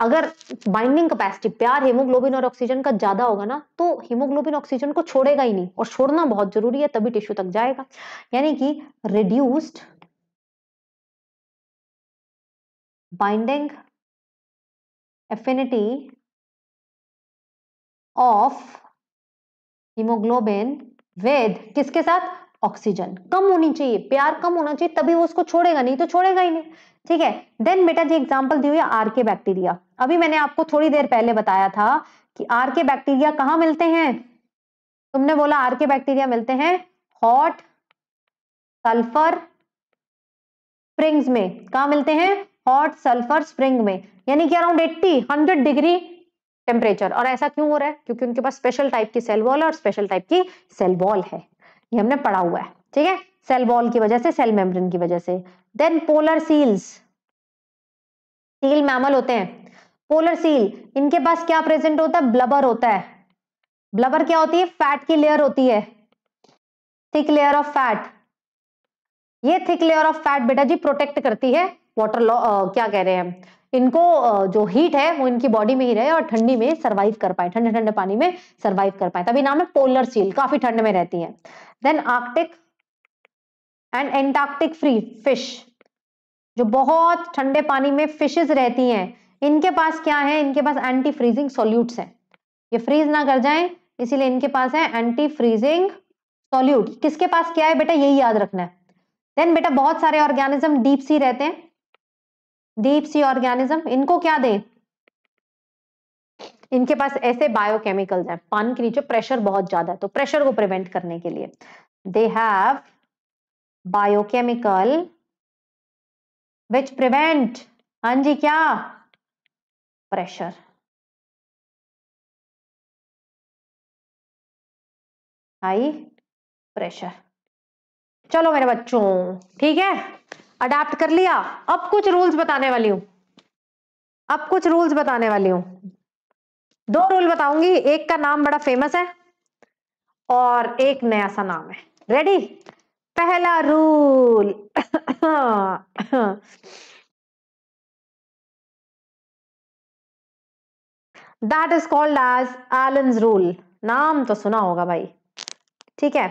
अगर बाइंडिंग कैपेसिटी प्यार हीमोग्लोबिन और ऑक्सीजन का ज्यादा होगा ना तो हीमोग्लोबिन ऑक्सीजन को छोड़ेगा ही नहीं और छोड़ना बहुत जरूरी है तभी टिश्यू तक जाएगा यानी कि reduced binding affinity of haemoglobin with किसके साथ ऑक्सीजन कम होनी चाहिए प्यार कम होना चाहिए तभी वो उसको छोड़ेगा नहीं तो छोड़ेगा ही नहीं ठीक है देन बेटा जी एग्जाम्पल दी हुई आर के बैक्टीरिया अभी मैंने आपको थोड़ी देर पहले बताया था कि आर के बैक्टीरिया कहाँ मिलते हैं तुमने बोला आर के बैक्टीरिया मिलते हैं हॉट सल्फर स्प्रिंग्स में कहा मिलते हैं हॉट सल्फर स्प्रिंग में यानी कि अराउंड 80 100 डिग्री टेम्परेचर और ऐसा क्यों हो रहा है क्योंकि उनके पास स्पेशल टाइप की सेल वॉल और स्पेशल टाइप की सेल वॉल है ये हमने पढ़ा हुआ है ठीक है सेल वॉल की वजह से सेल मेम्ब्रेन की वजह से then polar seals seal mammal होते हैं पोलर सील इनके पास क्या प्रेजेंट होता है ब्लबर होता है ब्लबर क्या होती है फैट की लेयर होती है थिक लेयर ऑफ फैट ये थिक लेयर ऑफ फैट बेटा जी प्रोटेक्ट करती है वाटर लॉ क्या कह रहे हैं इनको जो हीट है वो इनकी बॉडी में ही रहे और ठंडी में सर्वाइव कर पाए ठंडे ठंडे पानी में सर्वाइव कर पाए तभी नाम है पोलर सील काफी ठंड में रहती है then Arctic and Antarctic free fish जो बहुत ठंडे पानी में फिशेज रहती हैं इनके पास क्या है इनके पास एंटी फ्रीजिंग सोल्यूट्स है ये फ्रीज ना कर जाए इसीलिए इनके पास है एंटी फ्रीजिंग सोल्यूट किसके पास क्या है बेटा यही याद रखना है देन बेटा बहुत सारे ऑर्गेनिज्म डीप सी रहते हैं डीप सी ऑर्गेनिज्म इनको क्या दें इनके पास ऐसे बायोकेमिकल्स हैं पानी के नीचे प्रेशर बहुत ज्यादा है तो प्रेशर को प्रिवेंट करने के लिए they have biochemical which prevent हाँ जी क्या प्रेशर हाई प्रेशर चलो मेरे बच्चों ठीक है अडेप्ट कर लिया अब कुछ रूल्स बताने वाली हूं अब कुछ रूल्स बताने वाली हूं दो रूल बताऊंगी एक का नाम बड़ा फेमस है और एक नया सा नाम है रेडी पहला rule that is called as Allen rule नाम तो सुना होगा भाई ठीक है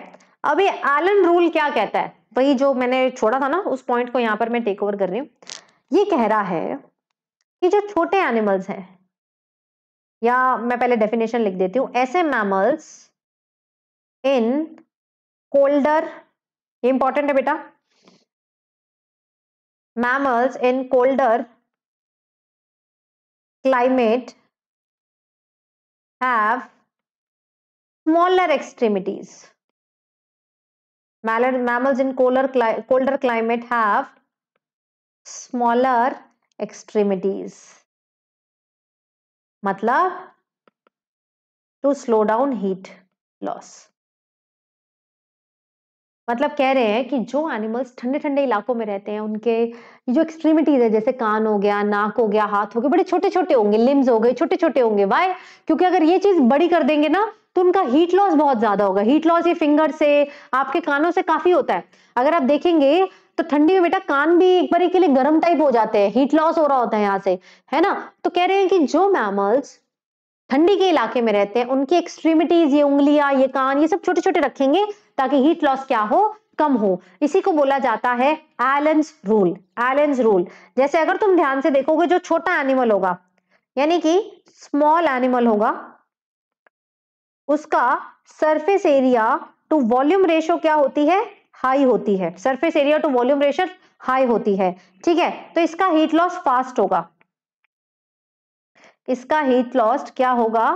अभी एलन रूल क्या कहता है वही जो मैंने छोड़ा था ना उस पॉइंट को यहाँ पर मैं टेक ओवर कर रही हूँ ये कह रहा है कि जो छोटे एनिमल्स हैं या मैं पहले डेफिनेशन लिख देती हूँ ऐसे मैमल्स इन कोल्डर ये इंपॉर्टेंट है बेटा mammals in colder climate have smaller extremities Mammals in colder, colder climate have smaller extremities. मतलब to slow down heat loss मतलब कह रहे हैं कि जो एनिमल्स ठंडे ठंडे इलाकों में रहते हैं उनके जो एक्सट्रीमिटीज है जैसे कान हो गया नाक हो गया हाथ हो गया बड़े छोटे छोटे होंगे लिम्स हो गए छोटे छोटे होंगे वाई क्योंकि अगर ये चीज बड़ी कर देंगे ना तो उनका हीट लॉस बहुत ज्यादा होगा हीट लॉस ये फिंगर से आपके कानों से काफी होता है अगर आप देखेंगे तो ठंडी में बेटा कान भी एक बार के लिए गर्म टाइप हो जाते हैं हीट लॉस हो रहा होता है यहाँ से है ना तो कह रहे हैं कि जो मैमल्स ठंडी के इलाके में रहते हैं उनकी एक्सट्रीमिटीज ये उंगलियां ये कान ये सब छोटे छोटे रखेंगे ताकि हीट लॉस क्या हो कम हो इसी को बोला जाता है एलेंस रूल एलेंस रूल जैसे अगर तुम ध्यान से देखोगे जो छोटा एनिमल होगा यानी कि स्मॉल एनिमल होगा उसका surface area to volume ratio क्या होती है हाई होती है surface area to volume ratio high होती है ठीक है तो इसका हीट लॉस फास्ट होगा इसका हीट लॉस क्या होगा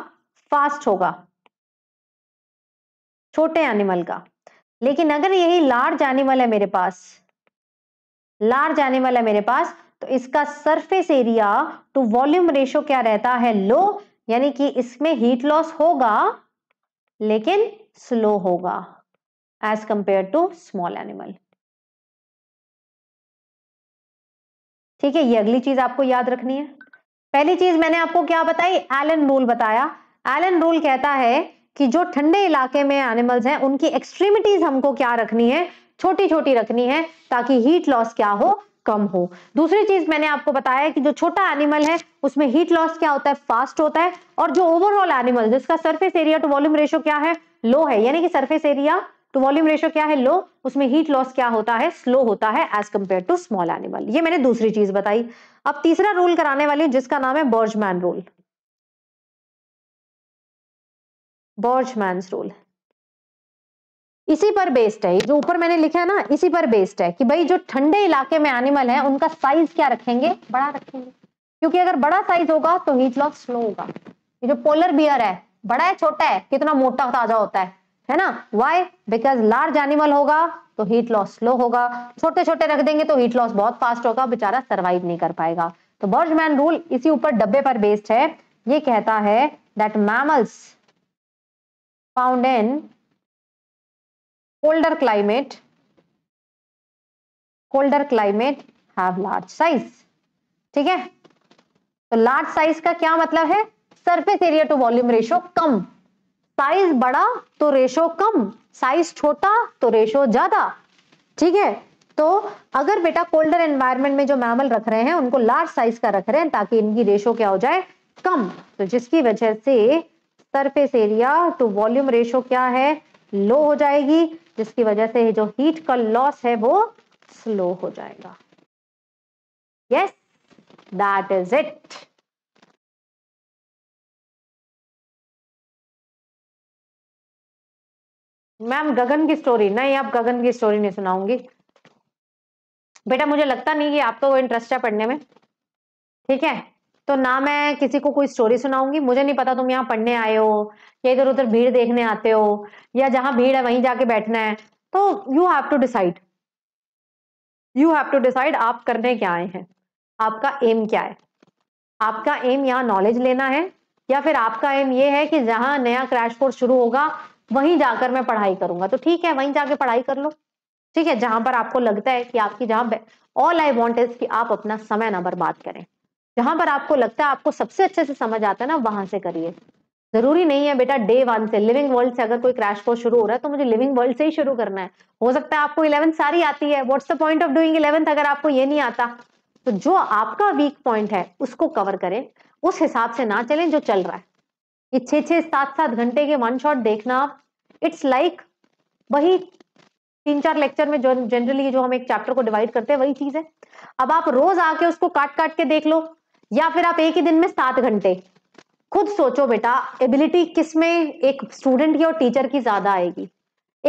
फास्ट होगा छोटे एनिमल का लेकिन अगर यही लार्ज एनिमल है मेरे पास लार्ज एनिमल है मेरे पास तो इसका surface area to volume ratio क्या रहता है लो यानी कि इसमें हीट लॉस होगा लेकिन स्लो होगा as compare to small animal ठीक है ये अगली चीज आपको याद रखनी है पहली चीज मैंने आपको क्या बताई एलन रूल बताया एलन रूल कहता है कि जो ठंडे इलाके में एनिमल्स हैं उनकी एक्सट्रीमिटीज हमको क्या रखनी है छोटी छोटी रखनी है ताकि हीट लॉस क्या हो कम हो दूसरी चीज मैंने आपको बताया कि जो छोटा एनिमल है उसमें हीट लॉस क्या होता है फास्ट होता है और जो ओवरऑल एनिमल जिसका surface area to volume ratio क्या है लो है यानी कि surface area to volume ratio क्या है लो उसमें हीट लॉस क्या होता है स्लो होता है as compare to small animal ये मैंने दूसरी चीज बताई अब तीसरा रूल कराने वाली हूँ जिसका नाम है बॉर्जमैन रूल बॉर्जमैन रूल इसी पर बेस्ड है जो ऊपर मैंने लिखा है ना इसी पर बेस्ड है कि भाई जो ठंडे इलाके में एनिमल है उनका साइज क्या रखेंगे बड़ा रखेंगे क्योंकि अगर बड़ा साइज होगा तो हीट लॉस स्लो होगा ये जो पोलर बियर है बड़ा है छोटा है कितना मोटा ताजा होता है है ना वाई बिकॉज लार्ज एनिमल होगा तो हीट लॉस स्लो होगा छोटे छोटे रख देंगे तो हीट लॉस बहुत फास्ट होगा बेचारा सर्वाइव नहीं कर पाएगा तो बर्जमैन रूल इसी ऊपर डब्बे पर बेस्ड है ये कहता है that mammals found in colder climate colder climate have large size ठीक है तो लार्ज साइज का क्या मतलब है surface area to volume ratio कम साइज बड़ा तो रेशो कम साइज छोटा तो रेशो ज्यादा ठीक है तो अगर बेटा कोल्डर एनवायरमेंट में जो मैमल रख रहे हैं उनको लार्ज साइज का रख रहे हैं ताकि इनकी रेशो क्या हो जाए कम तो जिसकी वजह से surface area to volume ratio क्या है लो हो जाएगी जिसकी वजह से जो हीट का लॉस है वो स्लो हो जाएगा yes that is it ma'am Gagan की स्टोरी नहीं आप गगन की स्टोरी नहीं सुनाऊंगी बेटा मुझे लगता नहीं कि आप तो इंटरेस्ट है पढ़ने में ठीक है तो ना मैं किसी को कोई स्टोरी सुनाऊंगी मुझे नहीं पता तुम यहाँ पढ़ने आए हो या इधर उधर भीड़ देखने आते हो या जहां भीड़ है वहीं जाके बैठना है तो you have to decide you have to decide आप करने क्या आए हैं आपका एम क्या है आपका एम यहाँ नॉलेज लेना है या फिर आपका एम ये है कि जहां नया क्रैश कोर्स शुरू होगा वहीं जाकर मैं पढ़ाई करूंगा तो ठीक है वहीं जाके पढ़ाई कर लो ठीक है जहां पर आपको लगता है कि आपकी जहां ऑल आई वॉन्ट इज कि आप अपना समय ना बर्बाद करें जहां पर आपको लगता है आपको सबसे अच्छे से समझ आता है ना वहां से करिए जरूरी नहीं है बेटा डे वन से लिविंग वर्ल्ड से अगर कोई क्रैश कोर्स शुरू हो रहा है तो मुझे लिविंग वर्ल्ड से ही शुरू करना है हो सकता है आपको इलेवंथ सारी आती है what's the point of doing eleventh अगर आपको ये नहीं आता तो जो आपका वीक पॉइंट है उसको कवर करें उस हिसाब से ना चलें जो चल रहा है ये छे छे सात सात घंटे के वन शॉट देखना आप इट्स लाइक like वही तीन चार लेक्चर में जो जनरली जो हम एक चैप्टर को डिवाइड करते हैं वही चीज है अब आप रोज आके उसको काट काट के देख लो या फिर आप एक ही दिन में सात घंटे खुद सोचो बेटा एबिलिटी किस में एक स्टूडेंट की और टीचर की ज्यादा आएगी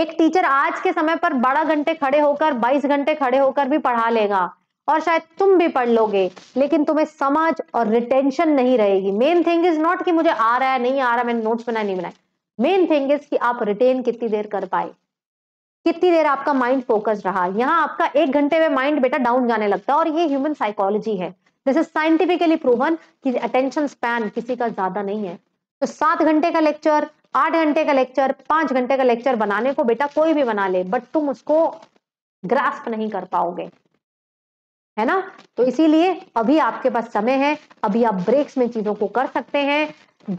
एक टीचर आज के समय पर बारह घंटे खड़े होकर बाईस घंटे खड़े होकर भी पढ़ा लेगा और शायद तुम भी पढ़ लोगे लेकिन तुम्हें समझ और रिटेंशन नहीं रहेगी मेन थिंग इज नॉट कि मुझे आ रहा है नहीं आ रहा मैंने नोट्स बनाए नहीं बनाए मेन थिंग इज कि आप रिटेन कितनी देर कर पाए कितनी देर आपका माइंड फोकस रहा यहाँ आपका एक घंटे में माइंड बेटा डाउन जाने लगता है और ये ह्यूमन साइकोलॉजी है दिस इज साइंटिफिकली प्रूवन कि अटेंशन स्पैन किसी का ज्यादा नहीं है तो सात घंटे का लेक्चर आठ घंटे का लेक्चर पांच घंटे का लेक्चर बनाने को बेटा कोई भी बना ले बट तुम उसको ग्रास्प नहीं कर पाओगे है ना तो इसीलिए अभी आपके पास समय है अभी आप ब्रेक्स में चीजों को कर सकते हैं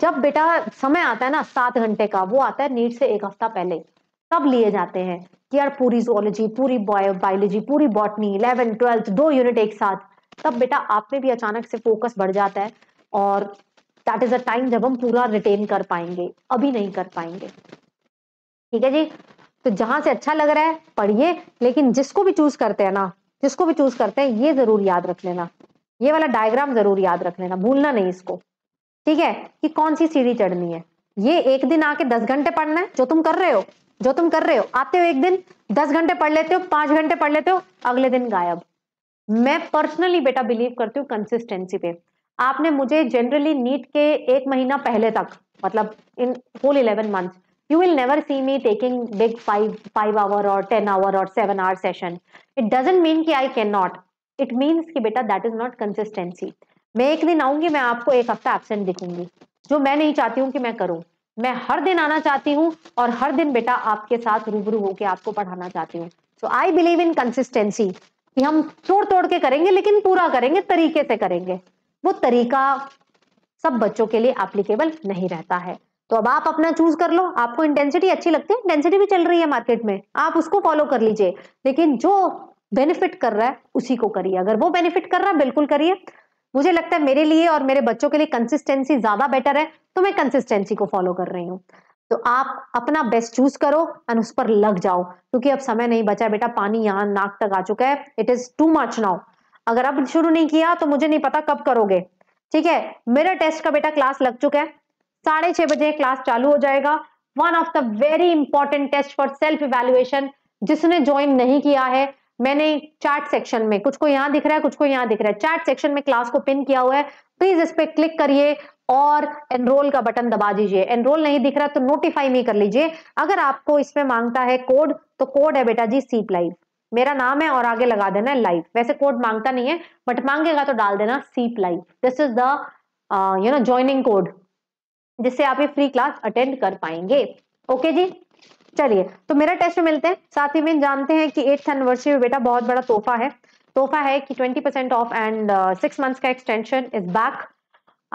जब बेटा समय आता है ना सात घंटे का वो आता है नीट से एक हफ्ता पहले तब लिए जाते हैं कि यार पूरी जोलॉजी पूरी बायोलॉजी पूरी बॉटनी इलेवन ट्वेल्थ दो यूनिट एक साथ तब बेटा आप में भी अचानक से फोकस बढ़ जाता है और दैट इज अ टाइम जब हम पूरा रिटेन कर पाएंगे अभी नहीं कर पाएंगे ठीक है जी तो जहां से अच्छा लग रहा है पढ़िए लेकिन जिसको भी चूज करते हैं ना जिसको भी चूज करते हैं ये जरूर याद रख लेना ये वाला डायग्राम जरूर याद रख लेना भूलना नहीं इसको ठीक है कि कौन सी सीढ़ी चढ़नी है ये एक दिन आके दस घंटे पढ़ना है जो तुम कर रहे हो जो तुम कर रहे हो आते हो एक दिन दस घंटे पढ़ लेते हो पांच घंटे पढ़ लेते हो अगले दिन गायब मैं पर्सनली बेटा बिलीव करती हूँ कंसिस्टेंसी पे आपने मुझे जनरली नीट के एक महीना पहले तक मतलब in whole eleven you will never see me taking big five five hour और टेन आवर और seven hour session it doesn't mean mean I can not it means ki बेटा दैट इज नॉट कंसिस्टेंसी मैं एक दिन आऊंगी मैं आपको एक हफ्ता एबसेंट दिखूंगी जो मैं नहीं चाहती हूँ कि मैं करूँ मैं हर दिन आना चाहती हूँ और हर दिन बेटा आपके साथ रूबरू होकर आपको पढ़ाना चाहती हूँ सो आई बिलीव इन कंसिस्टेंसी कि हम छोड़ तोड़ के करेंगे लेकिन पूरा करेंगे तरीके से करेंगे वो तरीका सब बच्चों के लिए एप्लीकेबल नहीं रहता है तो अब आप अपना चूज कर लो आपको इंटेंसिटी अच्छी लगती है इंटेंसिटी भी चल रही है मार्केट में आप उसको फॉलो कर लीजिए लेकिन जो बेनिफिट कर रहा है उसी को करिए अगर वो बेनिफिट कर रहा है बिल्कुल करिए मुझे लगता है मेरे लिए और मेरे बच्चों के लिए कंसिस्टेंसी ज्यादा बेटर है तो मैं कंसिस्टेंसी को फॉलो कर रही हूँ तो आप अपना बेस्ट चूज करो एंड उस पर लग जाओ क्योंकि अब समय नहीं बचा बेटा पानी यहाँ नाक तक आ चुका है it is too much now अगर अब शुरू नहीं किया तो मुझे नहीं पता कब करोगे ठीक है मेरा टेस्ट का बेटा क्लास लग चुका है साढ़े छह बजे क्लास चालू हो जाएगा one of the very important test for self evaluation जिसने ज्वाइन नहीं किया है मैंने चैट सेक्शन में कुछ को यहाँ दिख रहा है कुछ को यहाँ दिख रहा है चैट सेक्शन में क्लास को पिन किया हुआ है प्लीज इस पर क्लिक करिए और एनरोल का बटन दबा दीजिए एनरोल नहीं दिख रहा तो नोटिफाई मी कर लीजिए अगर आपको इसमें मांगता है कोड तो कोड है बेटा जी सीप लाइव मेरा नाम है और आगे लगा देना है लाइव वैसे कोड मांगता नहीं है बट मांगेगा तो डाल देना सीप live this is the you know joining code जिससे आप ये फ्री क्लास अटेंड कर पाएंगे ओके जी चलिए तो मेरा टेस्ट में मिलते हैं साथ ही में जानते हैं कि एट्थ एनिवर्सरी में बेटा बहुत बड़ा तोहफा है तोहफा है कि 20% ऑफ एंड सिक्स मंथ्स का एक्सटेंशन इज बैक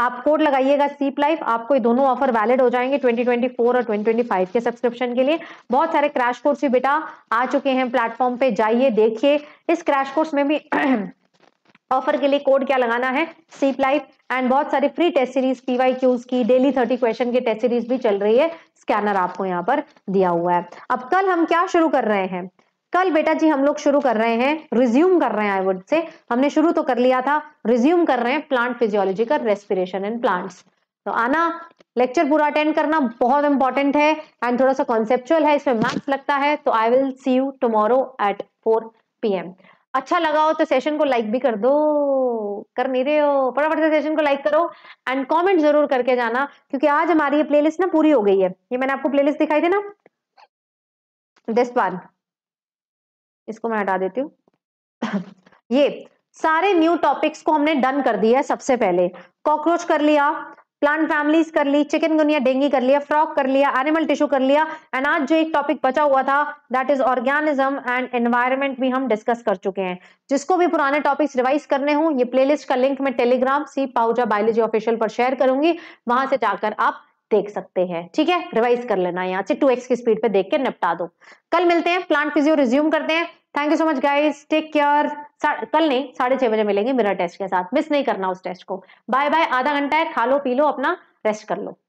आप कोड लगाइएगा सीप लाइफ आपको ये दोनों ऑफर वैलिड हो जाएंगे 2024 और 2025 के सब्सक्रिप्शन के लिए बहुत सारे क्रैश कोर्स भी बेटा आ चुके हैं प्लेटफॉर्म पे जाइए देखिए इस क्रैश कोर्स में भी ऑफर के लिए कोड क्या लगाना है सीप लाइफ एंड बहुत सारी free test series PY Qs की डेली थर्टी क्वेश्चन की टेस्ट सीरीज भी चल रही है स्कैनर आपको यहाँ पर दिया हुआ है अब कल हम क्या शुरू कर रहे हैं कल बेटा जी हम लोग शुरू कर रहे हैं रिज्यूम कर रहे हैं आई वुड से हमने शुरू तो कर लिया था रिज्यूम कर रहे हैं प्लांट फिजियोलॉजी का रेस्पिरेशन एंड प्लांट्स तो आना लेक्चर पूरा अटेंड करना बहुत इंपॉर्टेंट है एंड थोड़ा सा कॉन्सेप्चुअल है इसमें मैथ्स लगता है तो I will see you tomorrow at four PM अच्छा लगा हो तो सेशन को लाइक भी कर दो कर नहीं रहे हो फटाफट से सेशन को लाइक करो एंड कमेंट जरूर करके जाना क्योंकि आज हमारी ये प्लेलिस्ट ना पूरी हो गई है ये मैंने आपको प्लेलिस्ट दिखाई थी ना दिस वन इसको मैं हटा देती हूँ ये सारे न्यू टॉपिक्स को हमने डन कर दिया है सबसे पहले कॉकरोच कर लिया प्लांट फैमिलीज कर ली चिकन गुनिया डेंगी कर लिया फ्रॉक कर लिया एनिमल टिश्यू कर लिया एंड आज जो एक टॉपिक बचा हुआ था that is organism and environment भी हम डिस्कस कर चुके हैं जिसको भी पुराने टॉपिक्स रिवाइज करने हो ये प्लेलिस्ट का लिंक मैं टेलीग्राम सी पाउजा बायोलॉजी ऑफिशियल पर शेयर करूंगी वहां से जाकर आप देख सकते हैं ठीक है रिवाइज कर लेना यहाँ से एक्स की स्पीड पे देख के निपटा दो कल मिलते हैं प्लांट फिजियो रिज्यूम करते हैं thank you so much guys take care कल नहीं साढ़े छह बजे मिलेंगे मेरा टेस्ट के साथ मिस नहीं करना उस टेस्ट को बाय बाय आधा घंटा है खा लो पी लो अपना रेस्ट कर लो